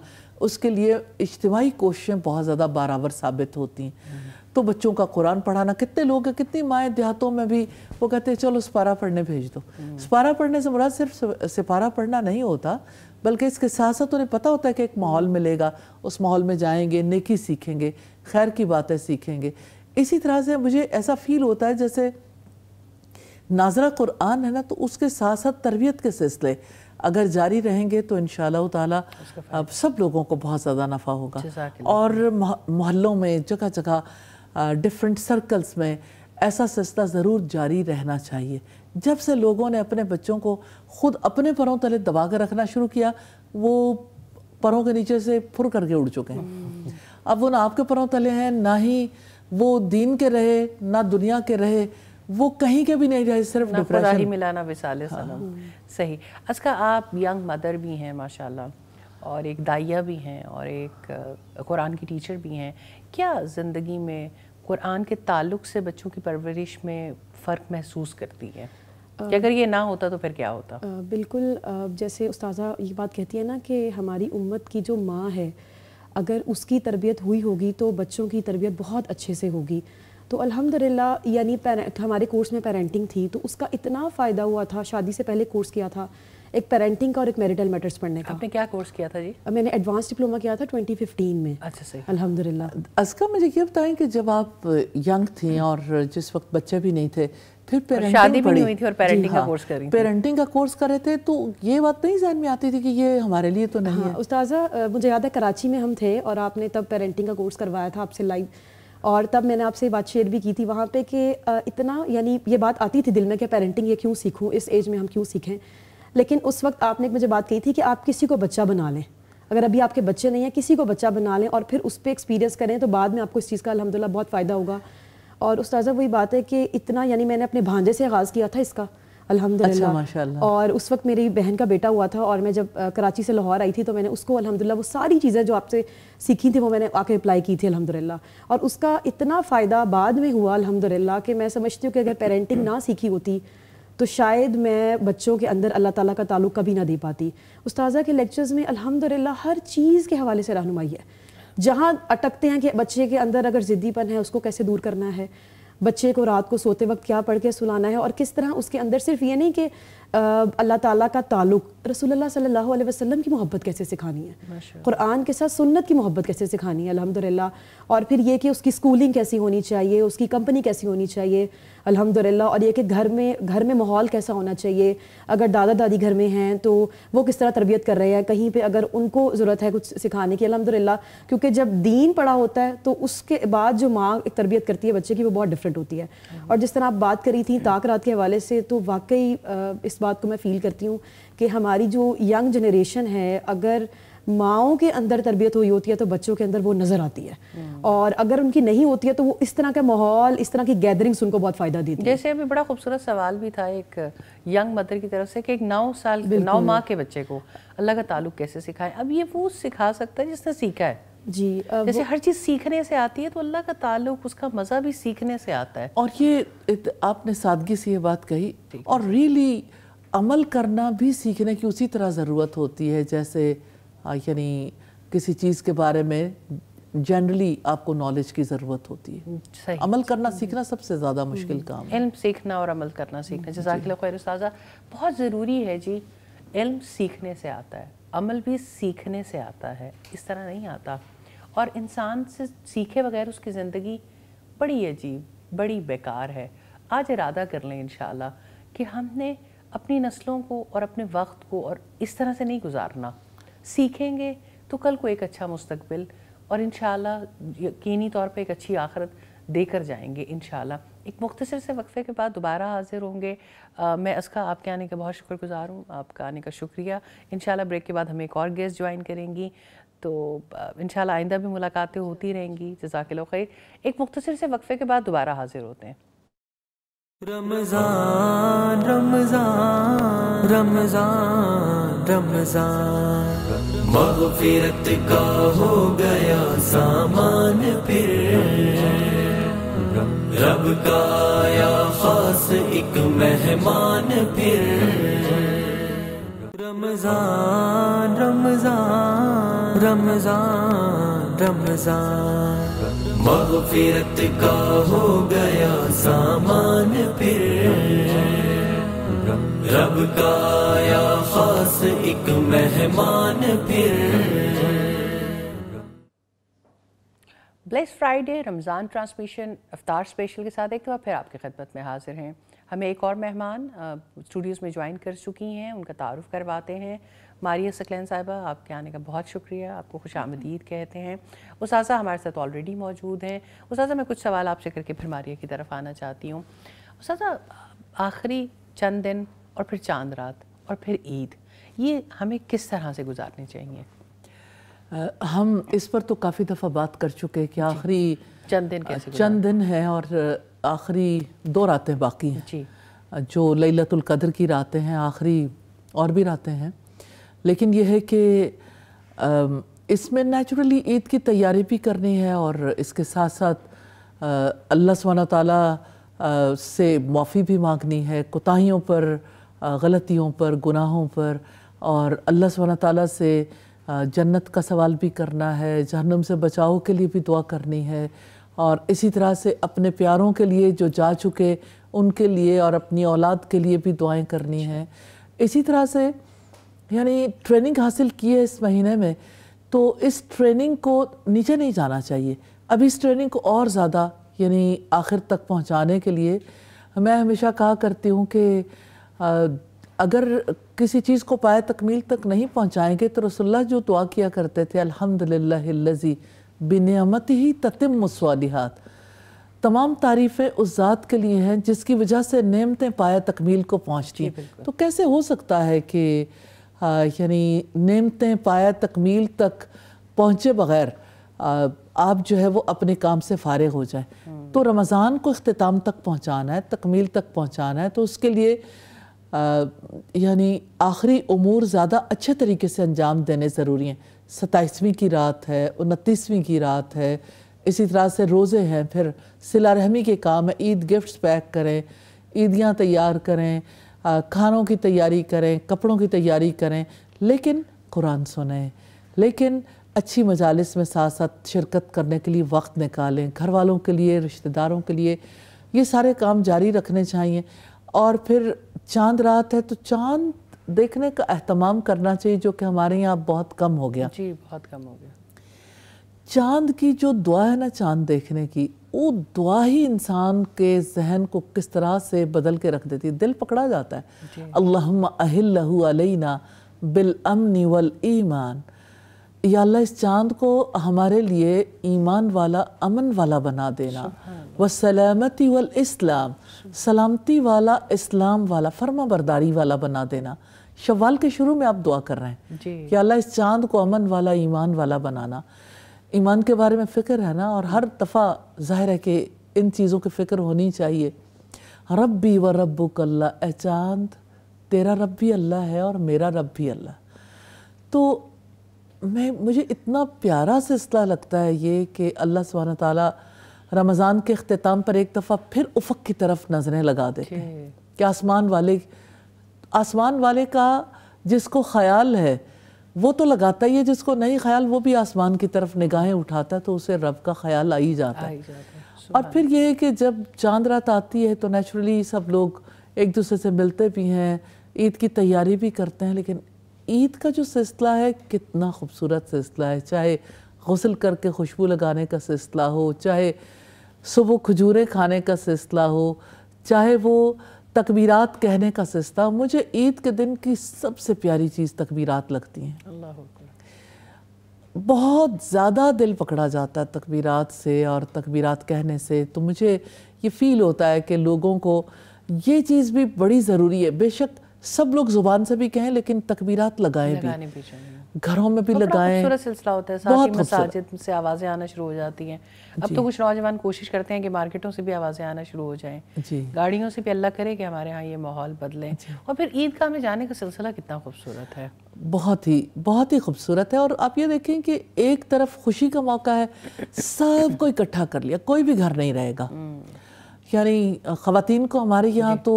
उसके लिए इज्तवाही कोशिशें बहुत ज़्यादा बराबर साबित होती हैं तो बच्चों का कुरान पढ़ाना कितने लोग हैं कितनी माएँ देहातों में भी वो कहते हैं चलो सपारा पढ़ने भेज दो सपारा पढ़ने से मुराद सिर्फ सिपारा पढ़ना नहीं होता बल्कि इसके साथ साथ उन्हें पता होता है कि एक माहौल मिलेगा उस माहौल में जाएंगे नेकी सीखेंगे खैर की बातें सीखेंगे इसी तरह से मुझे ऐसा फील होता है जैसे नाजरा कुरान है ना तो उसके साथ साथ तरबियत के सिलसिले अगर जारी रहेंगे तो इन शाह अब सब लोगों को बहुत ज़्यादा नफ़ा होगा और मोहल्लों में जगह जगह डिफरेंट सर्कल्स में ऐसा सस्ता ज़रूर जारी रहना चाहिए जब से लोगों ने अपने बच्चों को खुद अपने परों तले दबा कर रखना शुरू किया वो परों के नीचे से फुर करके उड़ चुके हैं हम्म। अब वो ना आपके परों तले हैं ना ही वो दीन के रहे ना दुनिया के रहे वो कहीं के भी नहीं जाए सिर्फ डिप्रेशन ही मिलाना विशाल हाँ। सही अच्छा आप यंग मदर भी हैं माशाल्लाह और एक दाइया भी हैं और एक कुरान की टीचर भी हैं क्या ज़िंदगी में कुरान के ताल्लुक से बच्चों की परवरिश में फ़र्क महसूस करती है कि अगर ये ना होता तो फिर क्या होता आ, बिल्कुल आ, जैसे उस्ताजा ये बात कहती है ना कि हमारी उम्मत की जो माँ है अगर उसकी तरबियत हुई होगी तो बच्चों की तरबियत बहुत अच्छे से होगी तो अल्हम्दुलिल्लाह यानी तो हमारे कोर्स में पेरेंटिंग थी तो उसका इतना फ़ायदा हुआ था शादी से पहले कोर्स किया था एक पेरेंटिंग का और एक मैरिटल मैटर्स पढ़ने का आपने क्या कोर्स किया था जी मैंने एडवांस डिप्लोमा किया था 2015 में अच्छा सही अल्हम्दुलिल्लाह असका मुझे ये बताएं कि जब आप यंग थे और जिस वक्त बच्चे भी नहीं थे फिर शादी भी नहीं हुई थी और पेरेंटिंग का कोर्स कर रही पेरेंटिंग का कोर्स कर रहे थे तो ये बात नहीं जहन में आती थी कि ये हमारे लिए तो नहीं हाँ, है उस्ताजा मुझे याद है कराची में हम थे और आपने तब पेरेंटिंग का कोर्स करवाया था आपसे लाइव और तब मैंने आपसे बात शेयर भी की थी वहाँ पे कि इतना यानी ये बात आती थी दिल में कि पेरेंटिंग ये क्यों सीखूँ इस एज में हम क्यों सीखें लेकिन उस वक्त आपने मुझे बात कही थी कि आप किसी को बच्चा बना लें अगर अभी आपके बच्चे नहीं हैं किसी को बच्चा बना लें और फिर उस पर एक्सपीरियंस करें तो बाद में आपको इस चीज़ का अलहमदिल्ला बहुत फ़ायदा होगा और उस वही बात है कि इतना यानी मैंने अपने भांजे से आगाज़ किया था इसका अलहमदिल्ला अच्छा, माशाल्लाह और उस वक्त मेरी बहन का बेटा हुआ था और मैं जब कराची से लाहौर आई थी तो मैंने उसको अलहमदिल्ला वो सारी चीज़ें जो आपसे सीखी थी वो मैंने आके अप्लाई की थी अलहमदिल्ला और उसका इतना फ़ायदा बाद में हुआ अलहमदिल्ला कि मैं समझती हूँ कि अगर पेरेंटिंग ना सीखी होती तो शायद मैं बच्चों के अंदर अल्लाह ताला का ताल्लुक कभी ना दे पाती उस्ताजा के लेक्चर्स में अल्हम्दुलिल्लाह हर चीज़ के हवाले से रहनुमाई है जहाँ अटकते हैं कि बच्चे के अंदर अगर ज़िद्दीपन है उसको कैसे दूर करना है बच्चे को रात को सोते वक्त क्या पढ़ के सुलाना है और किस तरह उसके अंदर सिर्फ ये नहीं कि अल्लाह ताला का ताल्लुक़ रसूलुल्लाह सल्लल्लाहु अलैहि वसल्लम की मोहब्बत कैसे सिखानी है कुरान के साथ सुन्नत की मोहब्बत कैसे सिखानी है अल्हम्दुलिल्लाह और फिर ये कि उसकी स्कूलिंग कैसी होनी चाहिए उसकी कंपनी कैसी होनी चाहिए अल्हम्दुलिल्लाह और ये कि घर में घर में माहौल कैसा होना चाहिए अगर दादा दादी घर में हैं तो वो किस तरह तरबियत कर रहे हैं कहीं पर अगर उनको ज़रूरत है कुछ सिखाने की अलहमदिल्ला क्योंकि जब दीन पड़ा होता है तो उसके बाद जो माँ एक तरबियत करती है बच्चे की वो बहुत डिफरेंट होती है और जिस तरह आप बात करी थी हम्म। ताक रात के हवाले से तो वाकई इस बात को मैं फ़ील करती हूँ कि हमारी जो यंग जनरेशन है अगर माओ के अंदर तरबियत हुई होती है तो बच्चों के अंदर वो नज़र आती है हम्म। और अगर उनकी नहीं होती है तो वो इस तरह का माहौल इस तरह की गैदरिंग उनको बहुत फ़ायदा देती है जैसे अभी बड़ा खूबसूरत सवाल भी था एक यंग मदर की तरफ से कि एक नौ साल नौ माह के बच्चे को अल्लाह का ताल्लुक कैसे सिखाएं अब ये वो सिखा सकता है जिसने सीखा है जी जैसे हर चीज़ सीखने से आती है तो अल्लाह का ताल्लुक उसका मज़ा भी सीखने से आता है और ये आपने सादगी से ये बात कही और रियली really अमल करना भी सीखने की उसी तरह ज़रूरत होती है जैसे यानी किसी चीज़ के बारे में जनरली आपको नॉलेज की ज़रूरत होती है अमल करना सीखना सबसे ज़्यादा मुश्किल हम्म। काम है इल्म सीखना और अमल करना हम्म, सीखना जजाकिल खैर साजा बहुत ज़रूरी है जी इल्म सीखने से आता है अमल भी सीखने से आता है इस तरह नहीं आता और इंसान से सीखे बगैर उसकी ज़िंदगी बड़ी अजीब बड़ी बेकार है आज इरादा कर लें इन कि हमने अपनी नस्लों को और अपने वक्त को और इस तरह से नहीं गुजारना सीखेंगे तो कल को एक अच्छा मुस्तबिल और इन यकीनी तौर पर एक अच्छी आखरत देकर जाएंगे इन एक मुख्तर से वक्फे के बाद दोबारा हाजिर होंगे मैं इसका आपके आने का बहुत शुक्रगुजार हूँ आपका आने का शुक्रिया इन ब्रेक के बाद हम एक और गेस्ट ज्वाइन करेंगी तो इन आइंदा भी मुलाकातें होती रहेंगी जजाक खैर एक मुख्तर से वक्फे के बाद दोबारा हाजिर होते हैं रमजान रमजान रमजान रमजान मगफिरत का हो गया सामान फिर रब का आया खास एक मेहमान फिर रमजान रमजान रमजान रमजान मगफिरत का हो गया सामान फिर रब का आया खास एक मेहमान फिर ब्लेस फ्राइडे रमज़ान ट्रांसमिशन अफ्तार स्पेशल के साथ एक बार तो फिर आपकी खदमत में हाजिर हैं हमें एक और मेहमान स्टूडियोज़ में ज्वाइन कर चुकी हैं उनका तारुफ करवाते हैं मारिया सकलैन साहबा आपके आने का बहुत शुक्रिया आपको खुश आमदीद कहते हैं उसाजा हमारे साथ ऑलरेडी मौजूद हैं उसाजा मैं कुछ सवाल आपसे करके फिर मारिया की तरफ आना चाहती हूँ उसाजा आखिरी चंद दिन और फिर चांद रात और फिर ईद ये हमें किस तरह से गुजारने चाहिए हम इस पर तो काफ़ी दफ़ा बात कर चुके हैं कि आखिरी चंद दिन कैसे चंद दिन है और आखिरी दो रातें बाकी हैं जी जो लतुल्कदर की रातें हैं आखिरी और भी रातें हैं लेकिन यह है कि इसमें नेचुरली ईद की तैयारी भी करनी है और इसके साथ साथ अल्लाह सुबहाना ताली से माफ़ी भी मांगनी है कोताहियों पर गलतियों पर गुनाहों पर और अल्लाह सुबहाना ताली से जन्नत का सवाल भी करना है जहन्नम से बचाव के लिए भी दुआ करनी है और इसी तरह से अपने प्यारों के लिए जो जा चुके उनके लिए और अपनी औलाद के लिए भी दुआएं करनी हैं इसी तरह से यानी ट्रेनिंग हासिल की है इस महीने में तो इस ट्रेनिंग को नीचे नहीं जाना चाहिए अभी इस ट्रेनिंग को और ज़्यादा यानी आखिर तक पहुंचाने के लिए मैं हमेशा कहा करती हूँ कि अगर किसी चीज़ को पाए तकमील तक नहीं पहुँचाएँगे तो रसुल्ला जो दुआ किया करते थे अलहमदिल्लाजी बिनमत ही ततिम सवालिहात तमाम तारीफ़ें उस ज़ात के लिए हैं जिसकी वजह से नेमतें पाए तकमील को पहुँचती तो कैसे हो सकता है कि यानी नमतें पाया तकमील तक पहुँचे बगैर आप जो है वो अपने काम से फारग हो जाए तो रमज़ान को अख्ताम तक पहुँचाना है तकमील तक पहुँचाना है तो उसके लिए यानी आखिरी अमूर ज़्यादा अच्छे तरीके से अंजाम देने ज़रूरी हैं सताईसवीं की रात है उनतीसवीं की रात है इसी तरह से रोज़े हैं फिर सिला रहमी के काम है ईद गिफ्ट्स पैक करें ईदियाँ तैयार करें खानों की तैयारी करें कपड़ों की तैयारी करें लेकिन कुरान सुने लेकिन अच्छी मजालस में साथ साथ शिरकत करने के लिए वक्त निकालें घर वालों के लिए रिश्तेदारों के लिए ये सारे काम जारी रखने चाहिए और फिर चांद रात है तो चांद देखने का अहतमाम करना चाहिए जो कि हमारे यहाँ बहुत कम हो गया जी बहुत कम हो गया चांद की जो दुआ है ना चांद देखने की वो दुआ ही इंसान के जहन को किस तरह से बदल के रख देती है दिल पकड़ा जाता है अल्लाम अहिल्लना बिल अमन वल ईमान या अल्लाह इस चांद को हमारे लिए ईमान वाला अमन वाला बना देना व सलामती वल इस्लाम सलामती वाला इस्लाम वाला फर्मा बरदारी वाला बना देना शवाल के शुरू में आप दुआ कर रहे हैं कि अल्लाह इस चांद को अमन वाला ईमान वाला बनाना ईमान के बारे में फ़िक्र है ना और हर दफ़ा ज़ाहिर है कि इन चीज़ों की फ़िक्र होनी चाहिए रब्बी व रब्बु कल्ला ए चांद तेरा रब भी अल्लाह है और मेरा रब भी अल्लाह तो मैं मुझे इतना प्यारा सिलसिला लगता है ये कि अल्लाह सुबहाना ताला रमज़ान के अख्ताम पर एक दफ़ा फिर उफक की तरफ नज़रें लगा देते हैं कि आसमान वाले आसमान वाले का जिसको ख्याल है वो तो लगाता ही है जिसको नहीं ख्याल वो भी आसमान की तरफ निगाहें उठाता है तो उसे रब का ख्याल आ ही जाता है और फिर ये है कि जब चांद रात आती है तो नेचुरली सब लोग एक दूसरे से मिलते भी हैं ईद की तैयारी भी करते हैं लेकिन ईद का जो सिलसिला है कितना खूबसूरत सिलसिला है चाहे गसल करके खुशबू लगाने का सिलसिला हो चाहे सुबह खजूरें खाने का सिलसिला हो चाहे वो तकबीरात कहने का सिस्ता मुझे ईद के दिन की सबसे प्यारी चीज़ तकबीरात लगती हैं बहुत ज़्यादा दिल पकड़ा जाता है तकबीरात से और तकबीरात कहने से तो मुझे ये फ़ील होता है कि लोगों को ये चीज़ भी बड़ी ज़रूरी है बेशक सब लोग ज़ुबान से भी कहें लेकिन तकबीरात लगाएं भी, भी घरों में भी तो लगाएं सिलसिला होता है बहुत मसाजिद से आवाज़ें आना शुरू हो जाती हैं अब तो कुछ नौजवान कोशिश करते हैं कि मार्केटों से भी आवाज़ें आना शुरू हो जाएं गाड़ियों से भी अल्लाह करे कि हमारे यहाँ ये माहौल बदले और फिर ईदगाह में जाने का सिलसिला कितना खूबसूरत है बहुत ही बहुत ही खूबसूरत है और आप ये देखें कि एक तरफ खुशी का मौका है सबको इकट्ठा कर लिया कोई भी घर नहीं रहेगा हम्म। यानी ख़वान को हमारे यहाँ तो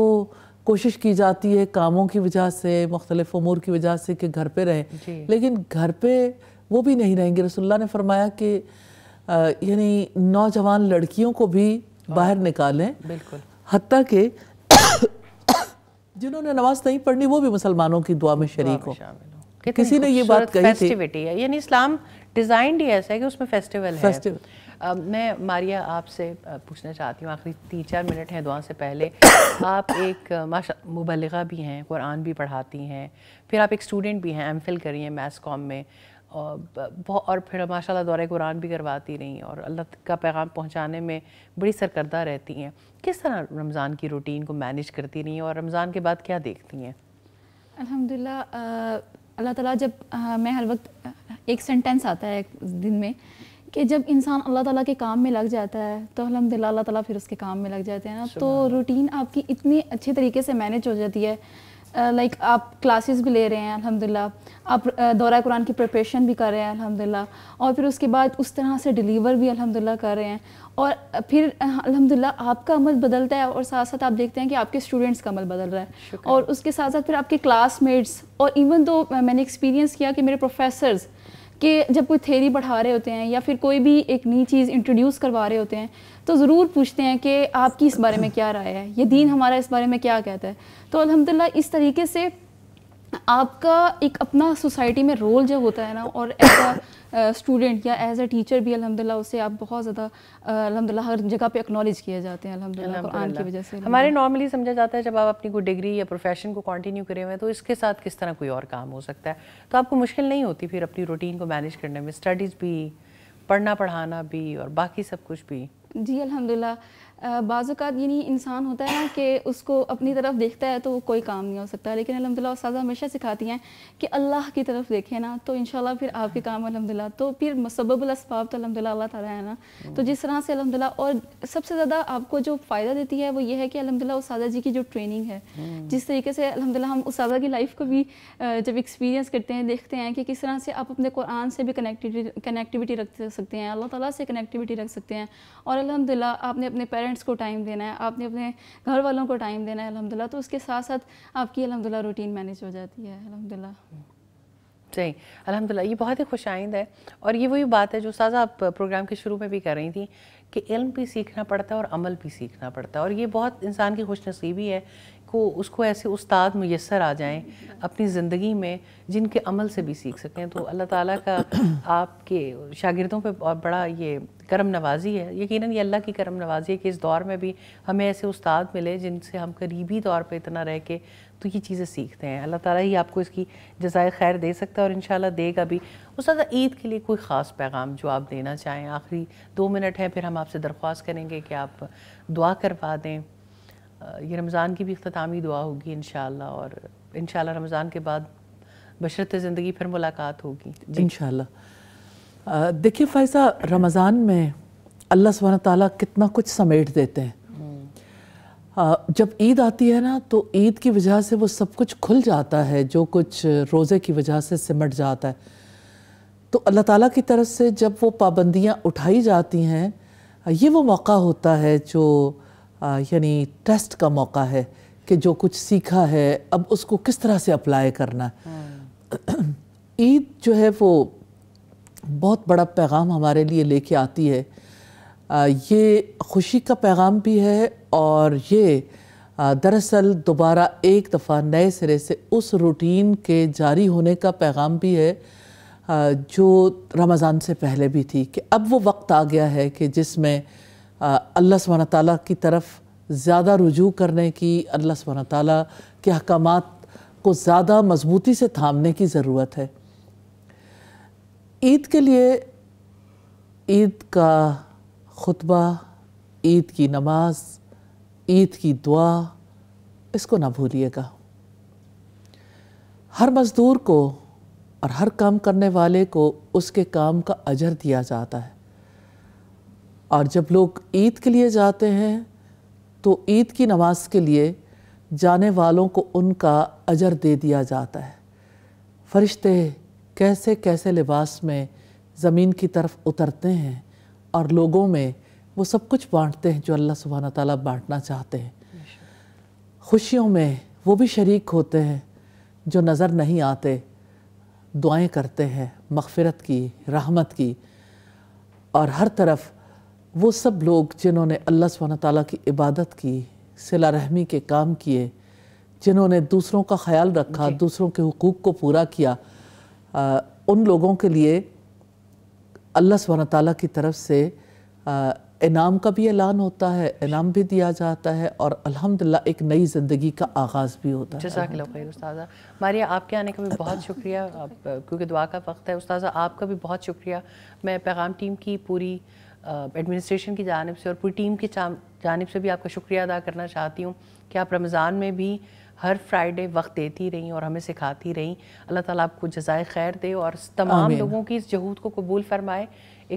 कोशिश की जाती है कामों की वजह से मुख्तलिफ उमूर की वजह से कि घर पे रहें लेकिन घर पे वो भी नहीं रहेंगे रसुल्ला ने फरमाया कि यानी नौजवान लड़कियों को भी हाँ। बाहर निकालें बिल्कुल हती के जिन्होंने नमाज नहीं पढ़नी वो भी मुसलमानों की दुआ में शरीक हो किसी ने ये बात कही थी यानी इस्लाम डिजाइन ही ऐसा है कि उसमें फेस्टिवल है मैं मारिया आपसे पूछना चाहती हूँ आखिरी तीन चार मिनट हैं दुआ से पहले आप एक माशा मुबलगा भी हैं कुरान भी पढ़ाती हैं फिर आप एक स्टूडेंट भी हैं एम फिल करी हैं मैथ्स कॉम में और, और फिर माशाल्लाह दौरे कुरान भी करवाती रहीं और अल्लाह का पैगाम पहुंचाने में बड़ी सरकर्दा रहती हैं किस तरह रमज़ान की रूटीन को मैनेज करती रहीं और रमज़ान के बाद क्या देखती हैं अलहमदिल्ला अल्लाह ताला जब आ, मैं हर वक्त एक सेंटेंस आता है दिन में कि जब इंसान अल्लाह ताला के काम में लग जाता है तो अलहमदिल्ला अल्लाह ताला फिर उसके काम में लग जाते हैं ना तो रूटीन आपकी इतनी अच्छे तरीके से मैनेज हो जाती है लाइक आप क्लासेस भी ले रहे हैं अल्हम्दुलिल्लाह आप दौरा कुरान की प्रिपरेशन भी कर रहे हैं अल्हम्दुलिल्लाह और फिर उसके बाद उस तरह से डिलीवर भी अल्हम्दुलिल्लाह कर रहे हैं और फिर अल्हम्दुलिल्लाह आपका अमल बदलता है और साथ साथ आप देखते हैं कि आपके स्टूडेंट्स का अमल बदल रहा है और उसके साथ साथ फिर आपके क्लासमेट्स और इवन तो मैंने एक्सपीरियंस किया कि मेरे प्रोफेसर्स कि जब कोई थेरी पढ़ा रहे होते हैं या फिर कोई भी एक नई चीज़ इंट्रोड्यूस करवा रहे होते हैं तो ज़रूर पूछते हैं कि आपकी इस बारे में क्या राय है ये दीन हमारा इस बारे में क्या कहता है तो अलहमदिल्ला इस तरीके से आपका एक अपना सोसाइटी में रोल जब होता है ना और एज अ स्टूडेंट या एज अ टीचर भी अलहमदिल्ला उसे आप बहुत ज़्यादा uh, अलहमदिल्ला हर जगह पे एक्नॉलेज किया जाते हैं अलहमदिल्ला कुरान की वजह से हमारे नॉर्मली समझा जाता है जब आप अपनी कोई डिग्री या प्रोफेशन को कंटिन्यू करे हुए हैं तो इसके साथ किस तरह कोई और काम हो सकता है तो आपको मुश्किल नहीं होती फिर अपनी रूटीन को मैनेज करने में स्टडीज़ भी पढ़ना पढ़ाना भी और बाकी सब कुछ भी जी अलहमदिल्ला बाज़ात यानी इंसान होता है ना कि उसको अपनी तरफ देखता है तो वो कोई काम नहीं हो सकता लेकिन अलहमदिल्ला उसाजा हमेशा सिखाती हैं कि अल्लाह की तरफ देखें ना तो इन फिर आपके काम अलहमदिल्ला तो फिर सबबुलसबाब तो अलहमदिल्ला अल्लाह है ना तो जिस तरह से अलहमदिल्ला और सबसे ज़्यादा आपको जो फ़ायदा देती है वो ये है कि अलहमदिल्ला उसदा जी की जो ट्रेनिंग है हम्म। जिस तरीके से अलहमदिल्ला हम उसादा की लाइफ को भी जब एक्सपीरियंस करते हैं देखते हैं कि किस तरह से आप अपने कुरान से भी कनेक्टिविटी कनेक्टिविटी रख सकते हैं अल्लाह तला से कनेक्टिविटी रख सकते हैं और अलहमदिल्ला आपने अपने पेरेंट्स पेरेंट्स को टाइम देना है आपने अपने घर वालों को टाइम देना है अलहमदिल्ला तो उसके साथ साथ आपकी अलहमदिल्ला रूटीन मैनेज हो जाती है अलहमदिल्ला सही अलहमदिल्ला ये बहुत ही खुश आइंद है और ये वही बात है जो साजा आप प्रोग्राम के शुरू में भी कर रही थी कि इल्म भी सीखना पड़ता है और अमल भी सीखना पड़ता है और ये बहुत इंसान की खुश नसीबी है को उसको ऐसे उस्ताद मैसर आ जाएं अपनी ज़िंदगी में जिनके अमल से भी सीख सकें तो अल्लाह ताला का आपके शागिर्दों पे बड़ा ये करम नवाजी है यकीनन ये अल्लाह की करम नवाजी है कि इस दौर में भी हमें ऐसे उस्ताद मिले जिनसे हम करीबी तौर पे इतना रह के तो ये चीज़ें सीखते हैं अल्लाह ताला ही आपको इसकी जजाय खैर दे सकता है और इन देगा भी उस ईद के लिए कोई ख़ास पैगाम जो आप देना चाहें आखिरी दो मिनट हैं फिर हम आपसे दरख्वास्त करेंगे कि आप दुआ करवा दें ये रमज़ान की भी अख्तामी दुआ होगी इन और इन रमज़ान के बाद बशरत ज़िंदगी फिर मुलाकात होगी इन देखिए फैसा रमज़ान में अल्लाह सुबहाना ताला कितना कुछ समेट देते हैं जब ईद आती है ना तो ईद की वजह से वो सब कुछ खुल जाता है जो कुछ रोज़े की वजह से सिमट जाता है तो अल्लाह ताला की तरफ से जब वो पाबंदियाँ उठाई जाती हैं ये वो मौका होता है जो यानी टेस्ट का मौका है कि जो कुछ सीखा है अब उसको किस तरह से अप्लाई करना ईद जो है वो बहुत बड़ा पैगाम हमारे लिए लेके आती है ये खुशी का पैगाम भी है और ये दरअसल दोबारा एक दफ़ा नए सिरे से उस रूटीन के जारी होने का पैगाम भी है जो रमज़ान से पहले भी थी कि अब वो वक्त आ गया है कि जिसमें अल्लाह सुबहाना ताली की तरफ ज़्यादा रुजू करने की अल्लाह सुबहाना ताली के अहकाम को ज़्यादा मजबूती से थामने की ज़रूरत है ईद के लिए ईद का खुतबा ईद की नमाज ईद की दुआ इसको ना भूलिएगा हर मज़दूर को और हर काम करने वाले को उसके काम का अजर दिया जाता है और जब लोग ईद के लिए जाते हैं तो ईद की नमाज के लिए जाने वालों को उनका अजर दे दिया जाता है फरिश्ते कैसे कैसे लिबास में ज़मीन की तरफ उतरते हैं और लोगों में वो सब कुछ बांटते हैं जो अल्लाह सुबहाना ताला बांटना चाहते हैं खुशियों में वो भी शरीक होते हैं जो नज़र नहीं आते दुआएं करते हैं मगफ़रत की रहमत की और हर तरफ वो सब लोग जिन्होंने अल्लाह सुबहाना ताली की इबादत की सिला रहमी के काम किए जिन्होंने दूसरों का ख्याल रखा दूसरों के हकूक़ को पूरा किया आ, उन लोगों के लिए अल्लाह सुबहाना ताली की तरफ से इनाम का भी ऐलान होता है इनाम भी दिया जाता है और अलहमदिल्ला एक नई ज़िंदगी का आगाज़ भी होता है उस्ताजा मारिया आपके आने का भी बहुत शुक्रिया क्योंकि दुआ का वक्त है उस्ताजा आपका भी बहुत शुक्रिया मैं पैगाम टीम की पूरी एडमिनिस्ट्रेशन की जानब से और पूरी टीम की जानब से भी आपका शुक्रिया अदा करना चाहती हूँ कि आप रमज़ान में भी हर फ्राइडे वक्त देती रहीं और हमें सिखाती रहीं अल्लाह ताला आपको जजाय खैर दे और तमाम लोगों की इस जहूद को कबूल फरमाए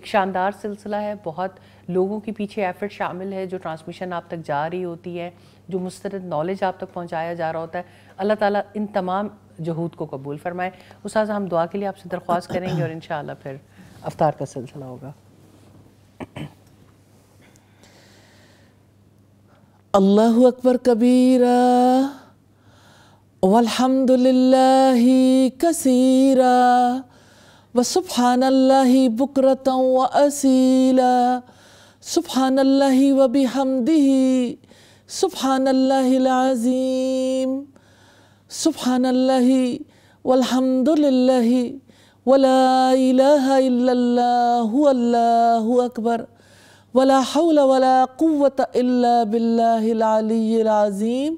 एक शानदार सिलसिला है बहुत लोगों के पीछे एफर्ट शामिल है जो ट्रांसमिशन आप तक जा रही होती है जो मुस्तरद नॉलेज आप तक पहुँचाया जा रहा होता है अल्लाह ताला इन तमाम जहूद को कबूल फरमाए उस हम दुआ के लिए आपसे दरख्वास्त करेंगे और इन फिर अवतार का सिलसिला होगा अल्लाह अकबर कबीरा والحمد لله كثيرا وسبحان الله بكرة وأسيلا سبحان الله وبحمده سبحان الله العظيم سبحان الله والحمد لله ولا إله إلا الله والله أكبر ولا حول ولا قوة إلا بالله العلي العظيم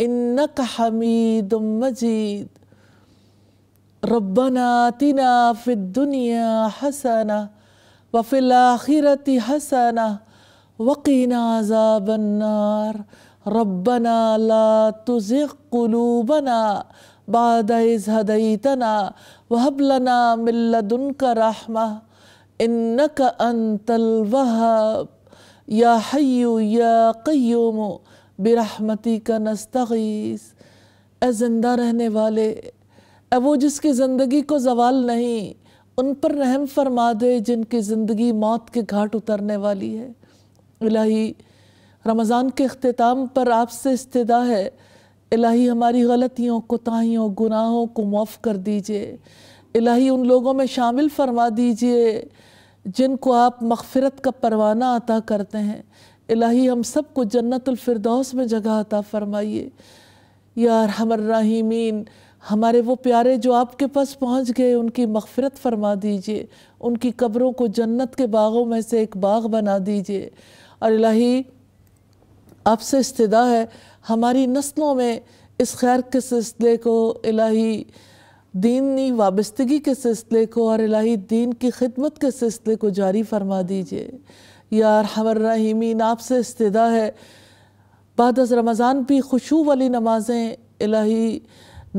إنك حميد مجيد ربنا آتنا في الدنيا حسنة وفي الآخرة حسنة وقنا عذاب النار ربنا لا تزغ قلوبنا بعد إذ هديتنا وهب لنا من لدنك رحمة إنك أنت الوهاب يا حي يا قيوم बिरहमती का नस्तगीस ए ज़िंदा रहने वाले ए वो जिसकी ज़िंदगी को जवाल नहीं उन पर रहम फरमा दे जिनकी ज़िंदगी मौत के घाट उतरने वाली है इलाही रमज़ान के अख्ताम पर आपसे इस्तदा है इलाही हमारी गलतियों कोताहीियों गुनाहों को माफ कर दीजिए इलाही उन लोगों में शामिल फरमा दीजिए जिनको आप मगफ़रत का परवाना अता करते हैं इलाही हम सबको जन्नतफरदौस में जगह अता फ़रमाइए यार हमर्राहीमीन हमारे वो प्यारे जो आपके पास पहुंच गए उनकी मफफ़रत फरमा दीजिए उनकी कब्रों को जन्नत के बागों में से एक बाग बना दीजिए और इलाही आपसे इस्तदा है हमारी नस्लों में इस खैर के सिलसिले को इलाही दीनी वाबस्तगी के सिलसिले को और इलाही दीन की खिदमत के सिलसिले को जारी फरमा दीजिए यारहमर्रहीमीन आपसे इस्तः है बदस रमज़ान भी खुशू वाली नमाज़ें इलाही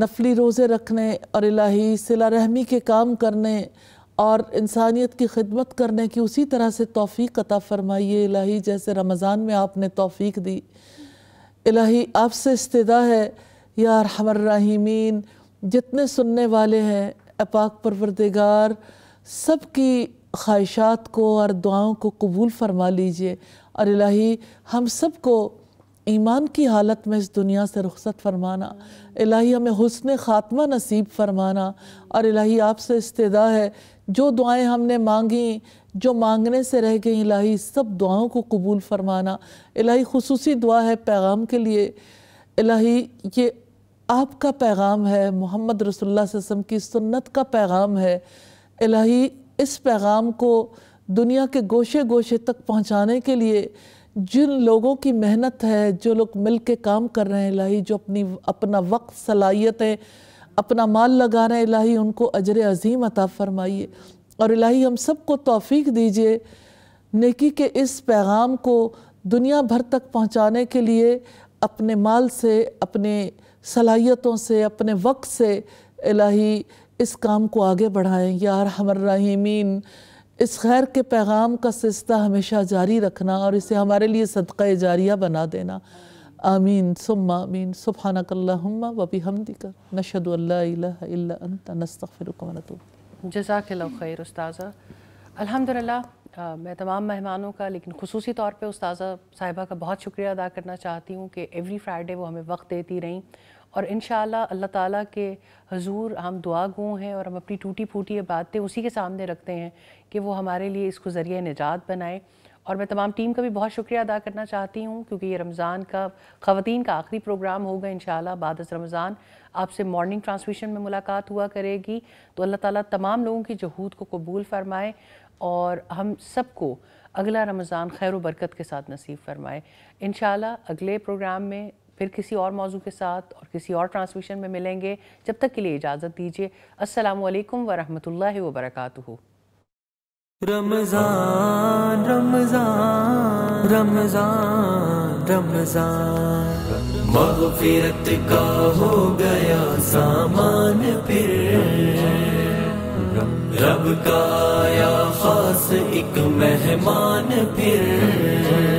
नफली रोज़े रखने और इलाही सिला रहमी के काम करने और इंसानियत की खिदमत करने की उसी तरह से तोफ़ी अता फ़रमाइए इलाही जैसे रमज़ान में आपने तोफ़ी दी इलाही आपसे इस्तः है यार हमर्राहीमीन जितने सुनने वाले हैं अपाक परवरदिगार सबकी ख्वाहिशात को और दुआओं को कबूल फरमा लीजिए और इलाही हम सब को ईमान की हालत में इस दुनिया से रुख़त फरमाना इलाही हमें हुसन ख़ात्मा नसीब फरमाना और इलाही आपसे इस्तदा है जो दुआएं हमने मांगी जो मांगने से रह गई इलाही सब दुआओं को कबूल फरमाना इलाही खसूस दुआ है पैगाम के लिए इलाही ये आपका पैगाम है मोहम्मद रसोल्ला वसम की सुन्नत का पैगाम है इलाही इस पैगाम को दुनिया के गोशे गोशे तक पहुंचाने के लिए जिन लोगों की मेहनत है जो लोग मिल के काम कर रहे हैं लाही जो अपनी अपना वक्त सलाहियतें अपना माल लगा रहे हैं लाही उनको अजर अजीम अता फरमाइए और इलाही हम सबको तोफ़ी दीजिए नेकी के इस पैगाम को दुनिया भर तक पहुंचाने के लिए अपने माल से अपने सलाहियतों से अपने वक्त से इलाही इस काम को आगे बढ़ाएं यार रहीमीन इस खैर के पैगाम का सिलसिला हमेशा जारी रखना और इसे हमारे लिए सदक़ जारिया बना देना आमीन सुम्मा आमीन सुबहानकल्लम वबी हमदिका नशद नस्तफ़िरकमतू जजाकल खैर उस्ताज़ा अल्हम्दुलिल्लाह मैं तमाम मेहमानों का लेकिन खसूसी तौर पे उस्ताज़ा साहिबा का बहुत शुक्रिया अदा करना चाहती हूँ कि एवरी फ्राइडे वो हमें वक्त देती रहीं और इन अल्लाह ताला के हजूर हम दुआ गो हैं और हम अपनी टूटी फूटी बातें उसी के सामने रखते हैं कि वो हमारे लिए इसको ज़रिए निजात बनाए और मैं तमाम टीम का भी बहुत शुक्रिया अदा करना चाहती हूँ क्योंकि ये रमज़ान का ख़वान का आखिरी प्रोग्राम होगा इन बाद रमज़ान आपसे मॉर्निंग ट्रांसमिशन में मुलाकात हुआ करेगी तो अल्लाह ताली तमाम लोगों की जहूद को कबूल फ़रमाए और हम सबको अगला रमज़ान खैर बरकत के साथ नसीब फरमाए इन अगले प्रोग्राम में फिर किसी और मौजू के साथ और किसी और ट्रांसमिशन में मिलेंगे जब तक के लिए इजाज़त दीजिए असल वरहमल वबरक रमजान रमजान रमजान रमजान मगफिरत का हो गया सामान फिर रब का आया खास एक मेहमान फिर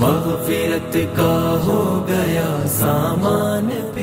मगफिरत का हो गया सामान पे